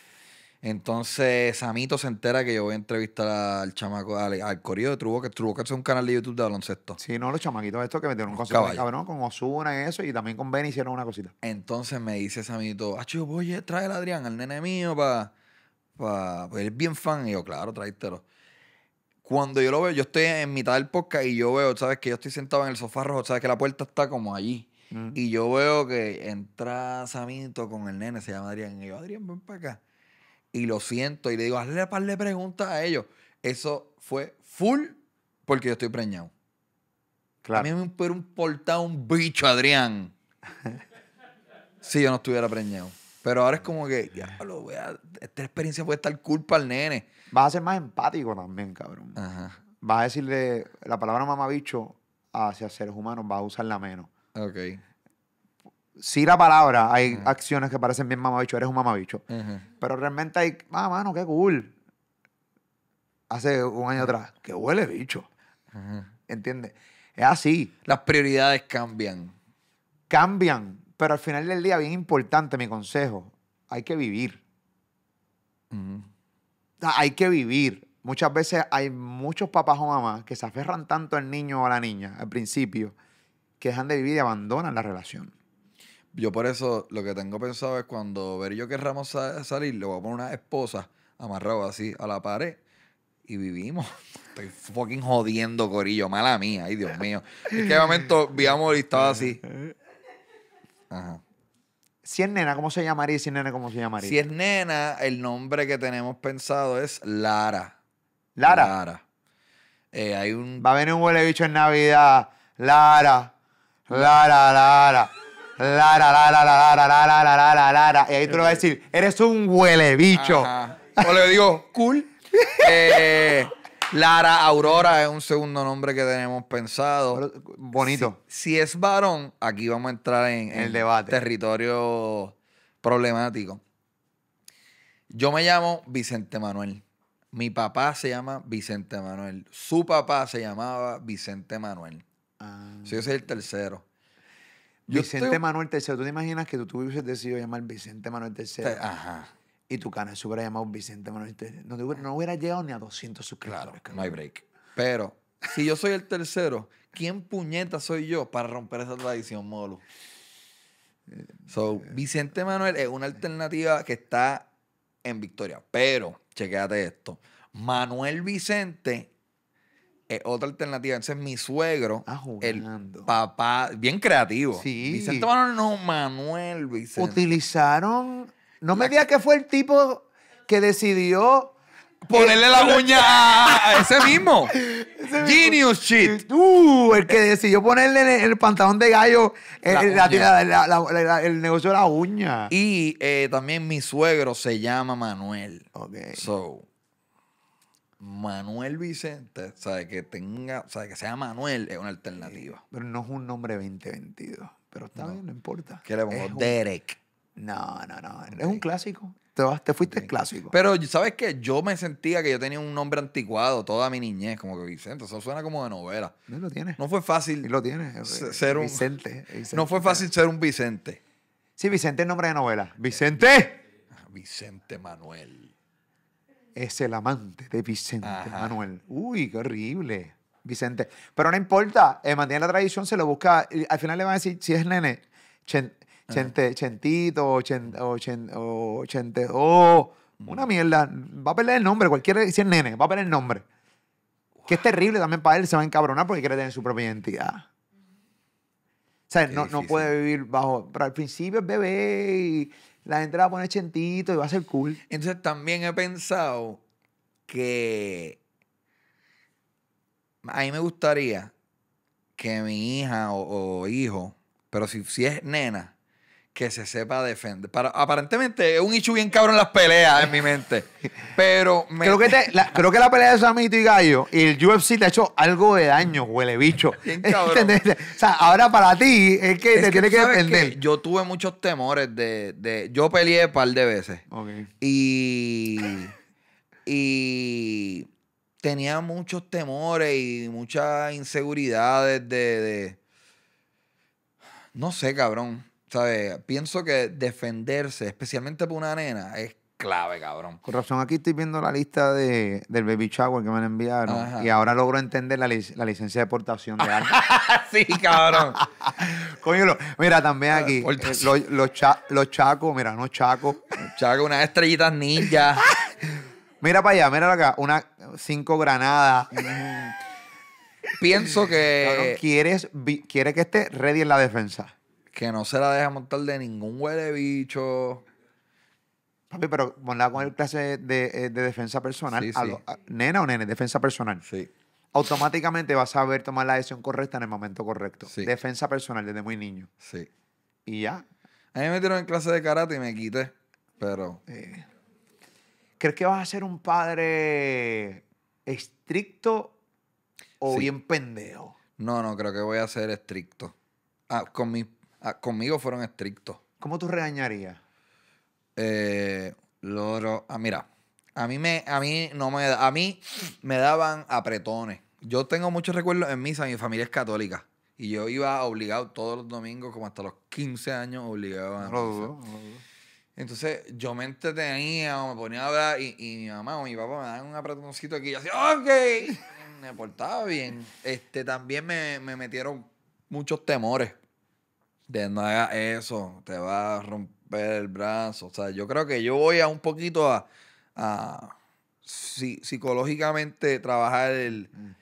Entonces, Samito se entera que yo voy a entrevistar al chamaco, al, al corrido de Truboca. que es un canal de YouTube de baloncesto. Sí, no, los chamaquitos estos que metieron un concierto de cabrón con Osuna y eso, y también con Ben hicieron una cosita. Entonces me dice Samito, ah, voy a trae a Adrián, al nene mío, para. Pa, pues él es bien fan. Y yo, claro, tráetelo. Cuando yo lo veo, yo estoy en mitad del podcast y yo veo, ¿sabes? Que yo estoy sentado en el sofá rojo, ¿sabes? Que la puerta está como allí. Mm. Y yo veo que entra Samito con el nene, se llama Adrián. Y yo, Adrián, ven para acá y lo siento y le digo, hazle un par de preguntas a ellos. Eso fue full porque yo estoy preñado. Claro. A mí me hubiera importado un bicho, Adrián. (laughs) si yo no estuviera preñado. Pero ahora es como que, ya voy a, esta experiencia puede estar culpa al nene. Vas a ser más empático también, cabrón. Ajá. Vas a decirle la palabra mamabicho hacia seres humanos, vas a usarla menos. Ok si la palabra, hay acciones que parecen bien mamabicho, eres un mamabicho. Pero realmente hay, ah, mano, qué cool. Hace un año atrás, que huele bicho. entiende ¿Entiendes? Es así. Las prioridades cambian. Cambian, pero al final del día, bien importante mi consejo, hay que vivir. Hay que vivir. Muchas veces hay muchos papás o mamás que se aferran tanto al niño o a la niña al principio que dejan de vivir y abandonan la relación. Yo por eso lo que tengo pensado es cuando ver yo querramos a salir, le voy a poner una esposa amarrado así a la pared y vivimos. (laughs) Estoy fucking jodiendo, Corillo. Mala mía, ay Dios mío. Es que momento vi a y estaba así. Ajá. Si es nena, ¿cómo se llamaría? Si es nena, ¿cómo se llamaría? Si es nena, el nombre que tenemos pensado es Lara. ¿Lara? Lara. Eh, hay un... Va a venir un huele bicho en Navidad. Lara. Lara, Lara. Lara, la, la, la, la, la, la, Y ahí tú le vas a decir, eres un huele bicho. O le digo, cool. Lara Aurora es un segundo nombre que tenemos pensado. Bonito. Si, es varón, aquí vamos a entrar en, el debate. Territorio problemático. Yo me llamo Vicente Manuel. Mi papá se llama Vicente Manuel. Su papá se llamaba Vicente Manuel. Ah. Sí, yo soy el tercero. Vicente Manuel III. ¿Tú te imaginas que tú, tú decidido llamar Vicente Manuel III? Ajá. Y tu canal se hubiera llamado Vicente Manuel III. No, hubiera, llegado ni a 200 suscriptores. Claro, no hay break. Pero si yo soy el tercero, ¿quién puñeta soy yo para romper esa tradición, Molo? So, eh, Vicente Manuel es una eh. alternativa que está en Victoria. Pero, chequéate esto. Manuel Vicente eh, otra alternativa. Entonces, mi suegro, el papá, bien creativo. Sí. Vicente Manuel, no, Manuel Vicente. Utilizaron. No me digas que fue el tipo que decidió. Ponerle la uña a (laughs) ese mismo. Genius shit. Uh, el que decidió ponerle el, pantalón de gallo el, negocio de la uña. Y eh, también mi suegro se llama Manuel. Ok. So, Manuel Vicente, sabe que tenga, sabe que sea Manuel es una alternativa. Pero no es un nombre 2022. Pero está bien, no importa. ¿Qué le pongo? Derek. No, no, no. Es un clásico. Te, fuiste el clásico. Pero, ¿sabes qué? Yo me sentía que yo tenía un nombre anticuado toda mi niñez, como que Vicente. Eso suena como de novela. No lo tienes. No fue fácil. Y lo tienes. Eh, eh, ser un... Eh, Vicente, No fue fácil ser un Vicente. Sí, Vicente es nombre de novela. ¡Vicente! Vicente Manuel es el amante de Vicente Manuel. Uy, qué horrible. Vicente. Pero no importa, eh, mantiene la tradición, se lo busca. al final le van a decir, si es nene, ah. chentito, o, oh, una mierda. Va a perder el nombre, cualquiera, si es nene, va a perder el nombre. Que es terrible también para él, se va a encabronar porque quiere tener su propia identidad. O sea, no, no, puede vivir bajo. Pero al principio es bebé y la gente la pone chentito y va a ser cool. Entonces también he pensado que a mí me gustaría que mi hija o, o hijo, pero si, si es nena, que se sepa defender. Para, aparentemente es un Ichu bien cabrón las peleas en mi mente. Pero creo, que la, pelea de Samito y Gallo y el UFC te ha hecho algo de daño, huele bicho. (laughs) Bien cabrón. (laughs) o sea, ahora para ti es que te tiene que defender. yo tuve muchos temores de, Yo peleé un par de veces. Okay. Y. Y. Tenía muchos temores y muchas inseguridades de, de no sé, cabrón. Pienso que defenderse, especialmente por una nena, es clave, cabrón. Con razón, aquí estoy viendo la lista de, del baby shower que me han enviaron y ahora logro entender la, licencia de portación de armas. (laughs) sí, cabrón. Coño, mira, también aquí, (laughs) eh, los, chacos, mira, no chaco chaco unas estrellitas ninja. (laughs) mira para allá, mira acá, unas cinco granadas. Pienso que... Cabrón, ¿quieres, quieres que esté ready en la defensa que no se la deja montar de ningún huele bicho. Papi, pero ponla con el clase de, eh, defensa personal. nena o nene, defensa personal. Sí. Automáticamente vas a ver tomar la decisión correcta en el momento correcto. Sí. Defensa personal desde muy niño. Sí. Y ya. A mí me tiraron en clase de karate y me quité. Pero. Eh, ¿Crees que vas a ser un padre estricto o bien pendejo? No, no, creo que voy a ser estricto. Ah, con mis Ah, conmigo fueron estrictos. ¿Cómo tú regañarías? Eh, loro, ah, mira, a mí me, a mí no me, a mí me daban apretones. Yo tengo muchos recuerdos en misa, mi familia es católica. Y yo iba obligado todos los domingos, como hasta los 15 años, obligado a entonces yo me entretenía o me ponía a hablar y, mi mamá o mi papá me daban un apretoncito aquí y yo decía, ¡ok! (laughs) Me portaba bien. Este, también me, me metieron muchos temores de no hagas eso, te va a romper el brazo. O sea, yo creo que yo voy a un poquito a, psicológicamente trabajar el... Mm.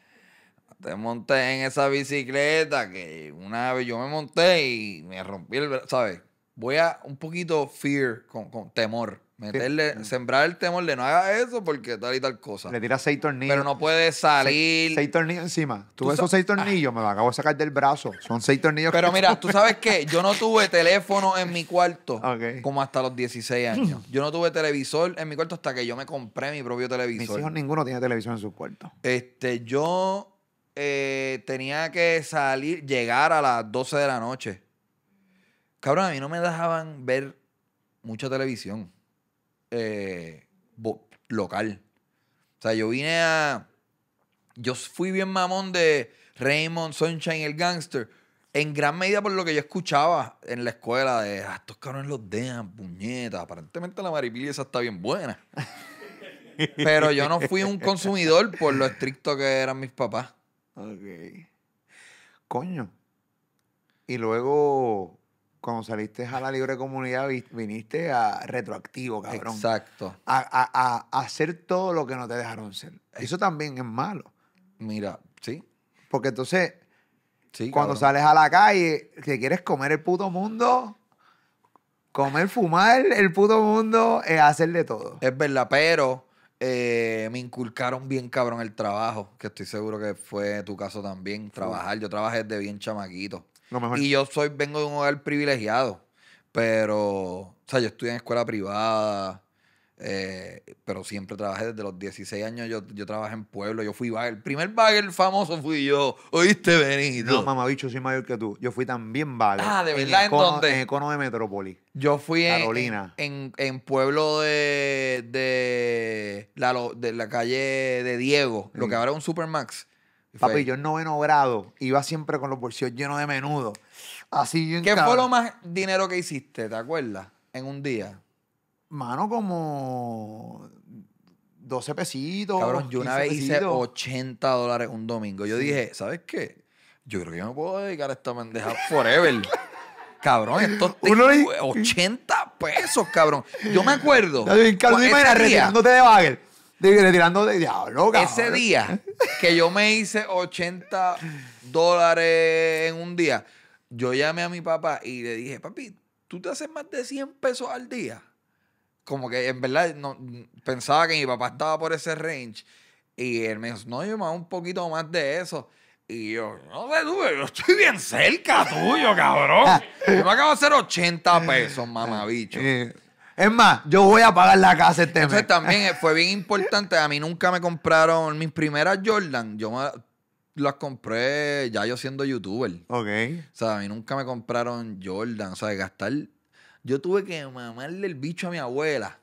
Te monté en esa bicicleta que una vez yo me monté y me rompí el brazo, ¿sabes? Voy a un poquito fear, con, con temor. Meterle, mm. sembrar el temor de no haga eso porque tal y tal cosa. Le tira seis tornillos. Pero no puede salir. Seis, tornillos encima. Tú, esos seis ah. tornillos me los acabo de sacar del brazo. Son seis tornillos. Pero mira, tú sabes qué? yo no tuve teléfono en mi cuarto (laughs) como hasta los 16 años. Yo no tuve televisor en mi cuarto hasta que yo me compré mi propio televisor. Mis hijos ninguno tiene televisión en su cuarto. Este, yo eh, tenía que salir, llegar a las 12 de la noche. Cabrón, a mí no me dejaban ver mucha televisión. Eh, local. O sea, yo vine a. Yo fui bien mamón de Raymond, Sunshine, el gangster. En gran medida por lo que yo escuchaba en la escuela de ah, estos cabrones los dejan, puñetas. Aparentemente la maripilla esa está bien buena. (laughs) Pero yo no fui un consumidor por lo estricto que eran mis papás. Ok. Coño. Y luego cuando saliste a la libre comunidad, viniste a retroactivo, cabrón. Exacto. A, hacer todo lo que no te dejaron ser. Eh. Eso también es malo. Mira, sí. Porque entonces, sí, cuando sales a la calle, te quieres comer el puto mundo, comer, fumar el puto mundo, es hacer de todo. Es verdad, pero eh, me inculcaron bien cabrón el trabajo, que estoy seguro que fue tu caso también, trabajar. Yo trabajé desde bien chamaquito. Y yo soy, vengo de un hogar privilegiado, pero, o sea, yo estudié en escuela privada, eh, pero siempre trabajé desde los 16 años, yo, trabajé en pueblo, yo fui bagel. El primer bagel famoso fui yo, ¿oíste, Benito? No, bicho, soy mayor que tú. Yo fui también bagel. Ah, ¿de verdad? ¿En, ¿En dónde? En Econo de Metrópolis. Yo fui Carolina. En, en, pueblo de, de, la, calle de Diego, lo que mm. ahora es un Supermax. Papi, yo en noveno grado iba siempre con los bolsillos llenos de menudo. Así yo ¿Qué fue lo más dinero que hiciste, te acuerdas? En un día. Mano, como 12 pesitos. Cabrón, yo una vez hice 80 dólares un domingo. Yo dije, ¿sabes qué? Yo creo que yo me puedo dedicar a esta mendeja forever. (laughs) cabrón, estos 80 pesos, cabrón. Yo me acuerdo. Yo, de tirando de diablo, Ese día que yo me hice 80 dólares en un día, yo llamé a mi papá y le dije, papi, ¿tú te haces más de 100 pesos al día? Como que en verdad no, pensaba que mi papá estaba por ese range. Y él me dijo, no, yo me hago un poquito más de eso. Y yo, no sé tú, yo estoy bien cerca tuyo, cabrón. (laughs) yo me acabo de hacer 80 pesos, mamabicho. Eh, eh, es más, yo voy a pagar la casa este Entonces, también (laughs) fue bien importante. A mí nunca me compraron mis primeras Jordan. Yo las compré ya yo siendo youtuber. Ok. O sea, a mí nunca me compraron Jordan. O sea, gastar. Yo tuve que mamarle el bicho a mi abuela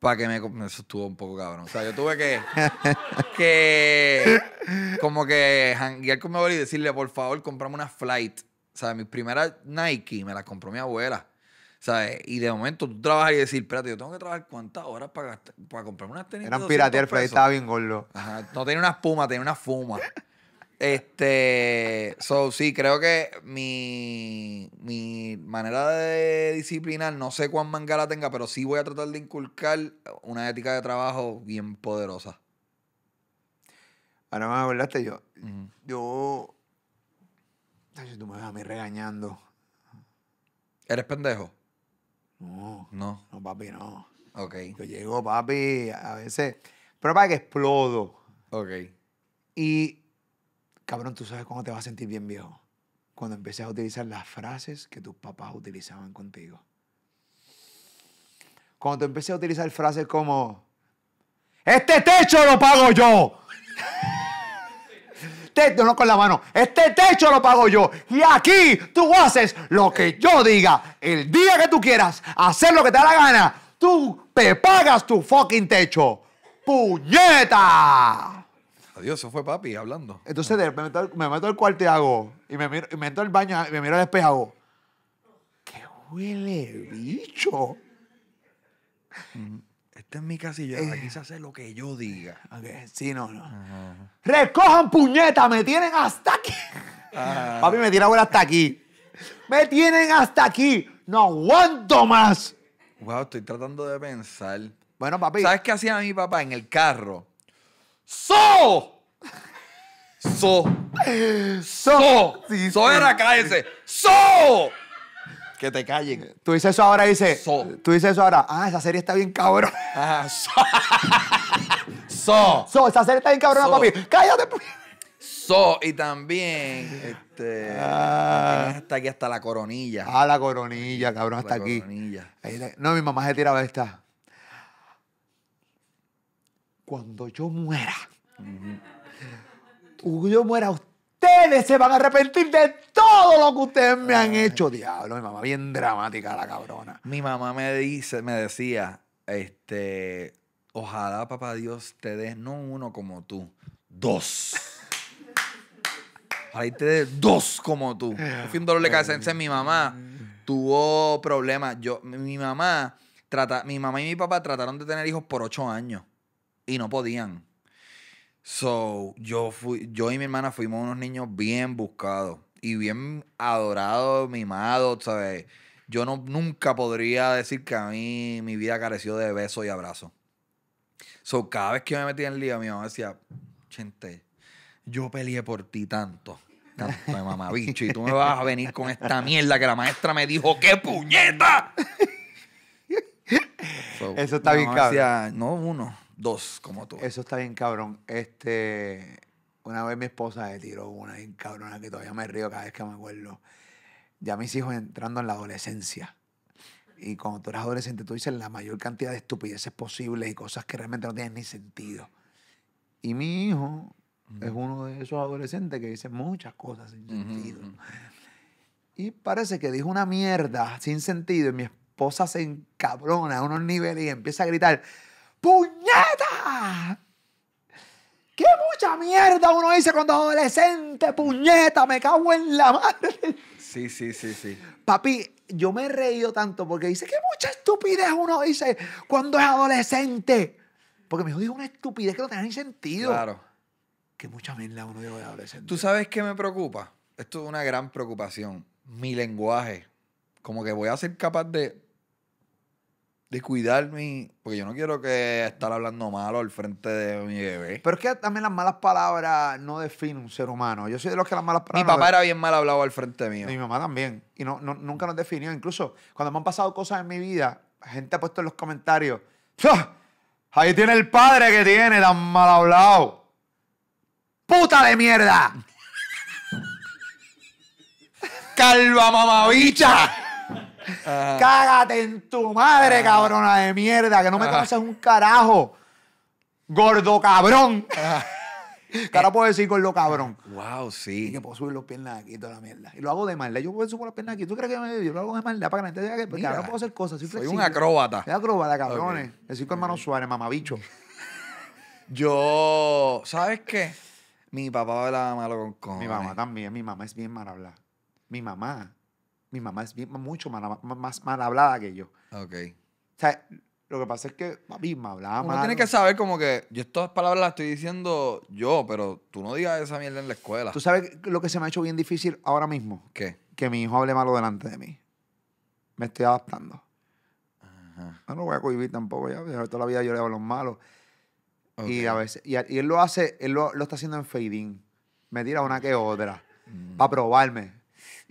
para que me. Eso estuvo un poco cabrón. O sea, yo tuve que. (laughs) que. Como que janguear con mi abuela y decirle, por favor, comprame una flight. O sea, mis primeras Nike me las compró mi abuela. Y de momento tú trabajas y decir, espérate, yo tengo que trabajar cuántas horas para, para comprar unas tenis. Eran piratear, pero ahí estaba bien gordo. no tenía una espuma, tenía una fuma. Este, so sí, creo que mi, mi manera de disciplinar, no sé cuán manga la tenga, pero sí voy a tratar de inculcar una ética de trabajo bien poderosa. Ahora me acordaste yo. Yo. tú me vas a mí regañando. ¿Eres pendejo? No. No. papi, no. Ok. Yo llego, papi, a veces. Pero para que explodo. Ok. Y, cabrón, tú sabes cómo te vas a sentir bien viejo. Cuando empecé a utilizar las frases que tus papás utilizaban contigo. Cuando te a utilizar frases como: ¡Este techo lo pago yo! (laughs) no con la mano, este techo lo pago yo. Y aquí tú haces lo que yo diga. El día que tú quieras hacer lo que te da la gana, tú te pagas tu fucking techo. ¡Puñeta! Adiós, eso fue papi hablando. Entonces me meto, al, me cuarto y hago, y me, miro, meto al baño, y me miro al espejo y ¡qué huele bicho! Esta es mi casilla. Eh. Aquí se hace lo que yo diga. Sí, no, no. ¡Recojan puñetas! ¡Me tienen hasta aquí! Ah. Papi, me tiene ahora hasta aquí. ¡Me tienen hasta aquí! ¡No aguanto más! Wow, estoy tratando de pensar. Bueno, papi. ¿Sabes qué hacía mi papá en el carro? ¡So! ¡So! ¡So! ¡So, Sí, so era ¡So! Que te callen. Tú dices eso ahora y dices. Tú dices eso ahora. Ah, esa serie está bien cabrón. Ah, so. so. esa serie está bien cabrona, papi. Cállate, pues. So, y también. Este, Hasta ah. aquí, hasta la coronilla. Ah, la coronilla, cabrón, hasta la aquí. Coronilla. No, mi mamá se tiraba esta. Cuando yo muera. Cuando yo muera, usted ustedes se van a arrepentir de todo lo que ustedes me han hecho, diablo. Mi mamá, bien dramática la cabrona. Mi mamá me dice, me decía, este, ojalá papá Dios te des no uno como tú, dos. Ojalá y te des dos como tú. Fui un dolor de cabeza. mi mamá tuvo problemas. Yo, mi mamá, trata, mi mamá y mi papá trataron de tener hijos por ocho años y no podían. So, yo, fui, yo y mi hermana fuimos unos niños bien buscados y bien adorados, mimados, ¿sabes? Yo no, nunca podría decir que a mí mi vida careció de besos y abrazos. So, cada vez que me metía en lío, mi mamá decía, gente yo peleé por ti tanto tanto de bicho y tú me vas a venir con esta mierda que la maestra me dijo, ¡qué puñeta! (laughs) Eso está bien cabrón. no, uno dos como tú. Eso está bien, cabrón. Este, una vez mi esposa le tiró una bien cabrona que todavía me río cada vez que me acuerdo. Ya mis hijos entrando en la adolescencia. Y cuando tú eres adolescente, tú dices la mayor cantidad de estupideces posibles y cosas que realmente no tienen ni sentido. Y mi hijo es uno de esos adolescentes que dice muchas cosas sin sentido. Y parece que dijo una mierda sin sentido y mi esposa se encabrona a unos niveles y empieza a gritar, ¡Puñal! ¡Qué mucha mierda uno dice cuando adolescente, puñeta, me cago en la madre! Sí, sí, sí, sí. Papi, yo me he reído tanto porque dice, ¡qué mucha estupidez uno dice cuando es adolescente! Porque me hijo dijo una estupidez que no tenía ni sentido. Claro. ¡Qué mucha mierda uno dijo de adolescente! ¿Tú sabes qué me preocupa? Esto es una gran preocupación. Mi lenguaje. Como que voy a ser capaz de descuidarme Porque yo no quiero que estar hablando malo al frente de mi bebé. Pero es que también las malas palabras no definen un ser humano. Yo soy de los que las malas palabras. Mi papá era bien mal hablado al frente mío. mi mamá también. Y no, nunca nos definió. Incluso cuando me han pasado cosas en mi vida, gente ha puesto en los comentarios. Ahí tiene el padre que tiene, tan mal hablado. ¡Puta de mierda! (laughs) ¡Calva mamabicha! Cágate en tu madre, cabrona de mierda, que no me conoces un carajo. Gordo cabrón. Cara (laughs) eh. puedo decir gordo cabrón. Wow, sí. Y que puedo subir los piernas aquí toda la mierda. Y lo hago de maldad. Yo puedo subir las piernas aquí. ¿Tú crees que me, yo lo hago de maldad para que la gente diga que Mira, No puedo hacer cosas? Soy, soy un acróbata. Soy acróbata, cabrones. Okay. El circo hermano Suárez, mamabicho. (laughs) Yo, ¿sabes qué? Mi papá La malo con con Mi mamá también, mi mamá es bien mal hablar. Mi mamá mi mamá es mucho más mal hablada que yo. Ok. O sea, lo que pasa es que papi me hablaba Uno tiene que saber como que yo estas palabras las estoy diciendo yo, pero tú no digas esa mierda en la escuela. ¿Tú sabes lo que se me ha hecho bien difícil ahora mismo? ¿Qué? Que mi hijo hable malo delante de mí. Me estoy adaptando. Ajá. No lo voy a cohibir tampoco, ya. Toda la vida yo le hablo malo. Okay. Y a veces, y, él lo hace, él lo, lo está haciendo en fading. Me tira una que otra. Mm. Para probarme.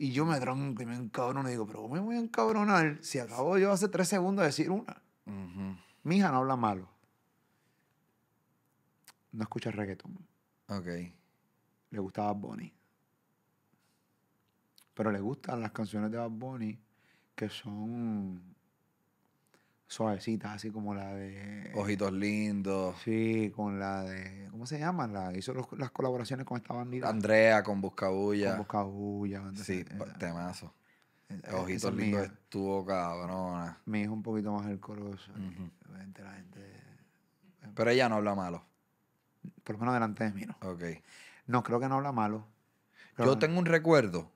Y yo me tronco y me encabrono y digo, pero me voy a encabronar si acabo yo hace tres segundos de decir una. Mi hija no habla malo. No escucha reggaetón. Ok. Le gustaba Bad Bunny. Pero le gustan las canciones de Bad Bunny que son suavecitas, así como la de... Ojitos lindos. Sí, con la de... ¿Cómo se llama? hizo las colaboraciones con esta bandita. Andrea con Buscabulla. Con Buscabulla. Sí, eh, temazo. Eh, eh, Ojitos lindos estuvo cabrona. Me hizo un poquito más el coro. la gente... Pero ella no habla malo. Por lo menos delante de mí, ¿no? Ok. No, creo que no habla malo. Yo tengo un recuerdo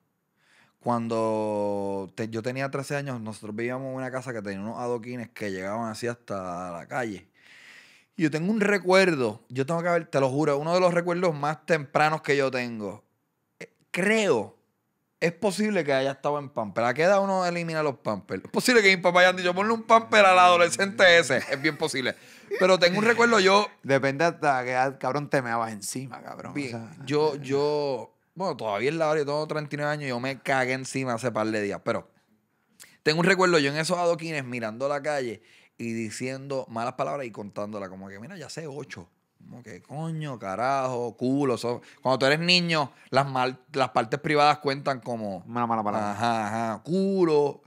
cuando yo tenía 13 años, nosotros vivíamos en una casa que tenía unos adoquines que llegaban así hasta la calle. Y yo tengo un recuerdo, yo tengo que ver, te lo juro, uno de los recuerdos más tempranos que yo tengo. Eh, creo, es posible que haya estado en pamper. ¿A qué edad uno elimina los pamper? Es posible que mi papá haya dicho, ponle un pamper al adolescente ese. Es bien posible. Pero tengo un recuerdo yo. Depende hasta que cabrón, te meabas encima, cabrón. yo, eh. yo bueno, todavía es la hora, yo tengo 39 años, yo me cagué encima hace par de días, pero tengo un recuerdo yo en esos adoquines mirando la calle y diciendo malas palabras y contándola como que, mira, ya sé ocho. Como que, coño, carajo, culo. Cuando tú eres niño, las, partes privadas cuentan como... Mala, mala palabra. Ajá, ajá. Culo,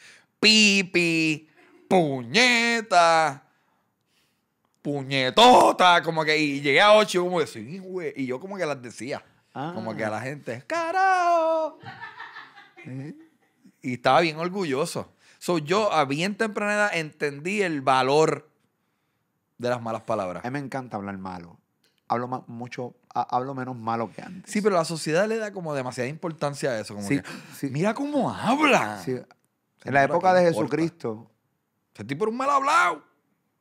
(laughs) pipi, puñeta, puñetota. Como que, y llegué a ocho y como que, sí, güey. Y yo como que las decía. Como que ah. a la gente, es ¿Eh? Y estaba bien orgulloso. yo a bien temprana edad entendí el valor de las malas palabras. A mí me encanta hablar malo. Hablo mucho, hablo menos malo que antes. Sí, pero la sociedad le da como demasiada importancia a eso. mira cómo habla. En la época de Jesucristo. Sentí por un mal hablado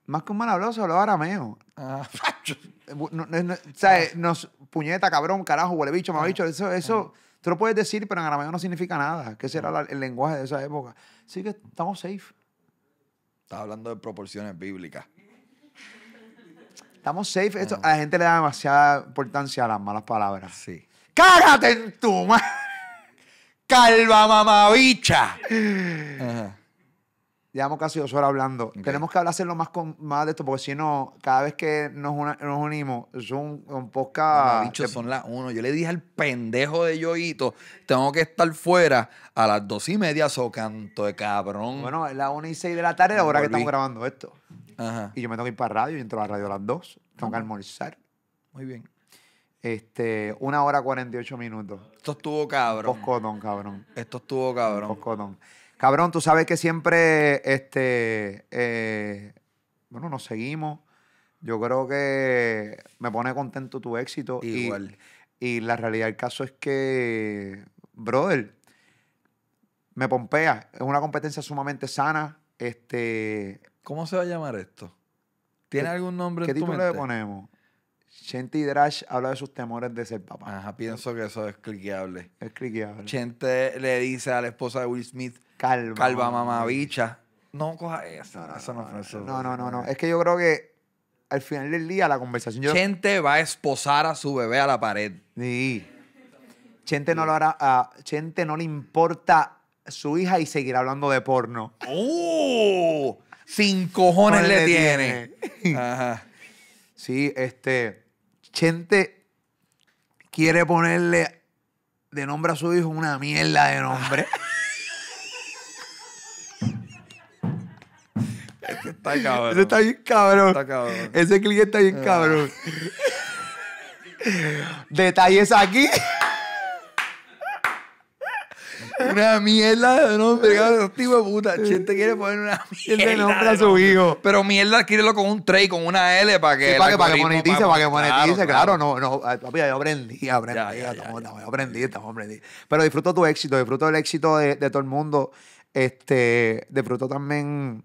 más que un mal hablado, se arameo. Ah. (laughs) O No, ah. Nos, puñeta, cabrón, carajo, huele bicho, mamabicho. Ah. Eso, eso tú lo puedes decir, pero en arameo no significa nada. Que ese el lenguaje de esa época. Así que estamos safe. Estás hablando de proporciones bíblicas. Estamos safe. Esto, a la gente le da demasiada importancia a las malas palabras. Sí. ¡Cágate en tu madre! (laughs) ¡Calva mamabicha! Ajá. Llevamos casi dos horas hablando. Tenemos que hablar hacerlo más, más de esto, porque si no, cada vez que nos, nos unimos, son un, podcast. son las uno. Yo le dije al pendejo de Yoito, tengo que estar fuera a las dos y media, so canto de cabrón. Bueno, es las una y seis de la tarde, la hora que estamos grabando esto. Y yo me tengo que ir para radio, y entro a la radio a las dos. Tengo que almorzar. Muy bien. Este, una hora 48 minutos. Esto estuvo cabrón. Poscotón, cabrón. Esto estuvo cabrón. Poscotón. Cabrón, tú sabes que siempre, este, eh, bueno, nos seguimos. Yo creo que me pone contento tu éxito. Igual. Y, la realidad del caso es que, brother, me pompea. Es una competencia sumamente sana. Este, ¿Cómo se va a llamar esto? ¿Tiene algún nombre ¿Qué en tu le ponemos? Chente Drash habla de sus temores de ser papá. Ajá, pienso que eso es cliqueable. Es cliqueable. Chente le dice a la esposa de Will Smith, Calva. Calva, mamabicha. No coja eso. No, eso no, no, no, no, no, no. Es que yo creo que al final del día la conversación. gente Chente va a esposar a su bebé a la pared. Sí. Chente no lo hará. A ah, Chente no le importa su hija y seguirá hablando de porno. ¡Oh! Sin cojones le, tiene. Ajá. Sí, este. Chente quiere ponerle de nombre a su hijo una mierda de nombre. (laughs) Está cabrón. Ese está bien cabrón. Está cabrón. Ese cliente está bien ah. cabrón. Detalles aquí. Una mierda de nombre, (laughs) cabrón. Tío este de puta. Chente quiere poner una mierda de nombre a su hijo. Pero mierda, adquírelo con un tray, con una L para que. para, que monetice, para, que monetice. Claro, no, no. Ah, papi, yo aprendí, aprendí. Ya, estamos, aprendí, estamos aprendí. Pero disfruto tu éxito, disfruto el éxito de, de todo el mundo. Este, disfruto también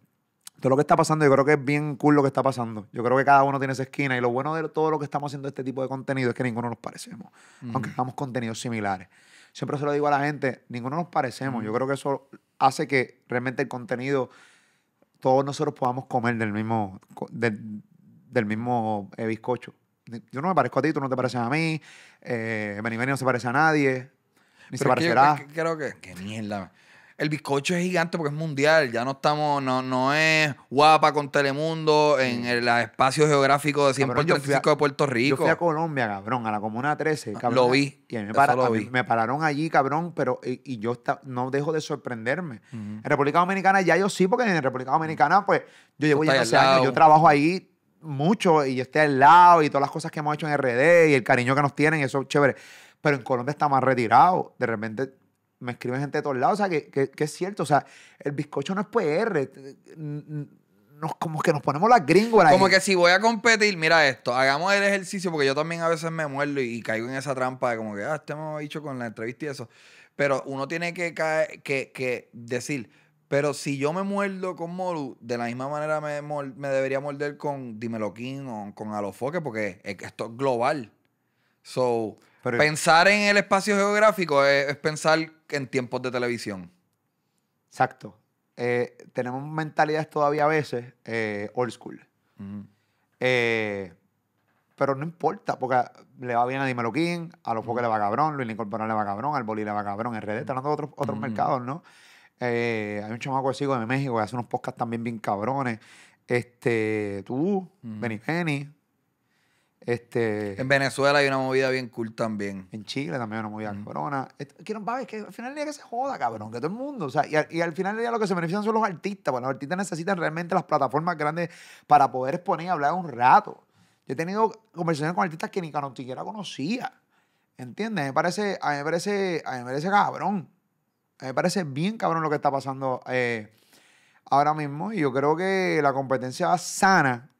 todo lo que está pasando, yo creo que es bien cool lo que está pasando. Yo creo que cada uno tiene su esquina y lo bueno de todo lo que estamos haciendo este tipo de contenido es que ninguno nos parecemos, aunque hagamos contenidos similares. Siempre se lo digo a la gente, ninguno nos parecemos. Yo creo que eso hace que realmente el contenido, todos nosotros podamos comer del mismo, del, mismo eh, bizcocho. Yo no me parezco a ti, tú no te pareces a mí, eh, Benny Benny no se parece a nadie, ni se parecerá. creo que, qué mierda el bizcocho es gigante porque es mundial. Ya no estamos, no, no es guapa con Telemundo en el espacio geográfico de 100 de Puerto Rico. Yo fui a Colombia, cabrón, a la Comuna 13. Ah, cabrón, lo vi. Y me, me pararon allí, cabrón, pero y, yo no dejo de sorprenderme. En República Dominicana ya yo sí, porque en República Dominicana, pues, yo llevo ya años, yo trabajo ahí mucho y yo esté al lado y todas las cosas que hemos hecho en RD y el cariño que nos tienen, eso es chévere. Pero en Colombia está más retirado. De repente me escriben gente de todos lados, o sea, que, es cierto, o sea, el bizcocho no es PR. Eh, mm, como que nos ponemos las gringolas. Como que si voy a competir, mira esto, hagamos el ejercicio, porque yo también a veces me muerdo y, caigo en esa trampa de como que, ah, este me dicho con la entrevista y eso. Pero uno tiene que, que, decir, pero si yo me muerdo con Molu, de la misma manera me, debería morder con Dimeloquín o con Alofoque, porque esto es global. So, pensar en el espacio geográfico es, pensar en tiempos de televisión. Exacto. Eh, tenemos mentalidades todavía a veces eh, old school. Eh, pero no importa, porque le va bien a Dimelo a los Foques le va cabrón, Luis Lincoln le va cabrón, al Bolí le va cabrón, en está están otros, otros mercados, ¿no? hay un chamaco que sigo de México que hace unos podcasts también bien cabrones. Este, tú, Benny este, en Venezuela hay una movida bien cool también. En Chile también hay una movida corona. es que al final del día que se joda, cabrón, que todo el mundo. O y, al, final del día lo que se benefician son los artistas. Bueno, pues, los artistas necesitan realmente las plataformas grandes para poder exponer y hablar un rato. Yo he tenido conversaciones con artistas que ni siquiera conocía. ¿Entiendes? A mí me parece, me parece, cabrón. A mí me parece bien cabrón lo que está pasando eh, ahora mismo. Y yo creo que la competencia sana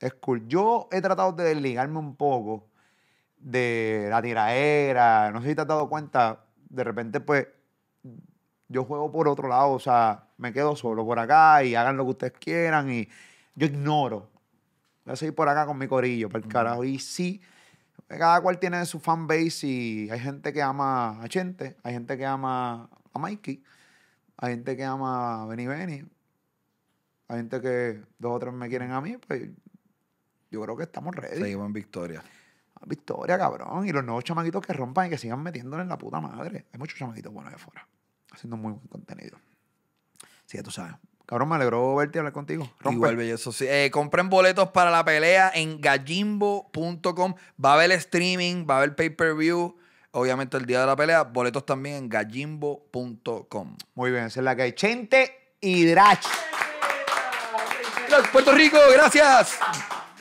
es cool. Yo he tratado de desligarme un poco de la tiraera. No sé si te has dado cuenta, de repente, pues, yo juego por otro lado, o sea, me quedo solo por acá y hagan lo que ustedes quieran y yo ignoro. Voy a seguir por acá con mi corillo, para el carajo. Y sí, cada cual tiene su fan base y hay gente que ama a Chente, hay gente que ama a Mikey, hay gente que ama a Benny Benny, hay gente que dos o tres me quieren a mí, pues yo creo que estamos ready. Seguimos en victoria. Ah, victoria, cabrón. Y los nuevos chamaquitos que rompan y que sigan metiéndole en la puta madre. Hay muchos chamaquitos buenos de afuera. Haciendo muy buen contenido. Sí, ya tú sabes. Cabrón, me alegró verte y hablar contigo. Igual, belleza. sí. Eh, compren boletos para la pelea en gallimbo.com. Va a haber streaming, va a haber pay-per-view. Obviamente el día de la pelea. Boletos también en gallimbo.com. Muy bien, esa es la que hay. y Drach. Puerto Rico, gracias.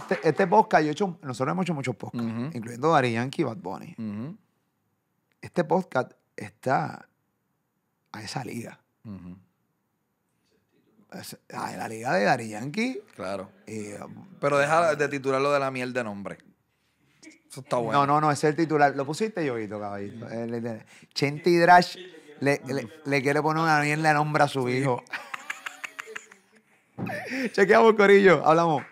Este, este, podcast, yo he hecho, nosotros hemos hecho muchos podcasts, incluyendo Dari Yankee y Bad Bunny. Este podcast está a esa liga. a la liga de Dari Yankee. Claro. Pero deja de titularlo de la miel de nombre. Eso está bueno. No, no, no, es el titular. Lo pusiste, yo caballito. Chenti Drash le, le, le, quiere poner una miel de nombre a su hijo. (laughs) Chequeamos, Corillo. Hablamos.